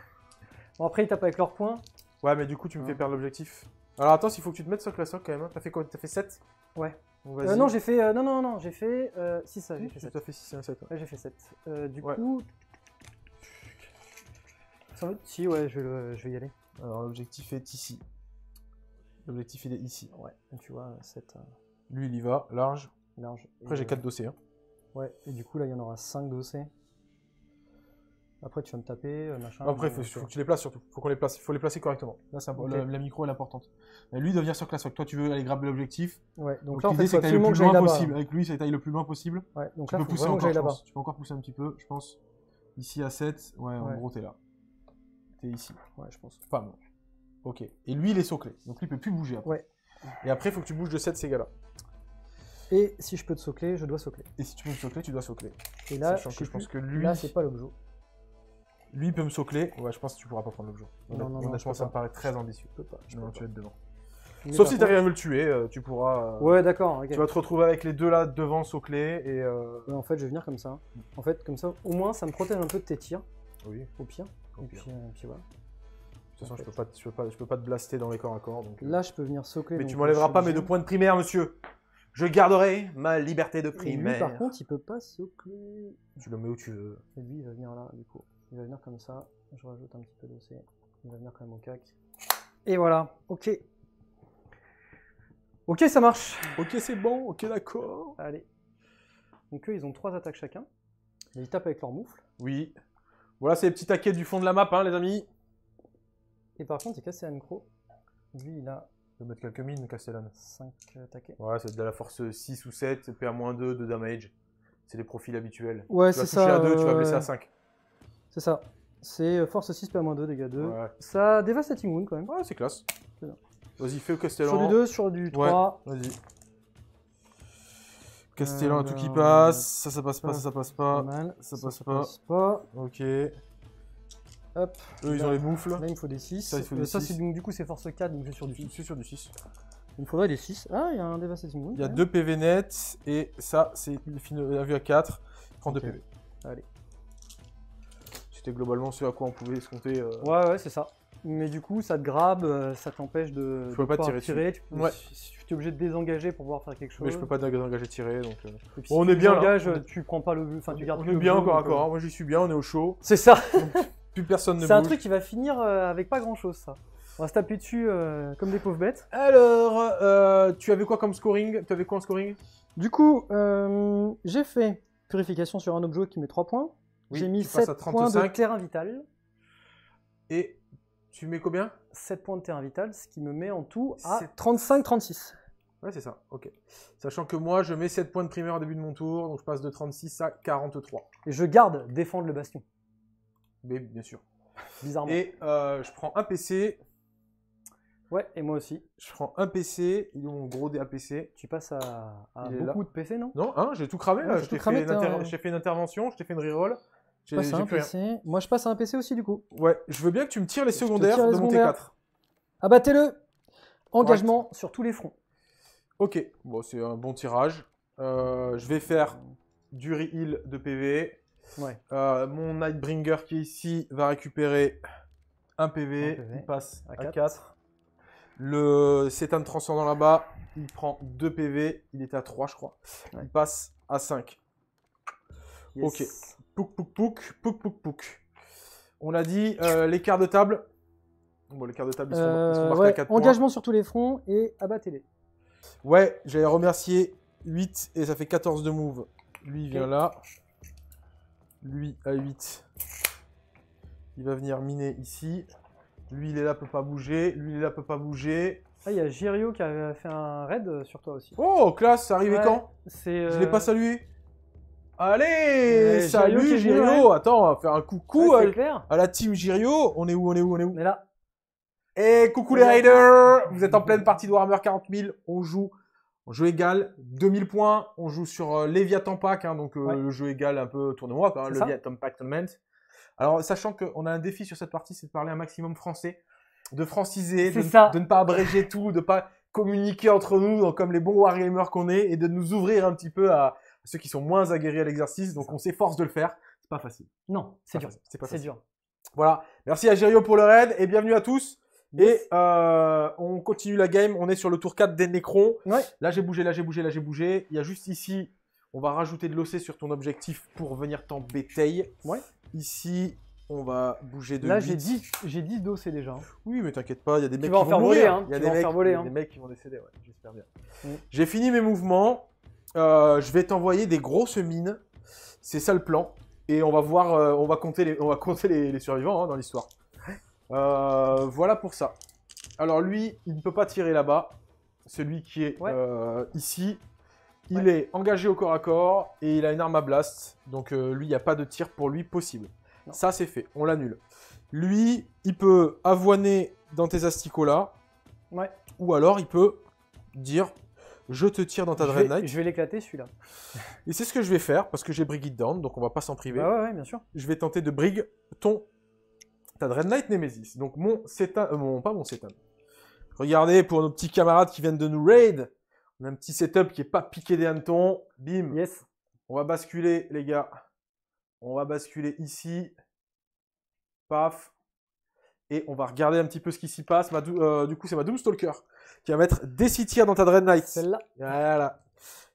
bon, après, ils tapent avec leurs points. Ouais, mais du coup, tu me fais hein. perdre l'objectif. Alors attends, il faut que tu te mettes sur le classeur quand même. Hein. T'as fait quoi T'as fait 7 Ouais. Euh, non, j'ai fait. euh, non, non, non, j'ai fait 6. j'ai fait 7. fait 6 et 7. Ouais, j'ai fait 7. Hein, euh, du coup. Sans doute, si, ouais, euh, je, vais y aller. Alors l'objectif est ici. L'objectif est ici. Ouais, tu vois, 7 euh, Lui il y va, large. large. Après j'ai 4 dossiers. Hein. Ouais, et du coup, là, il y en aura 5 dossiers. Après, tu vas me taper, euh, machin. Après, il faut, euh, faut, que tu les places surtout. Faut qu'on les place. Faut les placer correctement. Là, c'est okay. la, micro est importante. Lui doit venir sur classe. Toi, tu veux aller grabber l'objectif. Ouais. Donc, là, l'idée, en fait, c'est que le plus loin possible. Avec lui, c'est que le plus loin possible. Ouais. Donc tu là, peux pousser encore. Je Tu peux encore pousser un petit peu, je pense. Ici à 7. Ouais. En gros, t'es là. T'es ici. Ouais, je pense. Pas bon. Ok. Et lui, il est soclé. Donc lui, il peut plus bouger. Après. Ouais. Et après, il faut que tu bouges de 7 ces gars-là. Et si je peux te socler, je dois socler. Et si tu peux te socler, tu dois socler. Et là, je, je pense que lui. Là, c'est pas l'objet. Lui, peut me socler. Ouais, je pense que tu pourras pas prendre l'objet. Non, non, non, ça me paraît très ambitieux. Je peux pas. tu es être devant. Sauf si t'arrives à me le tuer, euh, tu pourras. Euh, ouais, d'accord. Tu vas te retrouver avec les deux là devant socler et. Euh, en fait, je vais venir comme ça. Mm. En fait, comme ça, au moins, ça me protège un peu de tes tirs. Oui. Au pire. Au pire. Et puis, De toute façon, je peux, pas, je, peux pas, je te blaster dans les corps à corps. Donc, là, je peux venir socler. Mais tu m'enlèveras pas mes deux points de primaire, monsieur. Je garderai ma liberté de primaire. mais par contre, il peut pas socler. Tu le mets où tu veux. Et lui, il va venir là, du coup. Il va venir comme ça. Je rajoute un petit peu de c. Il va venir quand même au cac. Et voilà. Ok. Ok, ça marche. Ok, c'est bon. Ok, d'accord. Allez. Donc eux, ils ont trois attaques chacun. ils tapent avec leur moufle. Oui. Voilà, c'est les petits taquets du fond de la map, hein, les amis. Et par contre, il casse un Lui, il a. je vais mettre quelques mines, Castellan. 5 taquets. Ouais, c'est de la force 6 ou 7, PA-2, de damage. C'est les profils habituels. Ouais, c'est ça. Tu vas toucher à 2, tu vas euh, blesser à 5. C'est ça. C'est euh, force 6, PA 2, dégâts 2. Ouais. Ça Devastating Wound quand même. Ouais, c'est classe. Vas-y, fais au Castellan. Sur du 2, sur du 3. vas-y. Euh, Castellan, euh, tout qui passe. Ça, ça passe pas, ça, ça passe pas. Ça, passe, pas. Ok. Hop. Eux, ils ont les bouffles. Là, il me faut des 6. Ça, il euh, du coup, c'est force 4, donc je suis sur du 6. Je sur du 6. Il me faudrait des 6. Ah, il y a un Devastating Wound. Il y a 2 PV net, et ça, c'est la vue à 4. Il prend 2 PV. Allez c'était globalement ce à quoi on pouvait se compter euh. Ouais, ouais, c'est ça. Mais du coup, ça te grabe, euh, ça t'empêche de. Tu peux pas tirer. tirer. ouais. tu es obligé de désengager pour pouvoir faire quelque chose. Mais je peux pas désengager tirer, donc. Euh. on est bien. tu prends pas le enfin tu gardes. On est bien encore encore hein. Moi, j'y suis bien. On est au chaud. C'est ça. plus personne ne. C'est un truc qui va finir avec pas grand chose, ça. On va se taper dessus comme des pauvres bêtes. Alors, tu avais quoi comme scoring Tu avais quoi en scoring Du coup, j'ai fait purification sur un objet qui met 3 points. J'ai mis 7 points de terrain vital. Et tu mets combien 7 points de terrain vital, ce qui me met en tout à 35-36. Ouais, c'est ça, ok. Sachant que moi, je mets 7 points de primaire au début de mon tour, donc je passe de 36 à 43. Et je garde défendre le bastion. Mais bien sûr. Bizarrement. Et euh, je prends un PC. Ouais, et moi aussi. Je prends un PC, ils ont gros des APC. Tu passes à, beaucoup de PC, non Non, hein, j'ai tout cramé. Ah, j'ai fait, une intervention, je fait une reroll. Moi, je passe à un PC aussi, du coup. Ouais, je veux bien que tu me tires les secondaires de mon T4. Abattez-le ah Engagement sur tous les fronts. Ok, bon, c'est un bon tirage. Euh, je vais faire du heal de PV. Euh, mon Nightbringer qui est ici va récupérer un PV. Il passe à, 4. Le de transcendant là-bas, il prend 2 PV. Il est à 3, je crois. Il passe à 5. Ok, Pouk, pouk, pouk, pouk, pouk, pouk. On l'a dit, euh, les l'écart de table. Bon, l'écart de table, ils sont, euh, marqués à 4 points. Engagement sur tous les fronts et abattez-les. Ouais, j'allais remercier 8 et ça fait 14 de move. Lui, vient là. Lui, à 8. Il va venir miner ici. Lui, il est là, peut pas bouger. Lui, il est là, peut pas bouger. Ah, il y a Girio qui a fait un raid sur toi aussi. Oh, classe, ça arrivé quand C'est. Je l'ai pas euh, salué. Allez, salut Girio. Attends, on va faire un coucou à, la team Girio. On est où On est où On est où On est là. Et eh, coucou les Raiders Vous êtes en pleine partie de Warhammer 40 000. On joue on joue égal, 2000 points. On joue sur euh, Leviathan Pack, hein, donc euh, le jeu égal un peu tournoi, le hein, Leviathan Pack Tournament. Alors, sachant qu'on a un défi sur cette partie, c'est de parler un maximum français, de franciser, de, ça. de, ne pas abréger tout, de pas communiquer entre nous comme les bons Wargamers qu'on est et de nous ouvrir un petit peu à, ceux qui sont moins aguerris à l'exercice, donc on s'efforce de le faire. C'est pas facile. Non, c'est dur. C'est pas facile. dur. Voilà. Merci à Gério pour le raid et bienvenue à tous. Et euh, on continue la game. On est sur le tour 4 des Nécrons. Là, j'ai bougé, là, j'ai bougé, là, j'ai bougé. Il y a juste ici, on va rajouter de l'OC sur ton objectif pour venir t'embêter. Ouais. Ici, on va bouger de Là, j'ai dit, j'ai d'OC déjà. Hein. Oui, mais t'inquiète pas, il y a des mecs qui vont hein. Il y a des, hein. des mecs qui vont décéder, j'espère bien. Mm. J'ai fini mes mouvements. Euh, je vais t'envoyer des grosses mines. C'est ça le plan. Et on va voir, euh, on va compter les, on va compter les, survivants hein, dans l'histoire. Euh, voilà pour ça. Alors lui, il ne peut pas tirer là-bas. Celui qui est ici, il est engagé au corps à corps et il a une arme à blast. Donc lui, il n'y a pas de tir pour lui possible. Ça, c'est fait. On l'annule. Lui, il peut avoiner dans tes asticots là. Ou alors, il peut dire je te tire dans ta Dread Je vais l'éclater celui-là. Et c'est ce que je vais faire, parce que j'ai Brigitte Down, donc on va pas s'en priver. Ah ouais, bien sûr. Je vais tenter de brigue ton. ta Dread Knight Nemesis. Donc mon setup, Non, euh, mon, pas mon setup. Regardez pour nos petits camarades qui viennent de nous raid. On a un petit setup qui est pas piqué des hannetons. Bim. Yes. On va basculer, les gars. On va basculer ici. Paf. Et on va regarder un petit peu ce qui s'y passe. Euh, du coup, c'est ma Doomstalker qui va mettre des 6 tirs dans ta Dread Celle-là. Voilà.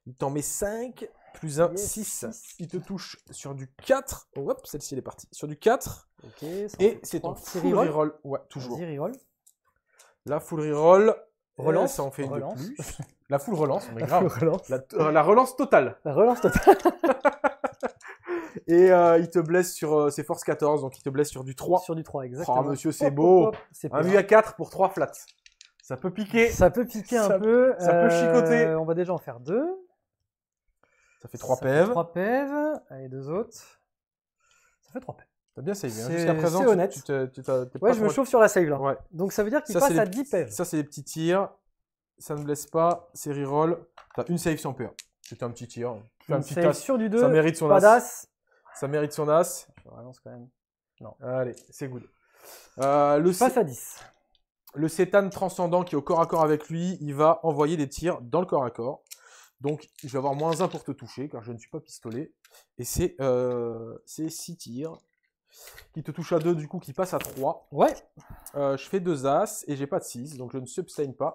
Il t'en met 5, plus 1, 6. Il te touche sur du 4. Oh, hop, celle-ci, elle est partie. Sur du 4. et c'est ton full reroll. Ouais, toujours. La full reroll. Eh, relance. ça en fait une de plus. La full relance, mais grave. La, relance. Euh, la relance totale. La relance totale. Et euh, il te blesse sur. Euh, c'est force 14, donc il te blesse sur du 3. Sur du 3, exactement. Oh, monsieur, c'est beau. Un vu à 4 pour 3 flats. Ça peut piquer. Ça peut piquer un peu. Ça peut euh, chicoter. On va déjà en faire 2. Ça fait 3 pèves. 3 pèves. Allez, deux autres. Ça fait 3 pèves. T'as bien save, Hein. Jusqu'à présent, c'est honnête. Tu, ouais, je me chauffe sur la save là. Ouais. Donc ça veut dire qu'il passe à 10 pèves. Ça, c'est des petits tirs. Ça ne blesse pas. C'est reroll. T'as une save sans peur. C'était un petit tir. Un petit save sur du 2. Ça mérite son as. Ça mérite son as. Je relance quand même. Non. Allez, c'est good. Euh, le passe à 10. Le cétane transcendant qui est au corps à corps avec lui, il va envoyer des tirs dans le corps à corps. Donc, je vais avoir moins 1 pour te toucher, car je ne suis pas pistolet. Et c'est 6 euh, tirs. Qui te touche à 2, du coup, qui passe à 3. Ouais. Euh, je fais 2 As et j'ai pas de 6, donc je ne sustain pas.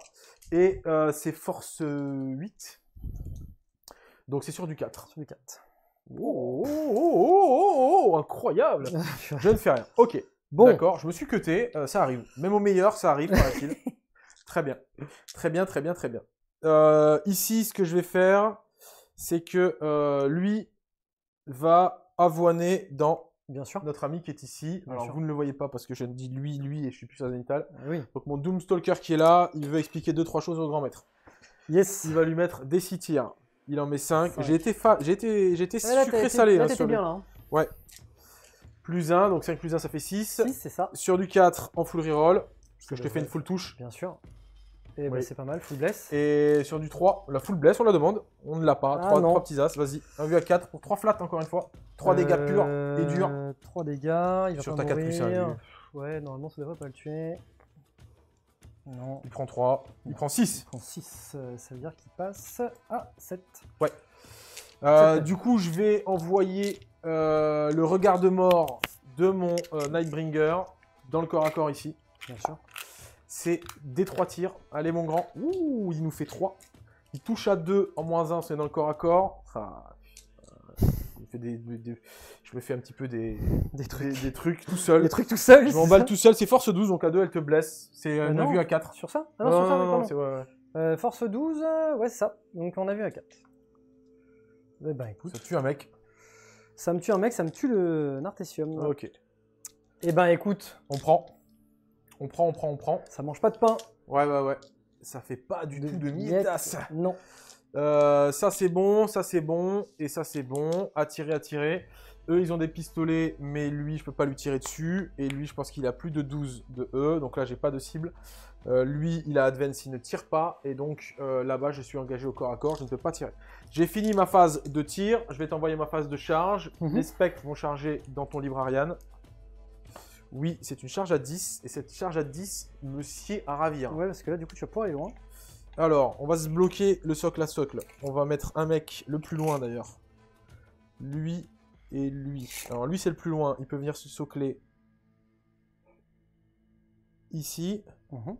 Et c'est force 8. Donc c'est sur du 4. Sur du 4. Oh, oh, oh, oh, incroyable Je ne fais rien. Ok. Bon. D'accord, je me suis cuté, euh, ça arrive. Même au meilleur, ça arrive, très bien. Très bien, très bien, très bien. Euh, ici, ce que je vais faire, c'est que euh, lui va avoiner dans Bien sûr. notre ami qui est ici. Alors, vous ne le voyez pas parce que je dis lui, lui, et je suis plus à zénithal. Oui. Donc, mon Doomstalker qui est là, il veut expliquer deux, trois choses au grand maître. Yes. Il va lui mettre des six tirs. Il en met 5. J'ai été, sucré salé. Là, hein, bien, hein. Ouais. Plus 1, donc 5 plus 1, ça fait 6. 6, c'est ça. Sur du 4, en full reroll. Parce que je te fais une full touche. Bien sûr. Et eh ben, c'est pas mal, full bless. Et sur du 3, la full bless, on la demande. On ne l'a pas. 3, ah 3 petits as, vas-y. 1 vu à 4 pour 3 flats, encore une fois. 3 dégâts purs et durs. 3 euh, dégâts, il va Sur ta 4 plus 1. Ouais, normalement ça devrait pas le tuer. Non. Il prend 3. Il prend 6. Il prend 6. Ça veut dire qu'il passe à 7. Ouais. Euh, du coup, je vais envoyer euh, le regard de mort de mon euh, Nightbringer dans le corps à corps ici. Bien sûr. C'est des 3 tirs. Allez, mon grand. Ouh, il nous fait 3. Il touche à 2 en moins 1, c'est dans le corps à corps. Enfin je me fais un petit peu des, des trucs. tout seul. Des trucs tout seul. Je m'emballe tout seul. C'est force 12, donc à 2, elle te blesse. C'est un euh, euh, vu à 4. Sur ça ah sur ça, euh, Force 12, ouais, c'est ça. Donc on a vu à 4. Eh ben écoute. Ça tue un mec. Ça me tue un mec, ça me tue le nartesium ok. et eh ben écoute. On prend. On prend, on prend, on prend. Ça mange pas de pain. Ouais, ouais, ouais. Ça fait pas du tout de miettes Non. Euh, ça c'est bon, ça c'est bon, et ça c'est bon. à tirer, à tirer Eux, ils ont des pistolets, mais lui, je peux pas lui tirer dessus. Et lui, je pense qu'il a plus de 12 de eux, donc là, j'ai pas de cible. Euh, lui, il a advance, il ne tire pas. Et donc, euh, là-bas, je suis engagé au corps à corps, je ne peux pas tirer. J'ai fini ma phase de tir, je vais t'envoyer ma phase de charge. Mhm. Les spectres vont charger dans ton livre Oui, c'est une charge à 10, et cette charge à 10 me sied à ravir. Ouais, parce que là, du coup, tu vas pas aller loin. Alors, on va se bloquer le socle à socle. On va mettre un mec le plus loin d'ailleurs. Lui et lui. Alors lui c'est le plus loin, il peut venir se socler ici. Mhm.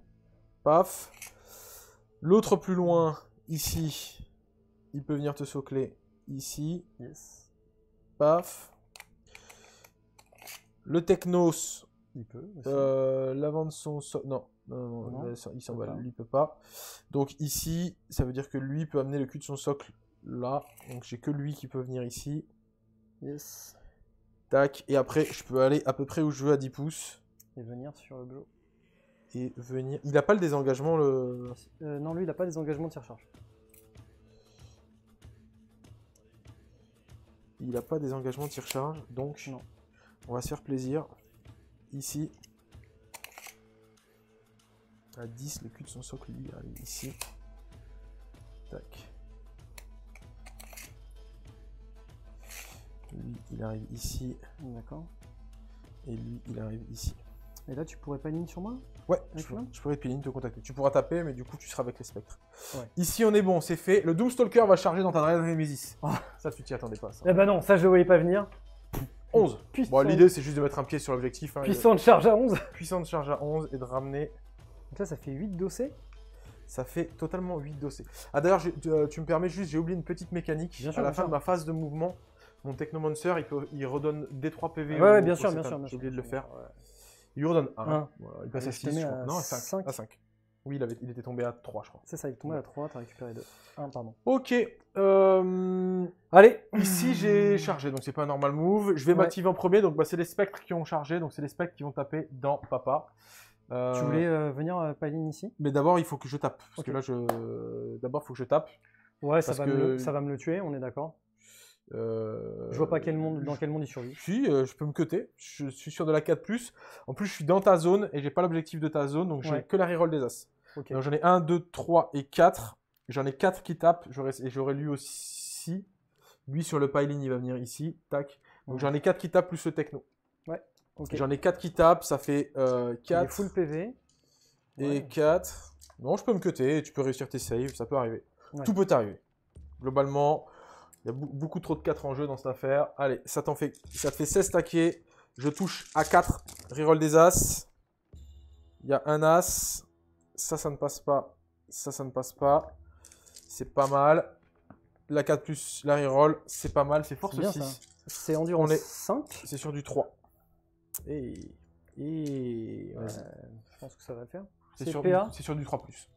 Paf. L'autre plus loin, ici, il peut venir te socler ici. Paf. Le Technos, il peut. l'avant Euh, son. socle, Non, non, il s'en va. Lui, il peut pas. Donc ici, ça veut dire que lui peut amener le cul de son socle là. Donc j'ai que lui qui peut venir ici. Yes. Tac. Et après, je peux aller à peu près où je veux à 10 pouces. Et venir sur le bleu. Et venir. Il n'a pas le désengagement le. Euh, non, lui, il n'a pas des engagements de charge. Il a pas des engagements de charge. donc. On va se faire plaisir ici. À 10, le cul de son socle, lui, arrive ici. Tac. Lui, il arrive ici. D'accord. Et lui, il arrive ici. Et là, tu pourrais pas une sur moi Ouais, je, pourrais, je te contacter. Tu pourras taper, mais du coup, tu seras avec les spectres. Ici, on est bon, c'est fait. Le stalker va charger dans ta Dread Nemesis. Oh. Ça, tu t'y attendais pas. Eh ben non, ça, je le voyais pas venir. 11. Bon, l'idée, c'est juste de mettre un pied sur l'objectif. Hein, Puissant de... charge à 11. Puissante charge à 11 et de ramener. Donc ça fait 8 dossés ça fait totalement 8 dossés. Ah d'ailleurs, euh, tu me permets juste, j'ai oublié une petite mécanique. Bien à la fin ma phase de mouvement, mon Technomancer, il, redonne des 3 PV. ouais, bien sûr, bien sûr. J'ai oublié de le faire. Il redonne 1. il ah, passe à À 5. Oui, il, était tombé à 3, je crois. C'est ça, il est tombé à 3, t'as récupéré 2. 1, pardon. Ok. Euh, allez, ici j'ai chargé, donc c'est pas un normal move. Je vais m'activer en premier, donc bah, c'est les spectres qui ont chargé, donc c'est les spectres qui vont taper dans papa. Euh, tu voulais euh, venir pas ici Mais d'abord, il faut que je tape. Parce que là, je... d'abord, il faut que je tape. Ouais, ça va, me le... ça va me le tuer, on est d'accord. je vois pas quel monde, dans quel monde il survit. Si, je peux me cuter. Je suis sûr de la 4. En plus, je suis dans ta zone et j'ai pas l'objectif de ta zone, donc j'ai que la reroll des As j'en ai 1, 2, 3 et 4. J'en ai 4 qui tapent. Et j'aurais lui aussi. Lui sur le piling, il va venir ici. Tac. Donc j'en ai 4 qui tapent plus le techno. Ouais. J'en ai 4 qui tapent. Ça fait euh, 4. full PV. Et 4. Non, je peux me cutter. Tu peux réussir tes saves. Ça peut arriver. Tout peut arriver. Globalement, il y a beaucoup trop de 4 en jeu dans cette affaire. Allez, ça t'en fait. Ça fait 16 taquets. Je touche à 4. Reroll des As. Il y a un As. Ça, ça ne passe pas. Ça, ça ne passe pas. C'est pas mal. La 4 plus la reroll, c'est pas mal. C'est fort bien, 6. C'est endurance On 5 C'est sur du 3. Et. Et. je pense que ça va faire. C'est sur, Du... 3. Plus.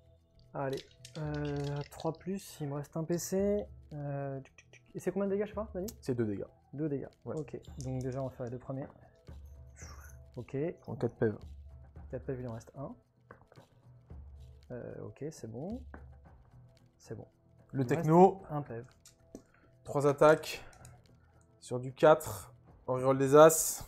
Allez. 3, euh, plus, il me reste un PC. Euh, et c'est combien de dégâts, je sais pas, C'est 2 dégâts. 2 dégâts. Ok. Donc déjà, on va faire les deux premiers. Ok. En 4 PEV, 4 PEV il en reste 1. Euh, ok, c'est bon. C'est bon. Le techno. Un Trois attaques. Sur du 4. On reroll des As.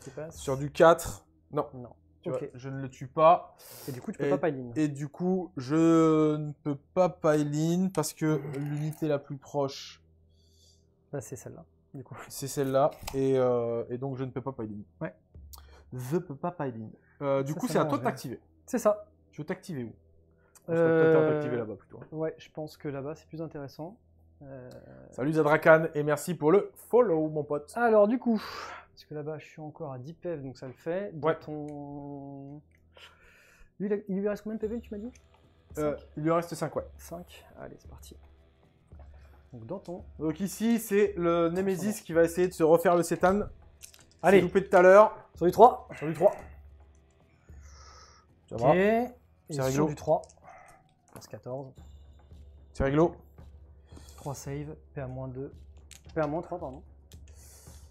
qui passe. Sur du 4. Non. Non. Ok. je ne le tue pas. Et du coup, tu peux pas piling. Et du coup, je ne peux pas piling parce que l'unité la plus proche, Bah, c'est celle-là. Du coup. c'est celle-là. Et, euh, et donc, je ne peux pas piling. Ouais. Je peux pas piling. Euh, du coup, c'est à toi de t'activer. C'est ça. Tu veux t'activer où euh, ouais, je pense que là-bas c'est plus intéressant. Euh, Salut Zadrakan et merci pour le follow, mon pote. Alors, du coup, parce que là-bas je suis encore à 10 PV donc ça le fait. Ouais. Ton... il lui reste combien de PV tu m'as dit euh, Il lui reste 5, ouais. 5, allez, c'est parti. Donc, dans ton... donc ici, c'est le Nemesis qui va essayer de se refaire le Cétan. Allez. loupé tout à l'heure. Sur du 3. Sur du 3. Ça va. C'est Sur du 3. Force 14. C'est réglo. 3 save, PA-2. PA-3, pardon.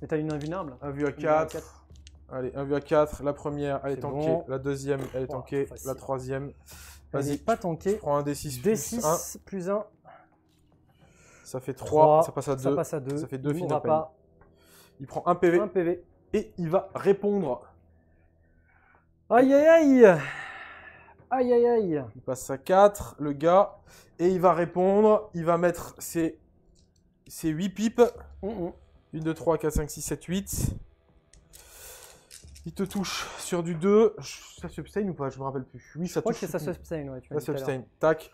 Mais t'as une invulnérable. 1 vue à 4. Allez, 1 vue à 4. La première, elle est, est tankée. La deuxième, elle est oh, tankée. La troisième. Vas-y. Pas tankée. Je prends un D6, D6 plus 1. Ça fait 3, ça passe à 2. Ça passe à 2. Ça fait 2 il, pas. il prend 1 PV, 1 PV. Et il va répondre. Aïe aïe aïe Aïe, aïe, aïe. Il passe à 4, le gars. Et il va répondre. Il va mettre ses, 8 pipes. 1, 2, 3, 4, 5, 6, 7, 8. Il te touche sur du 2. Ça abstain ou pas Je me rappelle plus. Oui, ça touche. Je crois que ça se ouais. ça abstain. Tac.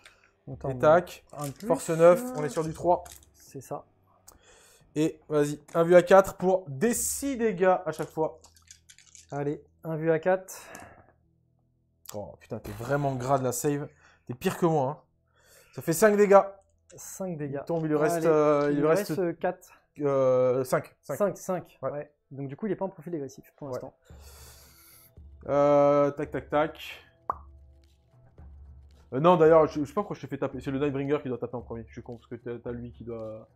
et tac. Force 9. On est sur du 3. C'est ça. Et vas-y, un vu à 4 pour des 6 dégâts à chaque fois. Allez, un vu à 4. Oh putain, t'es vraiment gras de la save. T'es pire que moi. Hein. Ça fait 5 dégâts. 5 dégâts. Il tombe, il ah, reste, euh, il, reste, 4. Euh, 5. 5, 5. ouais. Donc du coup, il n'est pas en profil agressif pour l'instant. Euh, tac, tac, tac. Euh, non, d'ailleurs, je, je, sais pas pourquoi je te fais taper. C'est le Nightbringer qui doit taper en premier. Je suis con parce que t'as as lui qui doit.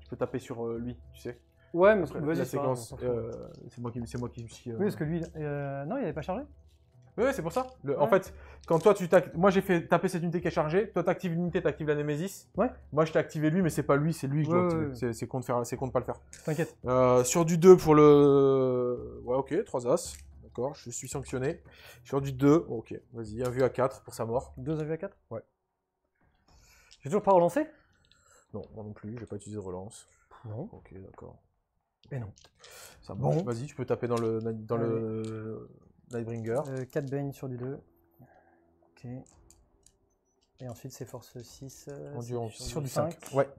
Tu peux taper sur euh, lui, tu sais. Ouais, mais vas c'est moi qui, c'est moi qui me suis. Oui, parce que lui, non, il n'avait pas chargé. Oui, c'est pour ça. En fait, quand toi tu moi j'ai fait taper cette unité qui est chargée, toi t'actives l'unité, t'actives la Nemesis. Ouais. Moi je t'ai activé lui, mais c'est pas lui, c'est lui que je dois activer. C'est contre faire, c'est pas le faire. T'inquiète. Euh, sur du 2 pour le, ouais ok, 3 as. D'accord, je suis sanctionné. Sur du 2, ok, vas-y, un vu à 4 pour sa mort. 2 vu à 4 Ouais. J'ai toujours pas relancé Non, moi non plus, j'ai pas utilisé de relance. Non. Ok, d'accord. Et non. Ça bon. Vas-y, tu peux taper dans le dans le Lightbringer. 4 euh, Bane sur du 2. Ok. Et ensuite, c'est force 6. Euh, sur, du 5. Ouais. Le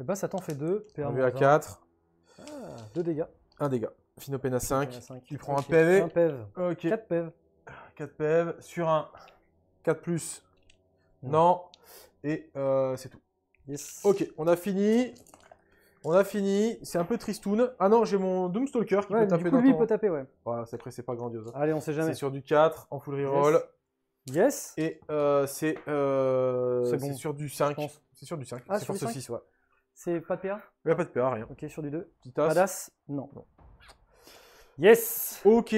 eh bas, ben, Satan fait 2. 2 à 4. 2 ah, dégâts. 1 dégât. Finopena 5. 5. Tu prends un PV. 4 PV. 4 PV sur un 4 plus. Non. Et euh, c'est tout. Yes. Ok, on a fini. On a fini, c'est un peu tristoun. Ah non, j'ai mon Doomstalker qui peut taper du coup, peut taper, ouais. Voilà, c'est c'est pas grandiose. Hein. Allez, on sait jamais. C'est sur du 4, en full reroll. Yes. Et euh, c'est euh, sur du 5. C'est sur du 5. Ah, sur force 6, ouais. C'est pas de PA Il pas de PA, rien. Ok, sur du 2. Petit as. non. Yes Ok.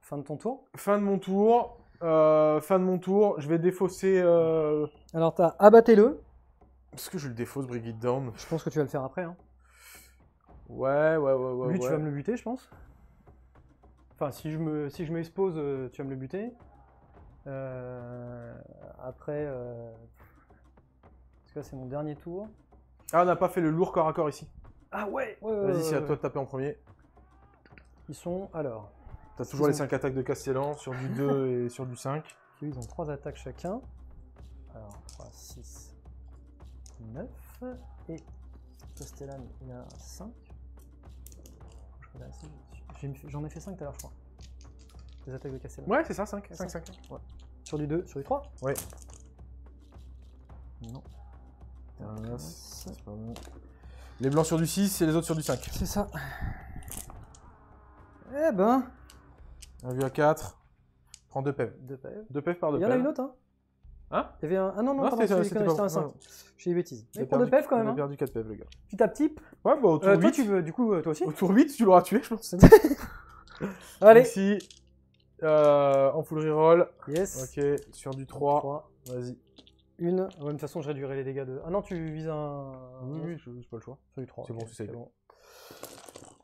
Fin de ton tour Fin de mon tour. Euh, fin de mon tour, je vais défausser. Euh, Alors, t'as abattez-le. Est-ce que je le défausse, Brigitte Down Je pense que tu vas le faire après. Hein. Ouais, ouais, ouais, ouais. Lui, tu vas me le buter, je pense. Enfin, si je me, si je m'expose, euh, tu vas me le buter. Euh, après, euh... ce que c'est mon dernier tour. Ah, on n'a pas fait le lourd corps à corps ici. Ah ouais. ouais Vas-y, c'est à toi de taper en premier. Ils sont alors. T'as toujours les 5 attaques de Castellan sur du 2 et sur du 5. Ils ont 3 attaques chacun. Alors, 3, 6, 9. Et Castellan, il a 5. Bah, j'en ai fait 5 tout à l'heure, je crois. Des attaques de casser. Ouais, c'est ça, 5. 5, 5. Sur du 2, sur du 3 Ouais. Non. Un Les blancs sur du 6 et les autres sur du 5. C'est ça. Eh ben. Un vu à 4. Prends 2 PEV. 2 PEV Deux pev e e par 2 Y'en a e une autre, hein Hein un... Ah non, non, c'était Je fais des bêtises. On hein. Ouais, 8. Bah, euh, tu veux, du coup, euh, toi aussi 8, tu l'auras tué, je pense. Allez. Ici, euh, en full reroll. Yes. Ok, sur du 3. Vas-y. Une. Ah de toute façon, je réduirai les dégâts de. Ah non, tu vises un. Oui, pas le choix. Sur du 3. C'est bon, c'est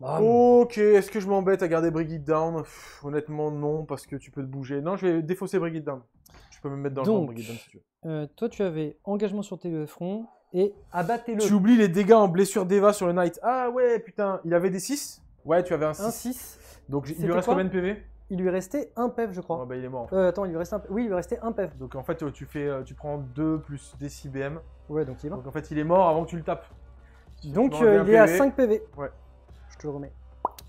Bon. ok, est-ce que je m'embête à garder Brigitte Down Honnêtement, non, parce que tu peux te bouger. Non, je vais défausser Brigitte Down. Tu peux me mettre dans le monde, si tu veux. Euh, toi, tu avais engagement sur tes euh, fronts et abattez-le. Tu oublies les dégâts en blessure d'Eva sur le Knight. Ah ouais, putain, il avait des 6 Ouais, tu avais un 6. Un 6. Donc il lui reste combien de PV il lui restait un PV e je crois. Ah bah, il est mort. euh, attends, il lui restait un... E oui, il lui restait un pef. Donc en fait, euh, tu, fais, euh, tu prends 2 plus des 6 BM. Ouais, donc il va. Donc en fait, il est mort avant que tu le tapes. Donc il est à 5 PV. Ouais. Je te remets.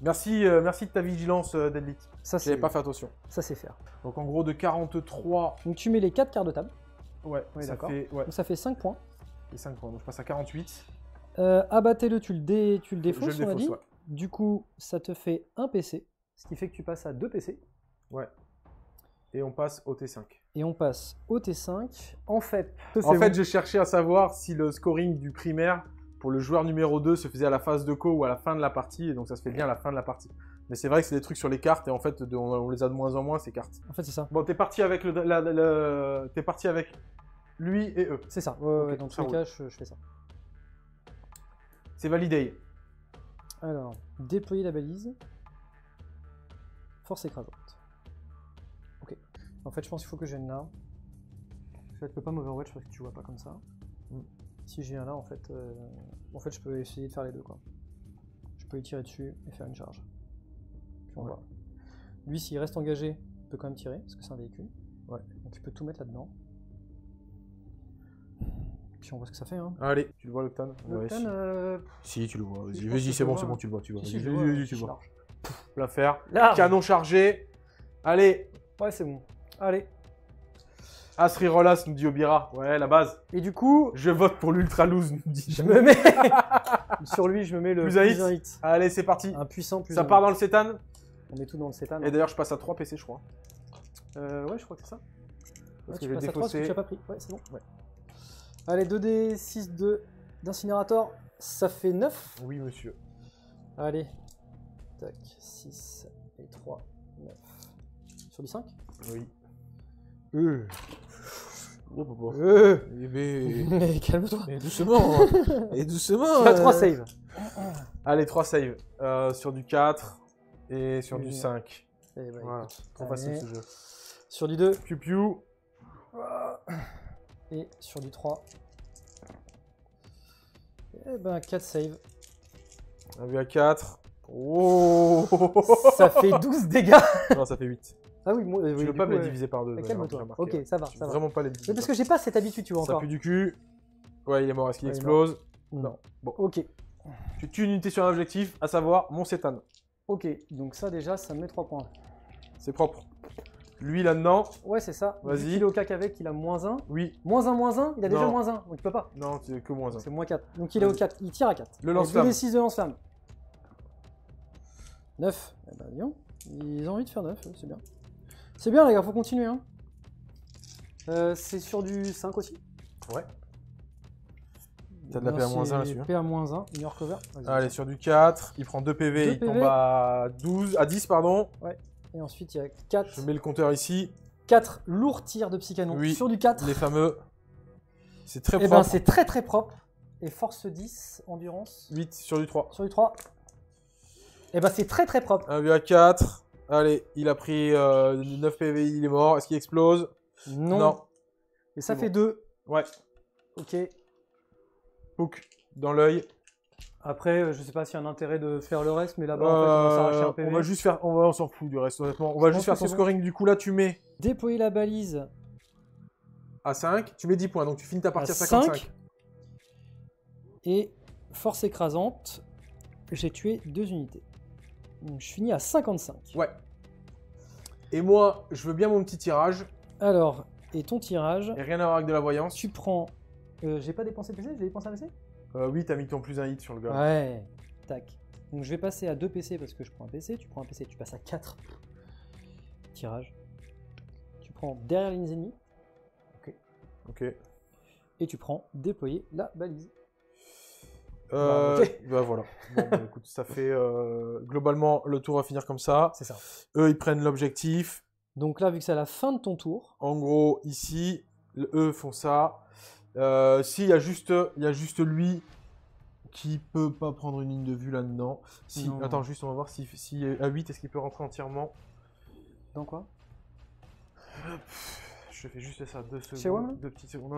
Merci, euh, merci de ta vigilance, euh, Deadlit. Ça, J'avais pas fait attention. Ça, c'est faire. Donc en gros, de 43, Donc tu mets les 4 quarts de table. ouais, fait Donc ça fait 5 points. et 5 points. Donc je passe à 48. Euh, abattez-le, tu le, dé- tu le je Du coup, ça te fait 1 PC, ce qui fait que tu passes à 2 PC. Ouais. Et on passe au T5. Et on passe au T5. En fait, En fait, j'ai cherché à savoir si le scoring du primaire le joueur numéro 2 se faisait à la phase de co ou à la fin de la partie, et donc ça se fait bien à la fin de la partie. Mais c'est vrai que c'est des trucs sur les cartes, et en fait, on, les a de moins en moins, ces cartes. En fait, c'est ça. Bon, t'es parti avec le, parti avec lui et eux. C'est ça, ouais, ouais, dans je, fais ça. C'est validé. Alors, déployer la balise. Force écrasante. Ok. En fait, je pense qu'il faut que je gêne là. Je peux pas m'overwatch parce que tu vois pas comme ça. Hmm si j'ai viens là, en fait, euh, en fait, je peux essayer de faire les deux, quoi. Je peux y tirer dessus et faire une charge. Puis on Lui, s'il reste engagé, il peut quand même tirer, parce que c'est un véhicule. Ouais. Donc tu peux tout mettre là-dedans. Puis on voit ce que ça fait, hein. Allez, tu le vois, le L'octane, si. Euh, si. tu le vois, vas-y, c'est bon, c'est bon, hein. tu le vois, tu vois. tu le vois. L'affaire. Canon chargé. Allez. Ouais, c'est bon. Allez. Asri Rolas nous dit Obira. Ouais, la base. Et du coup, Je vote pour l'Ultra Loose, nous dit. je me mets. sur lui, je me mets le Plus un hit. Allez, c'est parti. Un puissant plus. Ça part dans le Cétan. On met tout dans le Cétan. Et hein. d'ailleurs, je passe à 3 PC, je crois. Euh, ouais, je crois que c'est ça. Parce Ouais, que tu pas pris. Ouais, c'est bon. Ouais. Allez, 2D, 6 2 d'incinérator. Ça fait 9. Oui, monsieur. Allez. Tac, 6 et 3, 9. Sur du 5 Oui. Euh. Oh, mais... calme-toi. Et doucement. Hein. et doucement. Tu 3 euh. saves. Allez, 3 save euh, sur du 4 et sur du 5. Eh ben, voilà. Trop facile ce jeu. Sur du 2. Piu Et sur du 3. Et eh ben, 4 save Un but à 4. Oh ça fait 12 dégâts. non, ça fait 8. Ah oui, moi, je euh, oui, veux pas me les diviser par deux. Ok, ça va. ça va. vraiment pas les diviser. Mais parce que j'ai pas cette habitude, tu vois, ça encore. Ça pue du cul. Ouais, il est mort. Est-ce qu'il explose Non. Bon. Ok. Tu tues une unité sur un objectif, à savoir mon cétane. Ok, donc ça déjà, ça me met 3 points. C'est propre. Lui là-dedans. Ouais, c'est ça. Vas-y. Il est au cac avec, il a moins 1. Oui. Moins 1, moins 1, il a déjà moins 1, donc il peut pas. Non, c'est que moins 1. C'est moins 4. Donc il est au 4, il tire à 4. Le lance-flamme. 6 de lance 9. Eh ben, non. Ils ont envie de faire 9, euh, c'est bien. C'est bien les gars, faut continuer. Hein. Euh, c'est sur du 5 aussi Ouais. T'as de la PA-1 là-dessus. PA-1, New cover. Allez, sur du 4, il prend 2 PV, il tombe à 12, à 10, pardon. Et ensuite, il y a 4, Je mets le compteur ici, 4 lourds tirs de psychanon. Sur du 4, les fameux. C'est très et eh ben, c'est très très propre. Et force 10, endurance. 8 sur du 3. Sur du 3, et eh ben, c'est très très propre. Un à 4, Allez, il a pris 9 euh, PV, il est mort. Est-ce qu'il explose non. non. Et ça fait 2. Ouais. Ok. Hook dans l'œil. Après, euh, je sais pas s'il y a un intérêt de faire le reste, mais là-bas, on va un euh, PV. On juste faire, on, va, on s'en fout du reste, honnêtement. On va juste faire son scoring. Du coup, là, tu mets. Déployer la balise. À 5, tu mets 10 points, donc tu finis ta partie à, 55. 5. Et force écrasante, j'ai tué deux unités je finis à 55. Ouais. Et moi, je veux bien mon petit tirage. Alors, et ton tirage Et rien à voir avec de la voyance. Tu prends. euh, j'ai pas dépensé PC, j'ai dépensé un PC Euh, oui, t'as mis ton plus un hit sur le gars. Ouais. Tac. Donc je vais passer à 2 PC parce que je prends un PC. Tu prends un PC, tu passes à 4. Tirage. Tu prends derrière les ennemis. ennemies Ok. et tu prends déployer la balise. Bah, euh, bah, bah voilà. Bah, écoute, ça fait euh, globalement le tour va finir comme ça. C'est ça. Eux, ils prennent l'objectif. Donc là, vu que c'est à la fin de ton tour. En gros, ici, eux font ça. Euh, s'il si y a juste, il y a juste lui qui peut pas prendre une ligne de vue là-dedans. Si, attends, juste on va voir si, si à 8 est-ce qu'il peut rentrer entièrement. Dans quoi Je fais juste ça deux secondes, deux petites secondes.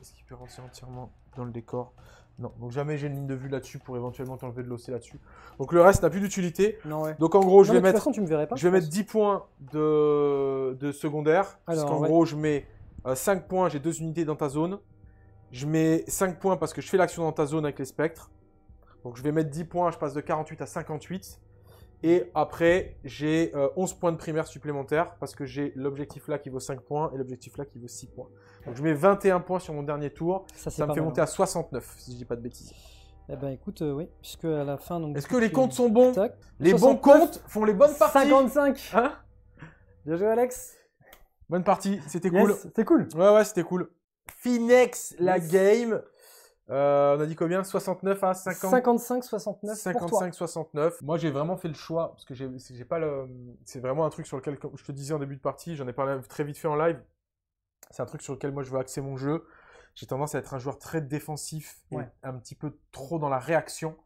Est-ce qu'il peut rentrer entièrement dans le décor non, donc jamais j'ai une ligne de vue là-dessus pour éventuellement t'enlever de l'OC là-dessus. Donc le reste n'a plus d'utilité. Donc en gros, je vais mettre. Je vais mettre 10 points de, de secondaire. parce qu'en gros, je mets 5 euh, points, j'ai 2 unités dans ta zone. Je mets 5 points parce que je fais l'action dans ta zone avec les spectres. Donc je vais mettre 10 points, je passe de 48 à 58. Et après, j'ai 11 euh, points de primaire supplémentaires parce que j'ai l'objectif là qui vaut 5 points et l'objectif là qui vaut 6 points. Donc je mets 21 points sur mon dernier tour. Ça, me fait monter hein. à 69 si je dis pas de bêtises. Eh ben écoute, euh, oui, puisque à la fin... Est-ce que les comptes sont bons Les bons comptes font les bonnes parties 55 hein Bien joué Alex Bonne partie, c'était cool. C'était cool. Ouais, ouais, c'était cool. Finex, la game. Euh, on a dit combien 69 à 50 55 69 55 pour toi. 69. Moi j'ai vraiment fait le choix parce que j'ai pas le c'est vraiment un truc sur lequel je te disais en début de partie, j'en ai parlé très vite fait en live. C'est un truc sur lequel moi je veux axer mon jeu. J'ai tendance à être un joueur très défensif et un petit peu trop dans la réaction.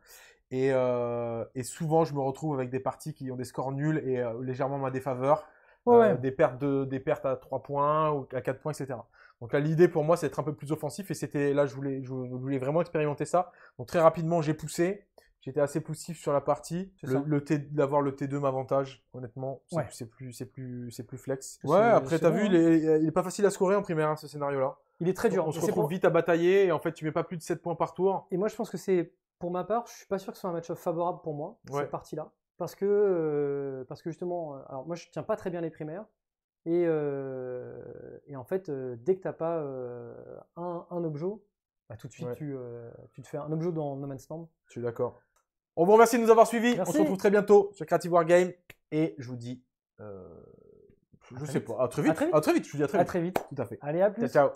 Euh, et, souvent, je me retrouve avec des parties qui ont des scores nuls et euh, légèrement ma défaveur. Des, pertes de, des pertes à 3 points ou à 4 points, etc. Donc là, l'idée pour moi, c'est d'être un peu plus offensif et c'était là, je voulais, je voulais vraiment expérimenter ça. Donc très rapidement, j'ai poussé. J'étais assez poussif sur la partie. Le, T, d'avoir le T2 m'avantage, honnêtement, c'est, plus, c'est plus, c'est plus flex. Ouais. Après, t'as vu, hein. il, est, pas facile à scorer en primaire hein, ce scénario-là. Il est très dur. On, se retrouve vite à batailler et en fait, tu mets pas plus de 7 points par tour. Et moi, je pense que c'est, pour ma part, je suis pas sûr que ce soit un match favorable pour moi cette partie-là, parce que, euh, parce que justement, euh, alors moi, je tiens pas très bien les primaires. Euh, et, en fait, euh, dès que t'as pas euh, un, objet, bah, tout de suite tu, tu, te fais un objet dans No Man's Land. Je suis d'accord. On vous remercie de nous avoir suivis. On se retrouve très bientôt sur Creative Wargame. Et je vous dis. Euh, je sais pas. À très vite. À très vite. Je vous dis à très, vite. Tout à fait. Allez, à plus. ciao.